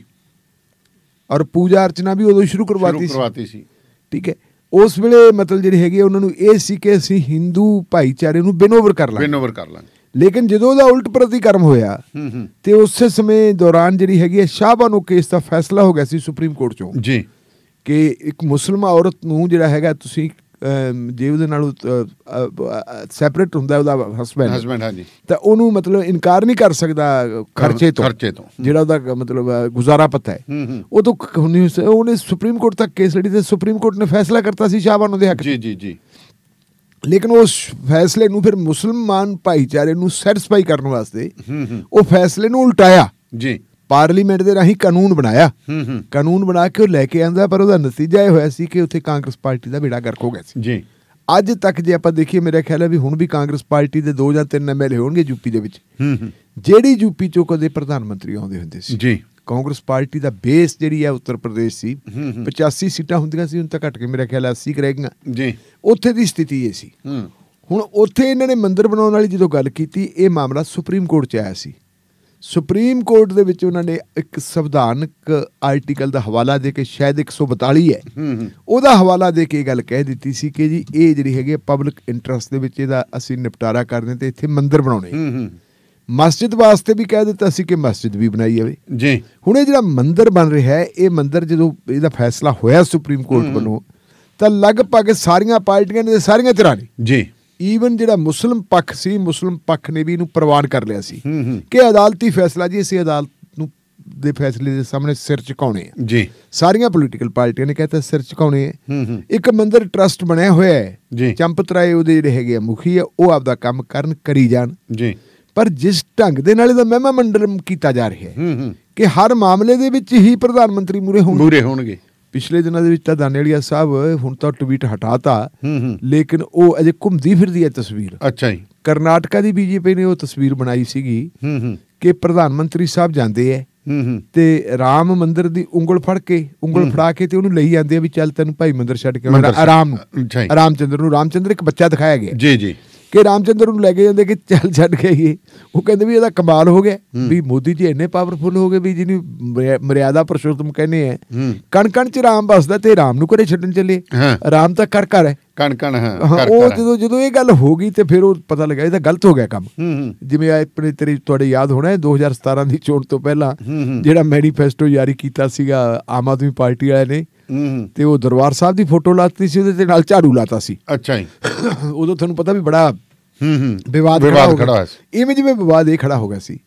ਔਰ ਪੂਜਾ ਅਰਚਨਾ ਵੀ ਉਦੋਂ ਸ਼ੁਰੂ ਕਰਵਾਤੀ ਸੀ ਕਰਵਾਤੀ ਸੀ ਠੀਕ ਹੈ ਉਸ ਵੇਲੇ ਮਤਲਬ ਜਿਹੜੀ ਹੈਗੀ ਉਹਨਾਂ ਨੂੰ ਇਹ ਸੀ ਕਿ ਅਸੀਂ Hindu ਭਾਈਚਾਰੇ ਨੂੰ ਬਿਨੋਵਰ ਕਰ ਲਾਂਗੇ ਬਿਨੋਵਰ ਕਰ ਲਾਂਗੇ ਲੇਕਿਨ ਜਦੋਂ ਦਾ ਉਲਟ ਪ੍ਰਤੀਕਰਮ ਹੋਇਆ ਤੇ ਉਸੇ ਸਮੇਂ ਦੌਰਾਨ ਜਿਹੜੀ ਹੈਗੀ ਹੈ ਨੂੰ ਕੇਸ ਦਾ ਫੈਸਲਾ ਹੋ ਗਿਆ ਸੀ ਸੁਪਰੀਮ ਕੋਰਟ ਚੋਂ ਜੀ ਕਿ ਇੱਕ ਮੁਸਲਮਾਨ ਔਰਤ ਨੂੰ ਜਿਹੜਾ ਹੈਗਾ ਤੁਸੀਂ ਜੀਵ ਦੇ ਨਾਲ ਸੈਪਰੇਟ ਹੁੰਦਾ ਉਹਦਾ ਹਸਬੰਡ ਹਸਬੰਡ ਹਾਂਜੀ ਤਾਂ ਉਹਨੂੰ ਮਤਲਬ ਇਨਕਾਰ ਨਹੀਂ ਕਰ ਸਕਦਾ ਖਰਚੇ ਤੋਂ ਖਰਚੇ ਤੋਂ ਜਿਹੜਾ ਉਹਦਾ ਮਤਲਬ ਗੁਜ਼ਾਰਾ ਪਤਾ ਹੈ ਉਹ ਤੋਂ ਉਹਨੇ ਸੁਪਰੀਮ ਕੋਰਟ ਤੱਕ ਕੇਸ ਲੜੀ ਤੇ ਸੁਪਰੀਮ ਕੋਰਟ ਨੇ ਫੈਸਲਾ ਕਰਤਾ ਸੀ ਸ਼ਾਹਬਾਨੋ ਦੇ ਹੱਕ ਜੀ ਜੀ ਜੀ ਲੇਕਿਨ ਉਸ ਫੈਸਲੇ ਨੂੰ ਫਿਰ ਮੁਸਲਮਾਨ ਭਾਈਚਾਰੇ ਨੂੰ ਸੈਟੀਸਫਾਈ ਕਰਨ ਵਾਸਤੇ ਉਹ ਫੈਸਲੇ ਨੂੰ ਉਲਟਾਇਆ ਜੀ ਪਾਰਲੀਮੈਂਟ ਦੇ ਰਾਹੀਂ ਕਾਨੂੰਨ ਬਣਾਇਆ ਹੂੰ ਕਾਨੂੰਨ ਬਣਾ ਕੇ ਉਹ ਲੈ ਕੇ ਆਂਦਾ ਪਰ ਉਹਦਾ ਨਤੀਜਾ ਇਹ ਹੋਇਆ ਸੀ ਕਿ ਉੱਥੇ ਕਾਂਗਰਸ ਪਾਰਟੀ ਦਾ ਬੇੜਾ ਗਰਕ ਹੋ ਗਿਆ ਸੀ ਜੀ ਅੱਜ ਤੱਕ ਜੇ ਆਪਾਂ ਦੇਖੀਏ ਮੇਰੇ ਖਿਆਲ ਹੈ ਵੀ ਹੁਣ ਵੀ ਕਾਂਗਰਸ ਪਾਰਟੀ ਦੇ 2 ਜਾਂ 3 ਐਮਐਲਏ ਹੋਣਗੇ ਯੂਪੀ ਦੇ ਵਿੱਚ ਹੂੰ ਜਿਹੜੀ ਯੂਪੀ ਚੋਂ ਕਦੇ ਪ੍ਰਧਾਨ ਮੰਤਰੀ ਆਉਂਦੇ ਹੁੰਦੇ ਸੀ ਜੀ ਕਾਂਗਰਸ ਪਾਰਟੀ ਦਾ ਬੇਸ ਜਿਹੜੀ ਹੈ ਉੱਤਰ ਪ੍ਰਦੇਸ਼ ਸੀ 85 ਸੀਟਾਂ ਹੁੰਦੀਆਂ ਸੀ ਹੁਣ ਤਾਂ ਘਟ ਕੇ ਮੇਰੇ ਖਿਆਲ 80 ਰਹਿ ਗਈਆਂ ਜੀ ਉੱਥੇ ਦੀ ਸਥਿਤੀ ਇਹ ਸੀ ਹੂੰ ਹੁਣ ਉੱਥੇ ਇਹਨਾਂ ਨੇ ਮੰਦਿਰ ਬਣਾਉਣ ਵਾਲੀ ਜਦੋਂ ਗੱਲ ਕੀਤੀ ਇਹ ਮਾਮਲਾ ਸੁਪਰੀਮ ਕੋਰਟ 'ਚ ਆਇਆ ਸੀ ਸੁਪਰੀਮ ਕੋਰਟ ਦੇ ਵਿੱਚ ਉਹਨਾਂ ਨੇ ਇੱਕ ਸੰਵਿਧਾਨਕ ਆਰਟੀਕਲ ਦਾ ਹਵਾਲਾ ਦੇ ਕੇ ਸ਼ਾਇਦ 142 ਹੈ ਉਹਦਾ ਹਵਾਲਾ ਦੇ ਕੇ ਇਹ ਗੱਲ ਕਹਿ ਦਿੱਤੀ ਸੀ ਕਿ ਜੀ ਇਹ ਜਿਹੜੀ ਹੈਗੀ ਪਬਲਿਕ ਇੰਟਰਸਟ ਦੇ ਵਿੱਚ ਇਹਦਾ ਅਸੀਂ ਨਿਪਟਾਰਾ ਕਰਦੇ ਤੇ ਇੱਥੇ ਮੰਦਿਰ ਬਣਾਉਣੇ ਮਸਜਿਦ ਵਾਸਤੇ ਵੀ ਕਹਿ ਦਿੱਤਾ ਸੀ ਕਿ ਮਸਜਿਦ ਵੀ ਬਣਾਈ ਜਾਵੇ ਜੀ ਹੁਣ ਇਹ ਜਿਹੜਾ ਮੰਦਿਰ ਬਣ ਰਿਹਾ ਹੈ ਇਹ ਮੰਦਿਰ ਜਦੋਂ ਇਹਦਾ ਫੈਸਲਾ ਹੋਇਆ ਸੁਪਰੀਮ ਕੋਰਟ ਵੱਲੋਂ ਤਾਂ ਲਗਭਗ ਸਾਰੀਆਂ ਪਾਰਟੀਆਂ ਨੇ ਸਾਰੀਆਂ ਧਿਰਾਂ ਨੇ ਜੀ ਈਵਨ ਜਿਹੜਾ ਮੁਸਲਮ ਪੱਖ ਸੀ ਮੁਸਲਮ ਪੱਖ ਨੇ ਵੀ ਇਹਨੂੰ ਪ੍ਰਵਾਨ ਕਰ ਲਿਆ ਸੀ ਕਿ ਅਦਾਲਤੀ ਫੈਸਲਾ ਜੀ ਅਸੀਂ ਅਦਾਲਤ ਨੂੰ ਦੇ ਫੈਸਲੇ ਦੇ ਸਾਹਮਣੇ ਸਿਰ ਝੁਕਾਉਣੇ ਆ ਜੀ ਸਾਰੀਆਂ ਪੋਲੀਟੀਕਲ ਪਾਰਟੀਆਂ ਨੇ ਕਹਿੰਦਾ ਸਿਰ ਝੁਕਾਉਣੇ ਆ ਇੱਕ ਮੰਦਰ ਟਰਸਟ ਬਣਿਆ ਹੋਇਆ ਹੈ ਜੀ ਚੰਪਤਰਾਏ ਉਹਦੇ ਜਿਹੜੇ ਹੈਗੇ ਮੁਖੀ ਆ ਉਹ ਆਪਦਾ ਕੰਮ ਕਰਨ ਕਰੀ ਜਾਣ ਜੀ ਪਰ ਜਿਸ ਢੰਗ ਦੇ ਨਾਲ ਇਹਦਾ ਮਹਿਮਾ ਮੰਡਲ ਕੀਤਾ ਜਾ ਰਿਹਾ ਹੈ ਕਿ ਹਰ ਮਾਮਲੇ ਦੇ ਵਿੱਚ ਹੀ ਪ੍ਰਧਾਨ ਮੰਤਰੀ ਮੂਰੇ ਹੋਣਗੇ ਪਿਛਲੇ ਦਿਨਾਂ ਦੇ ਵਿੱਚ ਤਾਂ ਦਾਨੇੜੀਆ ਸਾਹਿਬ ਹੁਣ ਤਾਂ ਟਵੀਟ ਹਟਾਤਾ ਲੇਕਿਨ ਉਹ ਅਜੇ ਘੁੰਮਦੀ ਫਿਰਦੀ ਹੈ ਤਸਵੀਰ ਅੱਛਾ ਜੀ ਕਰਨਾਟਕਾ ਦੀ ਬੀਜੇਪੀ ਨੇ ਉਹ ਤਸਵੀਰ ਬਣਾਈ ਸੀਗੀ ਕਿ ਪ੍ਰਧਾਨ ਮੰਤਰੀ ਸਾਹਿਬ ਜਾਂਦੇ ਐ ਤੇ ਰਾਮ ਮੰਦਰ ਦੀ ਉਂਗਲ ਫੜ ਕੇ ਉਂਗਲ ਫੜਾ ਕੇ ਤੇ ਉਹਨੂੰ ਲਈ ਜਾਂਦੇ ਆ ਵੀ ਚੱਲ ਤੈਨੂੰ ਭਾਈ ਮੰਦਰ ਛੱਡ ਕੇ ਆਰਾਮ ਆਰਾਮ ਚੰਦਰ ਨੂੰ ਰਾਮ ਚੰਦਰ ਇੱਕ ਬੱਚਾ ਦਿਖਾਇਆ ਗਿਆ ਜੀ ਜੀ ਕਿ ਰਾਮਚੰਦਰ ਨੂੰ ਲੈ ਕੇ ਜਾਂਦੇ ਕਿ ਚੱਲ ਛੱਡ ਕੇ ਉਹ ਕਹਿੰਦੇ ਵੀ ਇਹਦਾ ਕਮਾਲ ਹੋ ਗਿਆ ਵੀ ਮੋਦੀ ਜੀ ਇੰਨੇ ਪਾਵਰਫੁਲ ਹੋ ਗਏ ਵੀ ਜਿਹਨੂੰ ਮਰਿਆਦਾ ਪਰਸ਼ੋਤਮ ਕਹਿੰਦੇ ਆ ਕਣ ਕਣ ਚ ਰਾਮ ਬਸਦਾ ਤੇ ਰਾਮ ਨੂੰ ਘਰੇ ਛੱਡਣ ਚੱਲੇ ਰਾਮ ਤਾਂ ਕਰ ਕਰ ਹੈ ਕਣ ਕਣ ਹਾਂ ਉਹ ਜਦੋਂ ਜਦੋਂ ਇਹ ਗੱਲ ਹੋ ਗਈ ਤੇ ਫਿਰ ਉਹ ਪਤਾ ਲੱਗਾ ਇਹ ਤਾਂ ਗਲਤ ਹੋ ਗਿਆ ਕੰਮ ਜਿਵੇਂ ਆਪਣੇ ਤੇਰੀ ਤੁਹਾਡੇ ਯਾਦ ਹੋਣਾ ਹੈ 2017 ਦੀ ਚੋਣ ਤੋਂ ਪਹਿਲਾਂ ਜਿਹੜਾ ਮੈਨੀਫੈਸਟੋ ਜਾਰੀ ਕੀਤਾ ਸੀਗਾ ਆਮ ਆਦਮੀ ਪਾਰਟੀ ਵਾਲੇ ਨੇ ਤੇ ਉਹ ਦਰਬਾਰ ਸਾਹਿਬ ਦੀ ਫੋਟੋ ਲਾਤੀ ਸੀ ਉਹਦੇ ਤੇ ਨਾਲ ਝਾੜੂ ਲਾਤਾ ਸੀ ਅੱਛਾ ਜੀ ਉਦੋਂ ਤੁਹਾਨੂੰ ਪਤਾ ਵੀ ਬੜਾ ਹੂੰ ਹੂੰ ਵਿਵਾਦ ਖੜਾ ਖੜਾ ਗਿਆ ਸੀ ਇਵੇਂ ਜਿਵੇਂ ਵਿਵਾਦ ਇਹ ਖੜਾ ਹੋ ਗਿਆ ਸੀ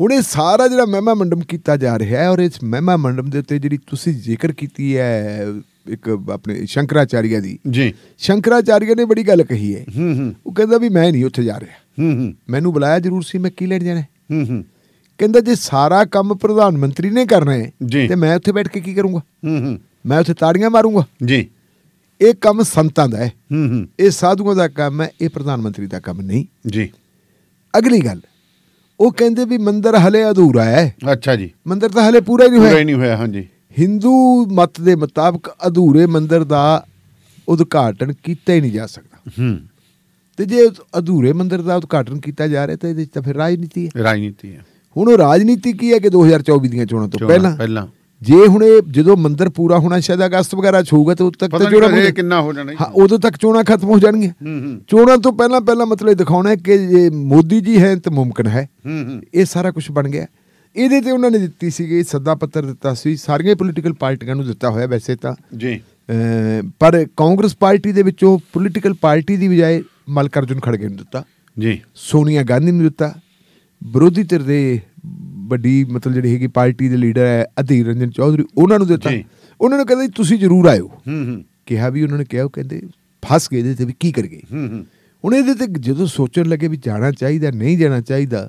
ਹੁਣ ਇਹ ਸਾਰਾ ਜਿਹੜਾ ਮਹਿਮਾ ਮੰਡਮ ਕੀਤਾ ਜਾ ਰਿਹਾ ਹੈ ਔਰ ਇਸ ਮਹਿਮਾ ਮੰਡਮ ਦੇ ਉੱਤੇ ਜਿਹੜੀ ਤੁਸੀਂ ਜ਼ਿਕਰ ਕੀਤੀ ਹੈ ਇੱਕ ਆਪਣੇ ਸ਼ੰਕਰਾਚਾਰੀਆ ਦੀ ਜੀ ਸ਼ੰਕਰਾਚਾਰੀਆ ਨੇ ਬੜੀ ਗੱਲ ਕਹੀ ਹੈ ਉਹ ਕਹਿੰਦਾ ਵੀ ਮੈਂ ਨਹੀਂ ਉੱਥੇ ਜਾ ਰਿਹਾ ਮੈਨੂੰ ਬੁਲਾਇਆ ਜ਼ਰੂਰ ਸੀ ਮੈਂ ਕੀ ਲੈਣ ਜਾਣਾ ਕਹਿੰਦਾ ਜੇ ਸਾਰਾ ਕੰਮ ਪ੍ਰਧਾਨ ਮੰਤਰੀ ਨੇ ਕਰਨਾ ਹੈ ਤੇ ਮੈਂ ਉੱਥੇ ਬੈਠ ਕੇ ਕੀ ਕਰੂੰਗਾ ਮੈਂ ਉੱਥੇ ਤਾੜੀਆਂ ਮਾਰੂੰਗਾ ਜੀ ਇਹ ਕੰਮ ਸੰਤਾਂ ਦਾ ਹੈ ਹੂੰ ਹੂੰ ਇਹ ਸਾਧੂਆਂ ਦਾ ਕੰਮ ਹੈ ਇਹ ਪ੍ਰਧਾਨ ਮੰਤਰੀ ਦਾ ਕੰਮ ਨਹੀਂ ਜੀ ਅਗਲੀ ਗੱਲ ਉਹ ਕਹਿੰਦੇ ਵੀ ਮੰਦਰ ਹਲੇ ਅਧੂਰਾ ਹੈ ਅੱਛਾ ਜੀ ਮੰਦਰ ਤਾਂ ਹਲੇ ਪੂਰਾ ਹੀ ਨਹੀਂ ਹੋਇਆ ਪੂਰਾ ਹੀ ਨਹੀਂ ਹੋਇਆ ਹਾਂਜੀ ਹਿੰਦੂ ਮਤ ਦੇ ਮੁਤਾਬਕ ਅਧੂਰੇ ਮੰਦਰ ਦਾ ਉਦਘਾਟਨ ਕੀਤਾ ਹੀ ਨਹੀਂ ਜਾ ਸਕਦਾ ਹੂੰ ਤੇ ਜੇ ਅਧੂਰੇ ਮੰਦਰ ਦਾ ਉਦਘਾਟਨ ਕੀਤਾ ਜਾ ਰਿਹਾ ਤਾਂ ਇਹਦੇ ਵਿੱਚ ਤਾਂ ਫਿਰ ਰਾਜਨੀਤੀ ਹੈ ਰਾਜਨੀਤੀ ਹੈ ਹੁਣ ਉਹ ਰਾਜਨੀਤੀ ਕੀ ਹੈ ਕਿ 2024 ਦੀਆਂ ਚੋਣਾਂ ਤੋਂ ਪਹਿਲਾਂ ਪਹਿਲਾਂ ਜੇ ਹੁਣ ਇਹ ਜਦੋਂ ਮੰਦਰ ਪੂਰਾ ਹੋਣਾ ਸ਼ਾਇਦ ਅਗਸਤ ਵਗੈਰਾ ਚ ਹੋਊਗਾ ਤੇ ਉਦੋਂ ਤੱਕ ਤੇ ਚੋਣਾਂ ਕਿੰਨਾ ਹੋ ਜਾਣਾ ਹਾਂ ਉਦੋਂ ਤੱਕ ਚੋਣਾ ਖਤਮ ਹੋ ਜਾਣਗੀਆਂ ਚੋਣਾਂ ਤੋਂ ਪਹਿਲਾਂ ਪਹਿਲਾਂ ਮਤਲਬ ਦਿਖਾਉਣਾ ਹੈ ਕਿ ਜੇ ਮੋਦੀ ਜੀ ਹੈ ਤਾਂ ਮੁਮਕਨ ਹੈ ਇਹ ਸਾਰਾ ਕੁਝ ਬਣ ਗਿਆ ਇਹਦੇ ਤੇ ਉਹਨਾਂ ਨੇ ਦਿੱਤੀ ਸੀਗੀ ਸੱਦਾ ਪੱਤਰ ਦਿੱਤਾ ਸੀ ਸਾਰੀਆਂ ਪੋਲੀਟੀਕਲ ਪਾਰਟੀਆਂ ਨੂੰ ਦਿੱਤਾ ਹੋਇਆ ਵੈਸੇ ਤਾਂ ਜੀ ਪਰ ਕਾਂਗਰਸ ਪਾਰਟੀ ਦੇ ਵਿੱਚੋਂ ਪੋਲੀਟੀਕਲ ਪਾਰਟੀ ਦੀ ਬਜਾਏ ਮਲਕਰਜੁਨ ਖੜਗੇ ਨੂੰ ਦਿੱਤਾ ਜੀ ਸੋਨੀਆ ਗਾਂਧੀ ਨੂੰ ਦਿੱਤਾ ਵਿਰੋਧੀ ਧਿਰ ਦੇ ਵੱਡੀ ਮਤਲਬ ਜਿਹੜੀ ਹੈਗੀ ਪਾਰਟੀ ਦੇ ਲੀਡਰ ਹੈ ਅਧੀਰ ਰੰਜਨ ਚੌਧਰੀ ਉਹਨਾਂ ਨੂੰ ਦਿੱਤਾ ਉਹਨਾਂ ਨੂੰ ਕਹਿੰਦੇ ਤੁਸੀਂ ਜ਼ਰੂਰ ਆਇਓ ਹੂੰ ਹੂੰ ਕਿਹਾ ਵੀ ਉਹਨਾਂ ਨੇ ਕਿਹਾ ਉਹ ਕਹਿੰਦੇ ਫਸ ਗਏ ਦੇ ਤੇ ਵੀ ਕੀ ਕਰਗੇ ਹੂੰ ਹੂੰ ਹੁਣ ਇਹਦੇ ਤੇ ਜਦੋਂ ਸੋਚਣ ਲੱਗੇ ਵੀ ਜਾਣਾ ਚਾਹੀਦਾ ਨਹੀਂ ਜਾਣਾ ਚਾਹੀਦਾ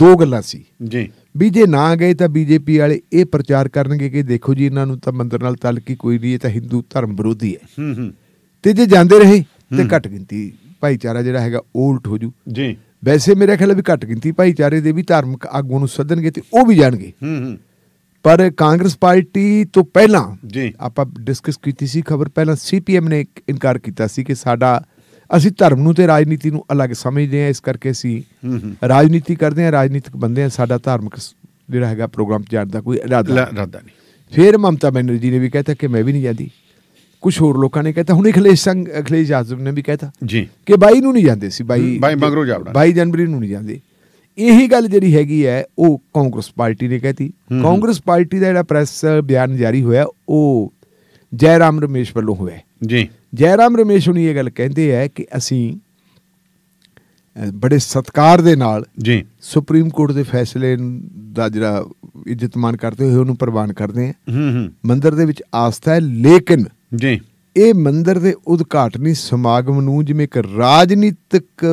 ਦੋ ਗੱਲਾਂ ਸੀ ਜੀ ਵੀ ਜੇ ਨਾ ਗਏ ਤਾਂ ਬੀਜੇਪੀ ਵਾਲੇ ਇਹ ਪ੍ਰਚਾਰ ਕਰਨਗੇ ਕਿ ਦੇਖੋ ਜੀ ਇਹਨਾਂ ਨੂੰ ਤਾਂ ਮੰਦਰ ਨਾਲ ਤਲਕੀ ਕੋਈ ਨਹੀਂ ਇਹ ਤਾਂ ਹਿੰਦੂ ਧਰਮ ਵਿਰੋਧੀ ਹੈ ਹੂੰ ਹੂੰ ਤੇ ਜੇ ਜਾਂਦੇ ਰਹੇ ਤੇ ਘਟ ਗਿਣਤੀ ਭਾਈਚਾਰਾ ਜਿਹੜਾ ਹੈਗਾ ਉਹ ਉਲਟ ਹੋ ਜੂ ਜੀ ਵੈਸੇ ਮੇਰੇ ਖਿਆਲ ਵੀ ਘੱਟ ਗਿਣਤੀ ਭਾਈਚਾਰੇ ਦੇ ਵੀ ਧਾਰਮਿਕ ਆਗੂ ਨੂੰ ਸੱਦਣਗੇ ਤੇ ਉਹ ਵੀ ਜਾਣਗੇ ਹੂੰ ਹੂੰ ਪਰ ਕਾਂਗਰਸ ਪਾਰਟੀ ਤੋਂ ਪਹਿਲਾਂ ਜੀ ਆਪਾਂ ਡਿਸਕਸ ਕੀਤੀ ਸੀ ਖਬਰ ਪਹਿਲਾਂ ਸੀਪੀਐਮ ਨੇ ਇਨਕਾਰ ਕੀਤਾ ਸੀ ਕਿ ਸਾਡਾ ਅਸੀਂ ਧਰਮ ਨੂੰ ਤੇ ਰਾਜਨੀਤੀ ਨੂੰ ਅਲੱਗ ਸਮਝਦੇ ਆ ਇਸ ਕਰਕੇ ਅਸੀਂ ਰਾਜਨੀਤੀ ਕਰਦੇ ਆ ਰਾਜਨੀਤਿਕ ਬੰਦੇ ਆ ਸਾਡਾ ਧਾਰਮਿਕ ਜਿਹੜਾ ਹੈਗਾ ਪ੍ਰੋਗਰਾਮ ਜਾਣ ਦਾ ਕੋਈ ਇਰਾਦਾ ਨਹੀਂ ਫਿਰ ਮਮਤਾ ਬੈਨਰਜੀ ਨੇ ਵੀ ਕਹਿਤਾ ਕਿ ਮੈਂ ਵੀ ਨਹੀਂ ਜਾਂਦੀ ਕੁਝ ਹੋਰ ਲੋਕਾਂ ਨੇ ਕਹਿਤਾ ਹੁਣ ਅਖਿਲੇਸ਼ ਸੰਗ ਅਖਿਲੇਸ਼ ਆਜ਼ਮ ਨੇ ਵੀ ਕਹਿਤਾ ਜੀ ਕਿ ਬਾਈ ਨੂੰ ਨਹੀਂ ਜਾਂਦੇ ਸੀ ਬਾਈ ਬਾਈ ਮੰਗਰੋ ਜਾਵੜਾ ਬਾਈ ਜਨਵਰੀ ਨੂੰ ਨਹੀਂ ਜਾਂਦੇ ਇਹੀ ਗੱਲ ਜਿਹੜੀ ਹੈਗੀ ਹੈ ਉਹ ਕਾਂਗਰਸ ਪਾਰਟੀ ਨੇ ਕਹਿਤੀ ਕਾਂਗਰਸ ਪਾਰਟੀ ਦਾ ਜਿਹੜਾ ਪ੍ਰੈਸ ਬਿਆਨ ਜਾਰੀ ਹੋਇਆ ਉਹ ਜੈਰਾਮ ਰਮੇਸ਼ ਵੱਲੋਂ ਹੋਇਆ ਜੀ ਜੈਰਾਮ ਰਮੇਸ਼ ਨੂੰ ਇਹ ਗੱਲ ਕਹਿੰਦੇ ਆ ਕਿ ਅਸੀਂ ਬੜੇ ਸਤਕਾਰ ਦੇ ਨਾਲ ਜੀ ਸੁਪਰੀਮ ਕੋਰਟ ਦੇ ਫੈਸਲੇ ਦਾ ਜਿਹੜਾ ਇੱਜ਼ਤਮਾਨ ਕਰਦੇ ਹੋਏ ਉਹਨੂੰ ਪ੍ਰਵਾਨ ਕਰਦੇ ਆ ਹੂੰ ਹੂੰ ਮੰਦਰ ਦੇ ਵਿੱਚ ਆਸਥਾ ਹੈ ਲੇਕਿਨ ਜੀ ਇਹ ਮੰਦਿਰ ਦੇ ਉਦਘਾਟਨੀ ਸਮਾਗਮ ਨੂੰ ਜਿਵੇਂ ਇੱਕ ਰਾਜਨੀਤਿਕ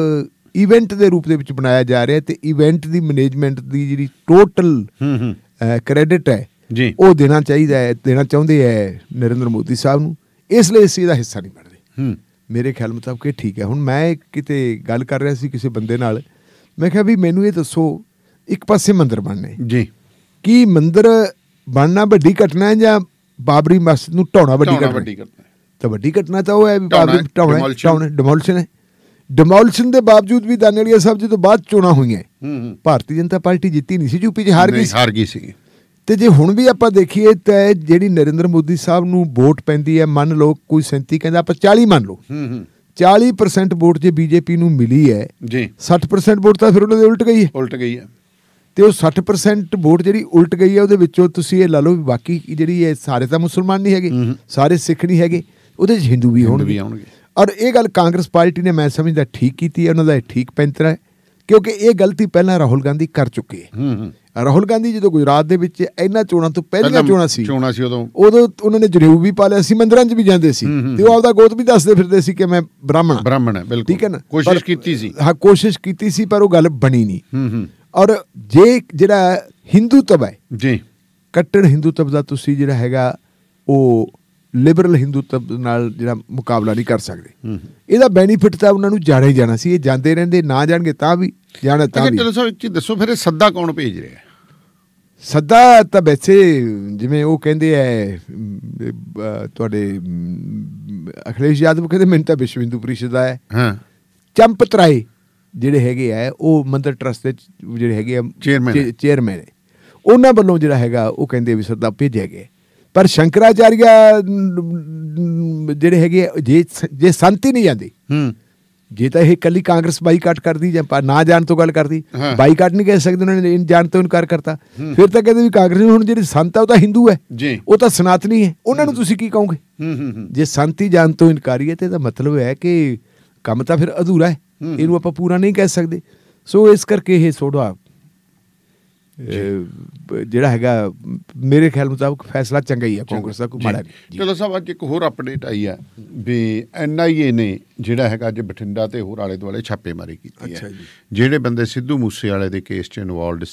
ਇਵੈਂਟ ਦੇ ਰੂਪ ਦੇ ਵਿੱਚ ਬਣਾਇਆ ਜਾ ਰਿਹਾ ਤੇ ਇਵੈਂਟ ਦੀ ਮੈਨੇਜਮੈਂਟ ਦੀ ਜਿਹੜੀ ਟੋਟਲ ਹਮ ਹਮ ਕ੍ਰੈਡਿਟ ਹੈ ਜੀ ਉਹ ਦੇਣਾ ਚਾਹੀਦਾ ਹੈ ਦੇਣਾ ਚਾਹੁੰਦੇ ਹੈ ਨਰਿੰਦਰ ਮੋਦੀ ਸਾਹਿਬ ਨੂੰ ਇਸ ਲਈ ਇਸ ਦਾ ਹਿੱਸਾ ਨਹੀਂ ਬਣਦੇ ਹਮ ਮੇਰੇ ਖਿਆਲ ਮੁਤਾਬਕ ਇਹ ਠੀਕ ਹੈ ਹੁਣ ਮੈਂ ਕਿਤੇ ਗੱਲ ਕਰ ਰਿਹਾ ਸੀ ਕਿਸੇ ਬੰਦੇ ਨਾਲ ਮੈਂ ਕਿਹਾ ਵੀ ਮੈਨੂੰ ਇਹ ਦੱਸੋ ਇੱਕ ਪਾਸੇ ਮੰਦਿਰ ਬਣਨੇ ਜੀ ਕੀ ਮੰਦਿਰ ਬਣਨਾ ਵੱਡੀ ਘਟਨਾ ਹੈ ਜਾਂ ਬਾਬਰੀ ਮਸਜਿਦ ਨੂੰ ਢਾਉਣਾ ਵੱਡੀ ਘਟਨਾ ਹੈ ਤਾਂ ਵੱਡੀ ਘਟਨਾ ਤਾਂ ਉਹ ਹੈ ਵੀ ਬਾਬਰੀ ਢਾਉਣਾ ਢਾਉਣਾ ਡਿਮੋਲਿਸ਼ਨ ਹੈ ਡਿਮੋਲਿਸ਼ਨ ਦੇ ਬਾਵਜੂਦ ਵੀ ਦਾਨੇੜੀਆ ਸਾਹਿਬ ਜੀ ਤੋਂ ਬਾਅਦ ਚੋਣਾ ਹੋਈਆਂ ਭਾਰਤੀ ਜਨਤਾ ਪਾਰਟੀ ਜਿੱਤੀ ਨਹੀਂ ਸੀ ਯੂਪੀ 'ਚ ਹਾਰ ਗਈ ਹਾਰ ਗਈ ਸੀ ਤੇ ਜੇ ਹੁਣ ਵੀ ਆਪਾਂ ਦੇਖੀਏ ਤਾਂ ਜਿਹੜੀ ਨਰਿੰਦਰ ਮੋਦੀ ਸਾਹਿਬ ਨੂੰ ਵੋਟ ਪੈਂਦੀ ਹੈ ਮੰਨ ਲਓ ਕੋਈ 37 ਕਹਿੰਦਾ ਆਪਾਂ 40 ਮੰਨ ਲਓ ਹੂੰ ਹੂੰ 40% ਵੋਟ ਜੇ ਬੀਜੇਪੀ ਨੂੰ ਮਿਲੀ ਹੈ ਜੀ 60% ਵੋਟ ਤਾਂ ਫਿਰ ਉਹਨਾਂ ਦੇ ਉਲਟ ਗਈ ਹੈ ਉਲਟ ਗਈ ਹੈ ਤੇ ਉਹ 60% ਵੋਟ ਜਿਹੜੀ ਉਲਟ ਗਈ ਹੈ ਉਹਦੇ ਵਿੱਚੋਂ ਤੁਸੀਂ ਇਹ ਲਾ ਲਓ ਵੀ ਬਾਕੀ ਜਿਹੜੀ ਇਹ ਸਾਰੇ ਤਾਂ ਮੁਸਲਮਾਨ ਨਹੀਂ ਹੈਗੇ ਸਾਰੇ ਸਿੱਖ ਨਹੀਂ ਹੈਗੇ ਉਹਦੇ ਵਿੱਚ ਹਿੰਦੂ ਵੀ ਹੋਣਗੇ ਔਰ ਇਹ ਗੱਲ ਕਾਂਗਰਸ ਪਾਰਟੀ ਨੇ ਮੈਂ ਸਮਝਦਾ ਠੀਕ ਕੀਤੀ ਹੈ ਉਹਨਾਂ ਦਾ ਇਹ ਠੀਕ ਪੈਂਤਰਾ ਹੈ ਕਿਉਂਕਿ ਇਹ ਗਲਤੀ ਪਹਿਲਾਂ ਰਾਹੁਲ ਗਾਂਧੀ ਕਰ ਚੁੱਕੇ ਹੈ ਰਾਹੁਲ ਗਾਂਧੀ ਜਦੋਂ ਗੁਜਰਾਤ ਦੇ ਵਿੱਚ ਇਹਨਾਂ ਚੋਣਾਂ ਤੋਂ ਪਹਿਲੀਆਂ ਚੋਣਾਂ ਸੀ ਚੋਣਾਂ ਸੀ ਉਦੋਂ ਉਦੋਂ ਉਹਨਾਂ ਨੇ ਜਨੇਊ ਵੀ ਪਾਲਿਆ ਸੀ ਮੰਦਰਾਂ 'ਚ ਵੀ ਜਾਂਦੇ ਸੀ ਤੇ ਉਹ ਆਪਦਾ ਗੋਤ ਵੀ ਦੱਸਦੇ ਫਿਰਦੇ ਸੀ ਕਿ ਮੈਂ ਬ੍ਰਾਹਮਣ ਬ੍ਰਾਹਮਣ ਹੈ ਬਿਲਕੁਲ ਠੀਕ ਹੈ ਨਾ ਕੋਸ਼ਿਸ਼ ਕੀਤੀ ਸੀ ਹਾਂ ਕੋਸ਼ਿਸ਼ ਕੀਤੀ ਸੀ ਪਰ ਉਹ ਗੱਲ ਬਣੀ ਨਹੀਂ ਔਰ ਜੇ ਜਿਹੜਾ ਤਬ ਹੈ ਜੀ ਕੱਟੜ ਤਬ ਦਾ ਤੁਸੀਂ ਜਿਹੜਾ ਹੈਗਾ ਉਹ ਲਿਬਰਲ ਹਿੰਦੂ ਤਬ ਨਾਲ ਜਿਹੜਾ ਮੁਕਾਬਲਾ ਨਹੀਂ ਕਰ ਸਕਦੇ ਇਹਦਾ ਬੈਨੀਫਿਟ ਤਾਂ ਉਹਨਾਂ ਨੂੰ ਜਾਣੇ ਜਾਣਾ ਸੀ ਇਹ ਜਾਂਦੇ ਰਹਿੰਦੇ ਨਾ ਜਾਣਗੇ ਤਾਂ ਵੀ ਜਾਣਾ ਤਾਂ ਵੀ ਚਲੋ ਸਰ ਇੱਕ ਚੀਜ਼ ਦੱਸੋ ਫਿਰ ਇਹ ਸੱਦਾ ਕੌਣ ਭੇਜ ਰਿਹਾ ਹੈ ਸੱਦਾ ਤਾਂ ਵੈਸੇ ਜਿਵੇਂ ਉਹ ਕਹਿੰਦੇ ਐ ਤੁਹਾਡੇ ਅਖਲੇਸ਼ ਯਾਦਵ ਕਹਿੰਦੇ ਮੈਂ ਤਾਂ ਵਿਸ਼ਵ ਹਿੰਦੂ ਆ ਹਾਂ ਚੰਪਤਰਾਏ ਜਿਹੜੇ ਹੈਗੇ ਆ ਉਹ ਮੰਦਰ ਟਰਸਟ ਦੇ ਜਿਹੜੇ ਹੈਗੇ ਆ ਚੇਅਰਮੈਨ ਚੇਅਰਮੈਨ ਉਹਨਾਂ ਵੱਲੋਂ ਜਿਹੜਾ ਹੈਗਾ ਉਹ ਕਹਿੰਦੇ ਵੀ ਸਰਦਾ ਭੇਜਿਆ ਗਿਆ ਪਰ ਸ਼ੰਕਰਾਚਾਰੀਆ ਜਿਹੜੇ ਹੈਗੇ ਜੇ ਜੇ ਸੰਤ ਹੀ ਨਹੀਂ ਜਾਂਦੀ ਹੂੰ ਜੇ ਤਾਂ ਇਹ ਕੱਲੀ ਕਾਂਗਰਸ ਬਾਈਕਾਟ ਕਰਦੀ ਜਾਂ ਨਾ ਜਾਣ ਤੋਂ ਗੱਲ ਕਰਦੀ ਬਾਈਕਾਟ ਨਹੀਂ ਕਹਿ ਸਕਦੇ ਉਹਨਾਂ ਨੇ ਜਾਣ ਤੋਂ ਇਨਕਾਰ ਕਰਤਾ ਫਿਰ ਤਾਂ ਕਹਿੰਦੇ ਵੀ ਕਾਂਗਰਸ ਹੁਣ ਜਿਹੜੇ ਸੰਤ ਆ ਉਹ ਤਾਂ ਹਿੰਦੂ ਹੈ ਉਹ ਤਾਂ ਸਨਾਤਨੀ ਹੈ ਉਹਨਾਂ ਨੂੰ ਤੁਸੀਂ ਕੀ ਕਹੋਗੇ ਜੇ ਸੰਤੀ ਜਾਣ ਤੋਂ ਇਨਕਾਰੀ ਹੈ ਤੇ ਇਹਦਾ ਮਤਲਬ ਹੈ ਕਿ ਕੰਮ ਤਾਂ ਫਿਰ ਅਧੂਰਾ ਹੈ ਇਹਨੂੰ ਆਪਾਂ ਪੂਰਾ ਨਹੀਂ ਕਹਿ ਸਕਦੇ ਸੋ ਇਸ ਕਰਕੇ ਇਹ ਸੋਡਾ ਜਿਹੜਾ ਹੈਗਾ ਮੇਰੇ ਖਿਆਲ ਮੁਤਾਬਕ ਫੈਸਲਾ ਚੰਗਾ ਹੀ ਆ ਕਾਂਗਰਸ ਦਾ ਕੋਈ ਮਾੜਾ ਨਹੀਂ ਚਲੋ ਸਾਹਿਬ ਅੱਜ ਇੱਕ ਹੋਰ ਅਪਡੇਟ ਆਈ ਹੈ ਵੀ ਐਨਆਈਏ ਨੇ ਜਿਹੜਾ ਹੈਗਾ ਅੱਜ ਬਠਿੰਡਾ ਤੇ ਹੋਰ ਆਲੇ ਦੁਆਲੇ ਛਾਪੇਮਾਰੀ ਕੀਤੀ ਹੈ ਜਿਹੜੇ ਬੰਦੇ ਸਿੱਧੂ ਮੂਸੇ ਵਾਲੇ ਦੇ ਕੇਸ 'ਚ ਇਨਵੋਲਡ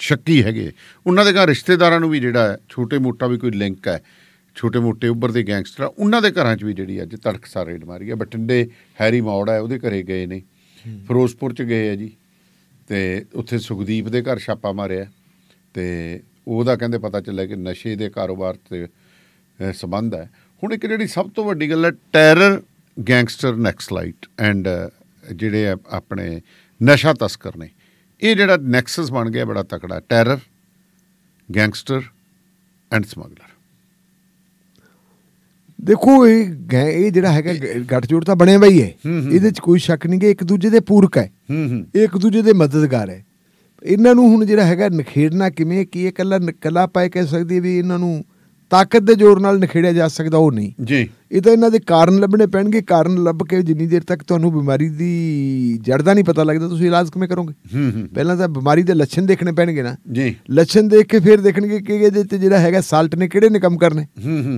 ਸ਼ੱਕੀ ਹੈਗੇ ਉਹਨਾਂ ਦੇ ਘਰ ਰਿਸ਼ਤੇਦਾਰਾਂ ਨੂੰ ਵੀ ਜਿਹੜਾ ਛੋਟੇ ਮੋਟਾ ਵੀ ਕੋਈ ਲਿੰਕ ਹੈ ਛੋਟੇ ਮੋਟੇ ਉੱਪਰ ਦੇ ਗੈਂਗਸਟਰ ਉਹਨਾਂ ਦੇ ਘਰਾਂ 'ਚ ਵੀ ਜਿਹੜੀ ਅੱਜ ਤੜਕਸਾ ਰੇਡ ਮਾਰੀ ਹੈ ਬਠਿੰਡੇ ਹੈਰੀ ਮੌੜ ਹੈ ਉਹਦੇ ਘਰੇ ਗਏ ਨੇ ਫਿਰੋਜ਼ਪੁਰ ਚ ਗਏ ਆ ਜੀ ਤੇ ਉੱਥੇ ਸੁਖਦੀਪ ਦੇ ਘਰ ਛਾਪਾ ਮਾਰਿਆ ਤੇ ਉਹਦਾ ਕਹਿੰਦੇ ਪਤਾ ਚੱਲਿਆ ਕਿ ਨਸ਼ੇ ਦੇ ਕਾਰੋਬਾਰ ਤੇ ਸਬੰਧ ਹੈ ਹੁਣ ਇੱਕ ਜਿਹੜੀ ਸਭ ਤੋਂ ਵੱਡੀ ਗੱਲ ਹੈ ਟੈਰਰ ਗੈਂਗਸਟਰ ਨੈਕਸਲਾਈਟ ਐਂਡ ਜਿਹੜੇ ਆਪਣੇ ਨਸ਼ਾ ਤਸਕਰ ਨੇ ਇਹ ਜਿਹੜਾ ਨੈਕਸਸ ਬਣ ਗਿਆ ਬੜਾ ਤਕੜਾ ਟੈਰਰ ਗੈਂਗਸਟਰ ਐਂਡ ਸਮਗਲਰ ਦੇਖੋ ਇਹ ਇਹ ਜਿਹੜਾ ਹੈਗਾ ਗੱਠਜੋੜ ਤਾਂ ਬਣਿਆ ਬਈ ਹੈ ਇਹਦੇ ਚ ਕੋਈ ਸ਼ੱਕ ਨਹੀਂ ਕਿ ਇੱਕ ਦੂਜੇ ਦੇ ਪੂਰਕ ਹੈ ਇਹ ਇੱਕ ਦੂਜੇ ਦੇ ਮਦਦਗਾਰ ਹੈ ਇਹਨਾਂ ਨੂੰ ਹੁਣ ਜਿਹੜਾ ਹੈਗਾ ਨਖੇੜਨਾ ਕਿਵੇਂ ਕੀ ਇਹ ਕੱਲਾ ਕੱਲਾ ਪਾਇ ਕਹਿ ਸਕਦੀ ਵੀ ਇਹਨਾਂ ਨੂੰ ਤਾਕਤ ਦੇ ਜ਼ੋਰ ਨਾਲ ਨਖੇੜਿਆ ਜਾ ਸਕਦਾ ਉਹ ਨਹੀਂ ਜੀ ਇਹ ਤਾਂ ਇਹਨਾਂ ਦੇ ਕਾਰਨ ਲੱਭਣੇ ਪੈਣਗੇ ਕਾਰਨ ਲੱਭ ਕੇ ਜਿੰਨੀ ਦੇਰ ਤੱਕ ਤੁਹਾਨੂੰ ਬਿਮਾਰੀ ਦੀ ਜੜ ਦਾ ਨਹੀਂ ਪਤਾ ਲੱਗਦਾ ਤੁਸੀਂ ਇਲਾਜ ਕਿਵੇਂ ਕਰੋਗੇ ਪਹਿਲਾਂ ਤਾਂ ਬਿਮਾਰੀ ਦੇ ਲੱਛਣ ਦੇਖਣੇ ਪੈਣਗੇ ਨਾ ਜੀ ਲੱਛਣ ਦੇਖ ਕੇ ਫਿਰ ਦੇਖਣਗੇ ਕਿ ਇਹਦੇ ਤੇ ਜਿਹੜਾ ਹੈਗਾ ਸਾਲਟ ਨੇ ਕਿਹੜੇ ਨੇ ਕੰਮ ਕਰਨੇ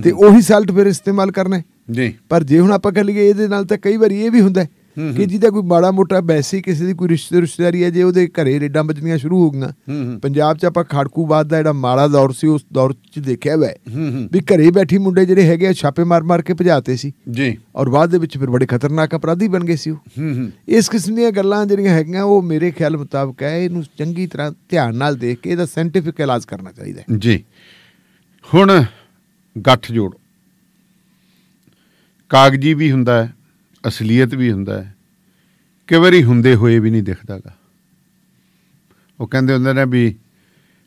ਤੇ ਉਹੀ ਸਾਲਟ ਫਿਰ ਇਸਤੇਮਾਲ ਕਰਨੇ ਜੀ ਪਰ ਜੇ ਹੁਣ ਆਪਾਂ ਕਹ ਲਈਏ ਇਹਦੇ ਨਾਲ ਤਾਂ ਕਈ ਵਾਰੀ ਇਹ ਵੀ ਹੁੰਦਾ ਕਿ ਜਿਹਦਾ ਕੋਈ ਮਾੜਾ ਮੋਟਾ ਬੈਸੀ ਕਿਸੇ ਦੀ ਕੋਈ ਰਿਸ਼ਤੇ ਰਿਸ਼ਤੇਦਾਰੀ ਹੈ ਜੇ ਉਹਦੇ ਘਰੇ ਰੇਡਾਂ ਵੱਜਣੀਆਂ ਸ਼ੁਰੂ ਹੋ ਗਈਆਂ ਪੰਜਾਬ 'ਚ ਆਪਾਂ ਬਾਦ ਦਾ ਜਿਹੜਾ ਮਾੜਾ ਦੌਰ ਸੀ ਉਸ ਦੌਰ 'ਚ ਦੇਖਿਆ ਵੈ ਵੀ ਘਰੇ ਬੈਠੀ ਮੁੰਡੇ ਜਿਹੜੇ ਹੈਗੇ ਛਾਪੇ ਮਾਰ-ਮਾਰ ਕੇ ਭਜਾਤੇ ਸੀ ਜੀ ਔਰ ਬਾਅਦ ਦੇ ਵਿੱਚ ਫਿਰ ਬੜੇ ਖਤਰਨਾਕ ਅਪਰਾਧੀ ਬਣ ਗਏ ਸੀ ਉਹ ਇਸ ਕਿਸਮ ਦੀਆਂ ਗੱਲਾਂ ਜਿਹੜੀਆਂ ਹੈਗੀਆਂ ਉਹ ਮੇਰੇ ਖਿਆਲ ਮੁਤਾਬਕ ਹੈ ਇਹਨੂੰ ਚੰਗੀ ਤਰ੍ਹਾਂ ਧਿਆਨ ਨਾਲ ਦੇਖ ਕੇ ਇਹਦਾ ਸੈਂਟੀਫਿਕ ਇਲਾਜ ਕਰਨਾ ਚਾਹੀਦਾ ਹੈ ਜੀ ਹੁਣ ਗੱਠ ਜੋੜ ਕਾਗਜੀ ਵੀ ਹੁੰਦਾ ਹੈ ਅਸਲੀਅਤ ਵੀ ਹੁੰਦਾ ਹੈ ਕਈ ਵਾਰੀ ਹੁੰਦੇ ਹੋਏ ਵੀ ਨਹੀਂ ਦਿਖਦਾਗਾ ਉਹ ਕਹਿੰਦੇ ਹੁੰਦੇ ਨੇ ਵੀ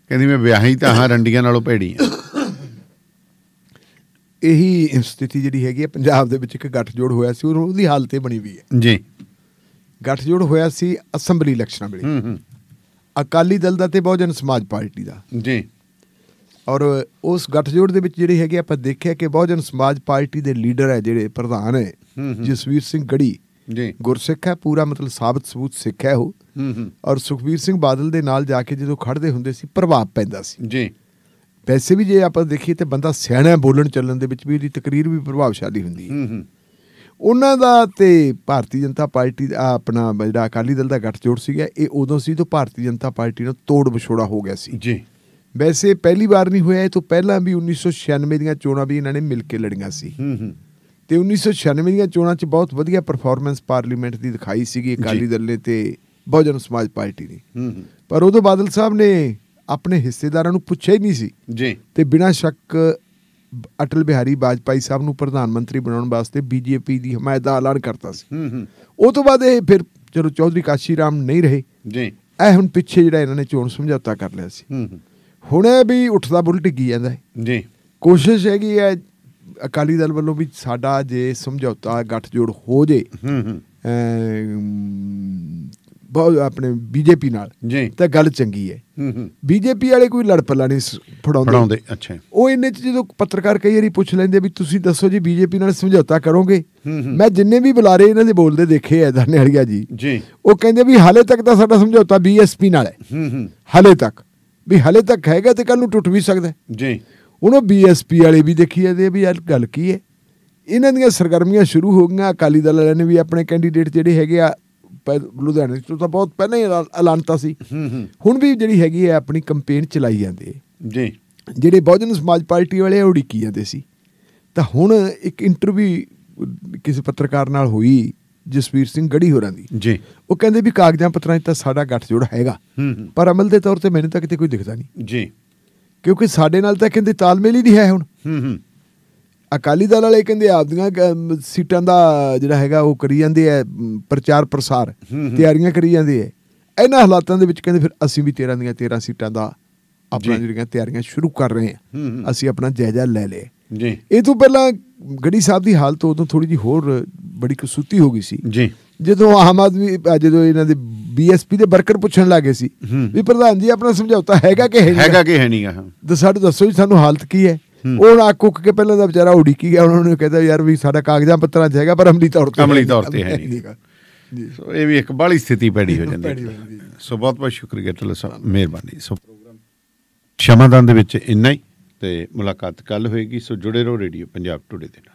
ਕਹਿੰਦੀ ਮੈਂ ਵਿਆਹੀ ਤਾਂ ਹਾਂ ਰੰਡੀਆਂ ਨਾਲੋਂ ਭੇੜੀ ਆ ਇਹੀ ਇਨਸਟੀਟਿਊਟ ਜਿਹੜੀ ਹੈਗੀ ਹੈ ਪੰਜਾਬ ਦੇ ਵਿੱਚ ਇੱਕ ਗੱਠਜੋੜ ਹੋਇਆ ਸੀ ਉਹਦੀ ਹਾਲਤ ਇਹ ਬਣੀ ਵੀ ਹੈ ਜੀ ਗੱਠਜੋੜ ਹੋਇਆ ਸੀ ਅਸੈਂਬਲੀ ਇਲੈਕਸ਼ਨਾਂ ਵੇਲੇ ਅਕਾਲੀ ਦਲ ਦਾ ਤੇ ਬਹੁਜਨ ਸਮਾਜ ਪਾਰਟੀ ਦਾ ਜੀ ਔਰ ਉਸ ਗੱਠਜੋੜ ਦੇ ਵਿੱਚ ਜਿਹੜੇ ਹੈਗੇ ਆਪਾਂ ਦੇਖਿਆ ਕਿ ਬਹੁਜਨ ਸਮਾਜ ਪਾਰਟੀ ਦੇ ਲੀਡਰ ਹੈ ਜਿਹੜੇ ਪ੍ਰਧਾਨ ਹੈ ਜਸਵੀਰ ਸਿੰਘ ਗੜੀ ਜੀ ਗੁਰਸਿੱਖ ਹੈ ਪੂਰਾ ਮਤਲਬ ਸਾਬਤ ਸਬੂਤ ਸਿੱਖ ਹੈ ਉਹ ਔਰ ਸੁਖਵੀਰ ਸਿੰਘ ਬਾਦਲ ਦੇ ਨਾਲ ਜਾ ਕੇ ਜਦੋਂ ਖੜਦੇ ਹੁੰਦੇ ਸੀ ਪ੍ਰਭਾਵ ਪੈਂਦਾ ਸੀ ਜੀ ਵੈਸੇ ਵੀ ਜੇ ਆਪਾਂ ਦੇਖੀਏ ਤੇ ਬੰਦਾ ਸਿਆਣਾ ਬੋਲਣ ਚੱਲਣ ਦੇ ਵਿੱਚ ਵੀ ਉਹਦੀ ਤਕਰੀਰ ਵੀ ਪ੍ਰਭਾਵਸ਼ਾਲੀ ਹੁੰਦੀ ਹੈ ਉਹਨਾਂ ਦਾ ਤੇ ਭਾਰਤੀ ਜਨਤਾ ਪਾਰਟੀ ਦਾ ਆਪਣਾ ਜਿਹੜਾ ਅਕਾਲੀ ਦਲ ਦਾ ਗੱਠਜੋੜ ਸੀਗਾ ਇਹ ਉਦੋਂ ਸੀ ਤੋਂ ਭਾਰਤੀ ਜਨਤਾ ਪਾਰਟੀ ਨੂੰ ਤੋੜ ਵਿਛੋੜਾ ਹੋ ਗਿਆ ਸੀ ਜੀ ਵੈਸੇ ਪਹਿਲੀ ਵਾਰ ਨਹੀਂ ਹੋਇਆ ਇਹ ਤੋਂ ਪਹਿਲਾਂ ਵੀ 1996 ਦੀਆਂ ਚੋਣਾਂ ਵੀ ਇਹਨਾਂ ਨੇ ਮਿਲ ਕੇ ਲੜੀਆਂ ਸੀ ਹੂੰ ਹੂੰ ਤੇ 1996 ਦੀਆਂ ਚੋਣਾਂ 'ਚ ਬਹੁਤ ਵਧੀਆ ਪਰਫਾਰਮੈਂਸ ਪਾਰਲੀਮੈਂਟ ਦੀ ਦਿਖਾਈ ਸੀਗੀ ਅਕਾਲੀ ਦਲ ਨੇ ਤੇ ਬਹੁਜਨ ਸਮਾਜ ਪਾਰਟੀ ਨੇ ਹੂੰ ਪਰ ਉਦੋਂ ਬਾਦਲ ਸਾਹਿਬ ਨੇ ਆਪਣੇ ਹਿੱਸੇਦਾਰਾਂ ਨੂੰ ਪੁੱਛਿਆ ਹੀ ਨਹੀਂ ਸੀ ਜੀ ਤੇ ਬਿਨਾਂ ਸ਼ੱਕ ਅਟਲ ਬਿਹਾਰੀ ਬਾਜਪਾਈ ਸਾਹਿਬ ਨੂੰ ਪ੍ਰਧਾਨ ਮੰਤਰੀ ਬਣਾਉਣ ਵਾਸਤੇ ਬੀਜੇਪੀ ਦੀ ਹਮਾਇਤ ਦਾ ਐਲਾਨ ਕਰਤਾ ਸੀ ਹੂੰ ਹੂੰ ਉਹ ਤੋਂ ਬਾਅਦ ਇਹ ਫਿਰ ਚਲੋ ਚੌਧਰੀ ਕਾਸ਼ੀ ਰਾਮ ਨਹੀਂ ਰਹੇ ਜੀ ਇਹ ਹੁਣ ਪਿੱਛੇ ਜਿਹੜਾ ਇਹਨਾਂ ਨੇ ਚੋਣ ਸਮਝੌਤਾ ਕਰ ਲਿਆ ਸੀ ਹੂੰ ਹੂੰ ਹੁਣੇ ਵੀ ਉੱਠਦਾ ਬੁੱਲ ਟਿੱਕੀ ਜਾਂਦਾ ਹੈ ਜੀ ਕੋਸ਼ਿਸ਼ ਹੈਗੀ ਹੈ ਅਕਾਲੀ ਦਲ ਵੱਲੋਂ ਵੀ ਸਾਡਾ ਜੇ ਸਮਝੌਤਾ ਗੱਠਜੋੜ ਹੋ ਜੇ ਹੂੰ ਹੂੰ ਬਹੁਤ ਆਪਣੇ ਬੀਜੇਪੀ ਨਾਲ ਜੀ ਤਾਂ ਗੱਲ ਚੰਗੀ ਹੈ ਹੂੰ ਹੂੰ ਬੀਜੇਪੀ ਵਾਲੇ ਕੋਈ ਲੜ ਪੱਲਾ ਨਹੀਂ ਫੜਾਉਂਦੇ ਫੜਾਉਂਦੇ ਅੱਛਾ ਉਹ ਇੰਨੇ ਚ ਜਦੋਂ ਪੱਤਰਕਾਰ ਕਈ ਵਾਰੀ ਪੁੱਛ ਲੈਂਦੇ ਵੀ ਤੁਸੀਂ ਦੱਸੋ ਜੀ ਬੀਜੇਪੀ ਨਾਲ ਸਮਝੌਤਾ ਕਰੋਗੇ ਮੈਂ ਜਿੰਨੇ ਵੀ ਬੁਲਾਰੇ ਇਹਨਾਂ ਦੇ ਬੋਲਦੇ ਦੇਖੇ ਐ ਦਾਨੇੜੀਆ ਜੀ ਜੀ ਉਹ ਕਹਿੰਦੇ ਵੀ ਹਾਲੇ ਤੱਕ ਤਾਂ ਸਾਡਾ ਸਮਝੌਤਾ ਬੀਐਸਪੀ ਨਾਲ ਹੈ ਹੂੰ ਹੂੰ ਹਾਲੇ ਤੱਕ ਵੀ ਹਲੇ ਤੱਕ ਹੈਗਾ ਤੇ ਕੱਲ ਨੂੰ ਟੁੱਟ ਵੀ ਸਕਦਾ ਜੀ ਉਹਨਾਂ ਬੀਐਸਪੀ ਵਾਲੇ ਵੀ ਦੇਖੀ ਜਾਂਦੇ ਵੀ ਯਾਰ ਗੱਲ ਕੀ ਹੈ ਇਹਨਾਂ ਦੀਆਂ ਸਰਗਰਮੀਆਂ ਸ਼ੁਰੂ ਹੋ ਗਈਆਂ ਅਕਾਲੀ ਦਲ ਵਾਲਿਆਂ ਨੇ ਵੀ ਆਪਣੇ ਕੈਂਡੀਡੇਟ ਜਿਹੜੇ ਹੈਗੇ ਆ ਲੁਧਿਆਣੇ ਤੋਂ ਤਾਂ ਬਹੁਤ ਪਹਿਲਾਂ ਹੀ ਐਲਾਨਤਾ ਸੀ ਹੁਣ ਵੀ ਜਿਹੜੀ ਹੈਗੀ ਹੈ ਆਪਣੀ ਕੈਂਪੇਨ ਚਲਾਈ ਜਾਂਦੇ ਜੀ ਜਿਹੜੇ ਬਹੁਜਨ ਸਮਾਜ ਪਾਰਟੀ ਵਾਲੇ ਉਹ ਡਿੱਕੀ ਜਾਂਦੇ ਸੀ ਤਾਂ ਹੁਣ ਇੱਕ ਇੰਟਰਵਿਊ ਕਿਸੇ ਪੱਤਰਕਾਰ ਨਾਲ ਹੋਈ ਜਸਵੀਰ ਸਿੰਘ ਗੜੀ ਹੋਰਾਂ ਦੀ ਜੀ ਉਹ ਕਹਿੰਦੇ ਵੀ ਕਾਗਜ਼ਾਂ ਪੱਤਰਾਂ 'ਚ ਤਾਂ ਸਾਡਾ ਜੋੜ ਹੈਗਾ ਪਰ ਅਮਲ ਦੇ ਤੌਰ ਤੇ ਮੈਨੂੰ ਤਾਂ ਕਿਤੇ ਕੋਈ ਦਿਖਦਾ ਨਹੀਂ ਜੀ ਕਿਉਂਕਿ ਸਾਡੇ ਨਾਲ ਤਾਂ ਕਹਿੰਦੇ ਤਾਲਮੇਲ ਹੀ ਨਹੀਂ ਹੈ ਹੁਣ ਹੂੰ ਹੂੰ ਅਕਾਲੀ ਦਲ ਵਾਲੇ ਕਹਿੰਦੇ ਆਪਦੀਆਂ ਸੀਟਾਂ ਦਾ ਜਿਹੜਾ ਹੈਗਾ ਉਹ ਕਰੀ ਜਾਂਦੇ ਐ ਪ੍ਰਚਾਰ ਪ੍ਰਸਾਰ ਤਿਆਰੀਆਂ ਕਰੀ ਜਾਂਦੇ ਐ ਇਹਨਾਂ ਹਾਲਾਤਾਂ ਦੇ ਵਿੱਚ ਕਹਿੰਦੇ ਫਿਰ ਅਸੀਂ ਵੀ 13 ਦੀਆਂ 13 ਸੀਟਾਂ ਦਾ ਆਪਣਾ ਜਿਹੜੀਆਂ ਤਿਆਰੀਆਂ ਸ਼ੁਰੂ ਕਰ ਰਹੇ ਹਾਂ ਅਸੀਂ ਆਪਣਾ ਜਾਇਜ਼ਾ ਲੈ ਲਏ ਜੀ ਇਹ ਤੋਂ ਪਹਿਲਾਂ ਗੜੀ ਸਾਹਿਬ ਦੀ ਹਾਲਤ ਉਦੋਂ ਥੋੜੀ ਜੀ ਹੋਰ ਬੜੀ ਕਸੂਤੀ ਹੋ ਗਈ ਸੀ ਜੀ ਜਦੋਂ ਆਮ ਆਦਮੀ ਜਦੋਂ ਇਹਨਾਂ ਦੇ ਬੀਐਸਪੀ ਦੇ ਵਰਕਰ ਪੁੱਛਣ ਲੱਗੇ ਸੀ ਵੀ ਪ੍ਰਧਾਨ ਜੀ ਆਪਣਾ ਸਮਝੌਤਾ ਹੈਗਾ ਕਿ ਹੈਗਾ ਕਿ ਹੈ ਨਹੀਂ ਆ ਤਾਂ ਸਾਡੇ ਦੱਸੋ ਜੀ ਸਾਨੂੰ ਹਾਲਤ ਕੀ ਹੈ ਉਹ ਨਾ ਕੁੱਕ ਕੇ ਪਹਿਲਾਂ ਦਾ ਵਿਚਾਰਾ ਉਡੀਕੀ ਗਿਆ ਉਹਨਾਂ ਨੇ ਕਹਿੰਦਾ ਯਾਰ ਵੀ ਸਾਡਾ ਕਾਗਜ਼ਾਂ ਪੱਤਰਾਂ 'ਚ ਹੈਗਾ ਪਰ ਅਮਲੀ ਤੌਰ ਤੇ ਅਮਲੀ ਤੌਰ ਤੇ ਹੈ ਨਹੀਂ ਜੀ ਸੋ ਇਹ ਵੀ ਇੱਕ ਬਾਲੀ ਸਥਿਤੀ ਪੈੜੀ ਹੋ ਜਾਂਦੀ ਸੋ ਬਹੁਤ ਬਹੁਤ ਸ਼ੁਕਰੀਆ ਟਲਸਾ ਮਿਹਰਬਾਨੀ ਸੋ ਪ੍ਰੋਗਰਾਮ ਸ਼ਮਾਦਾਨ ਦੇ ਵਿੱਚ ਇੰਨਾ ਹੀ ਤੇ ਮੁਲਾਕਾਤ ਕੱਲ ਹੋਏਗੀ ਸੋ ਜੁੜੇ ਰਹੋ ਰੇਡੀਓ ਪੰਜਾਬ ਟੁਡੇ ਦੇ ਨਾਲ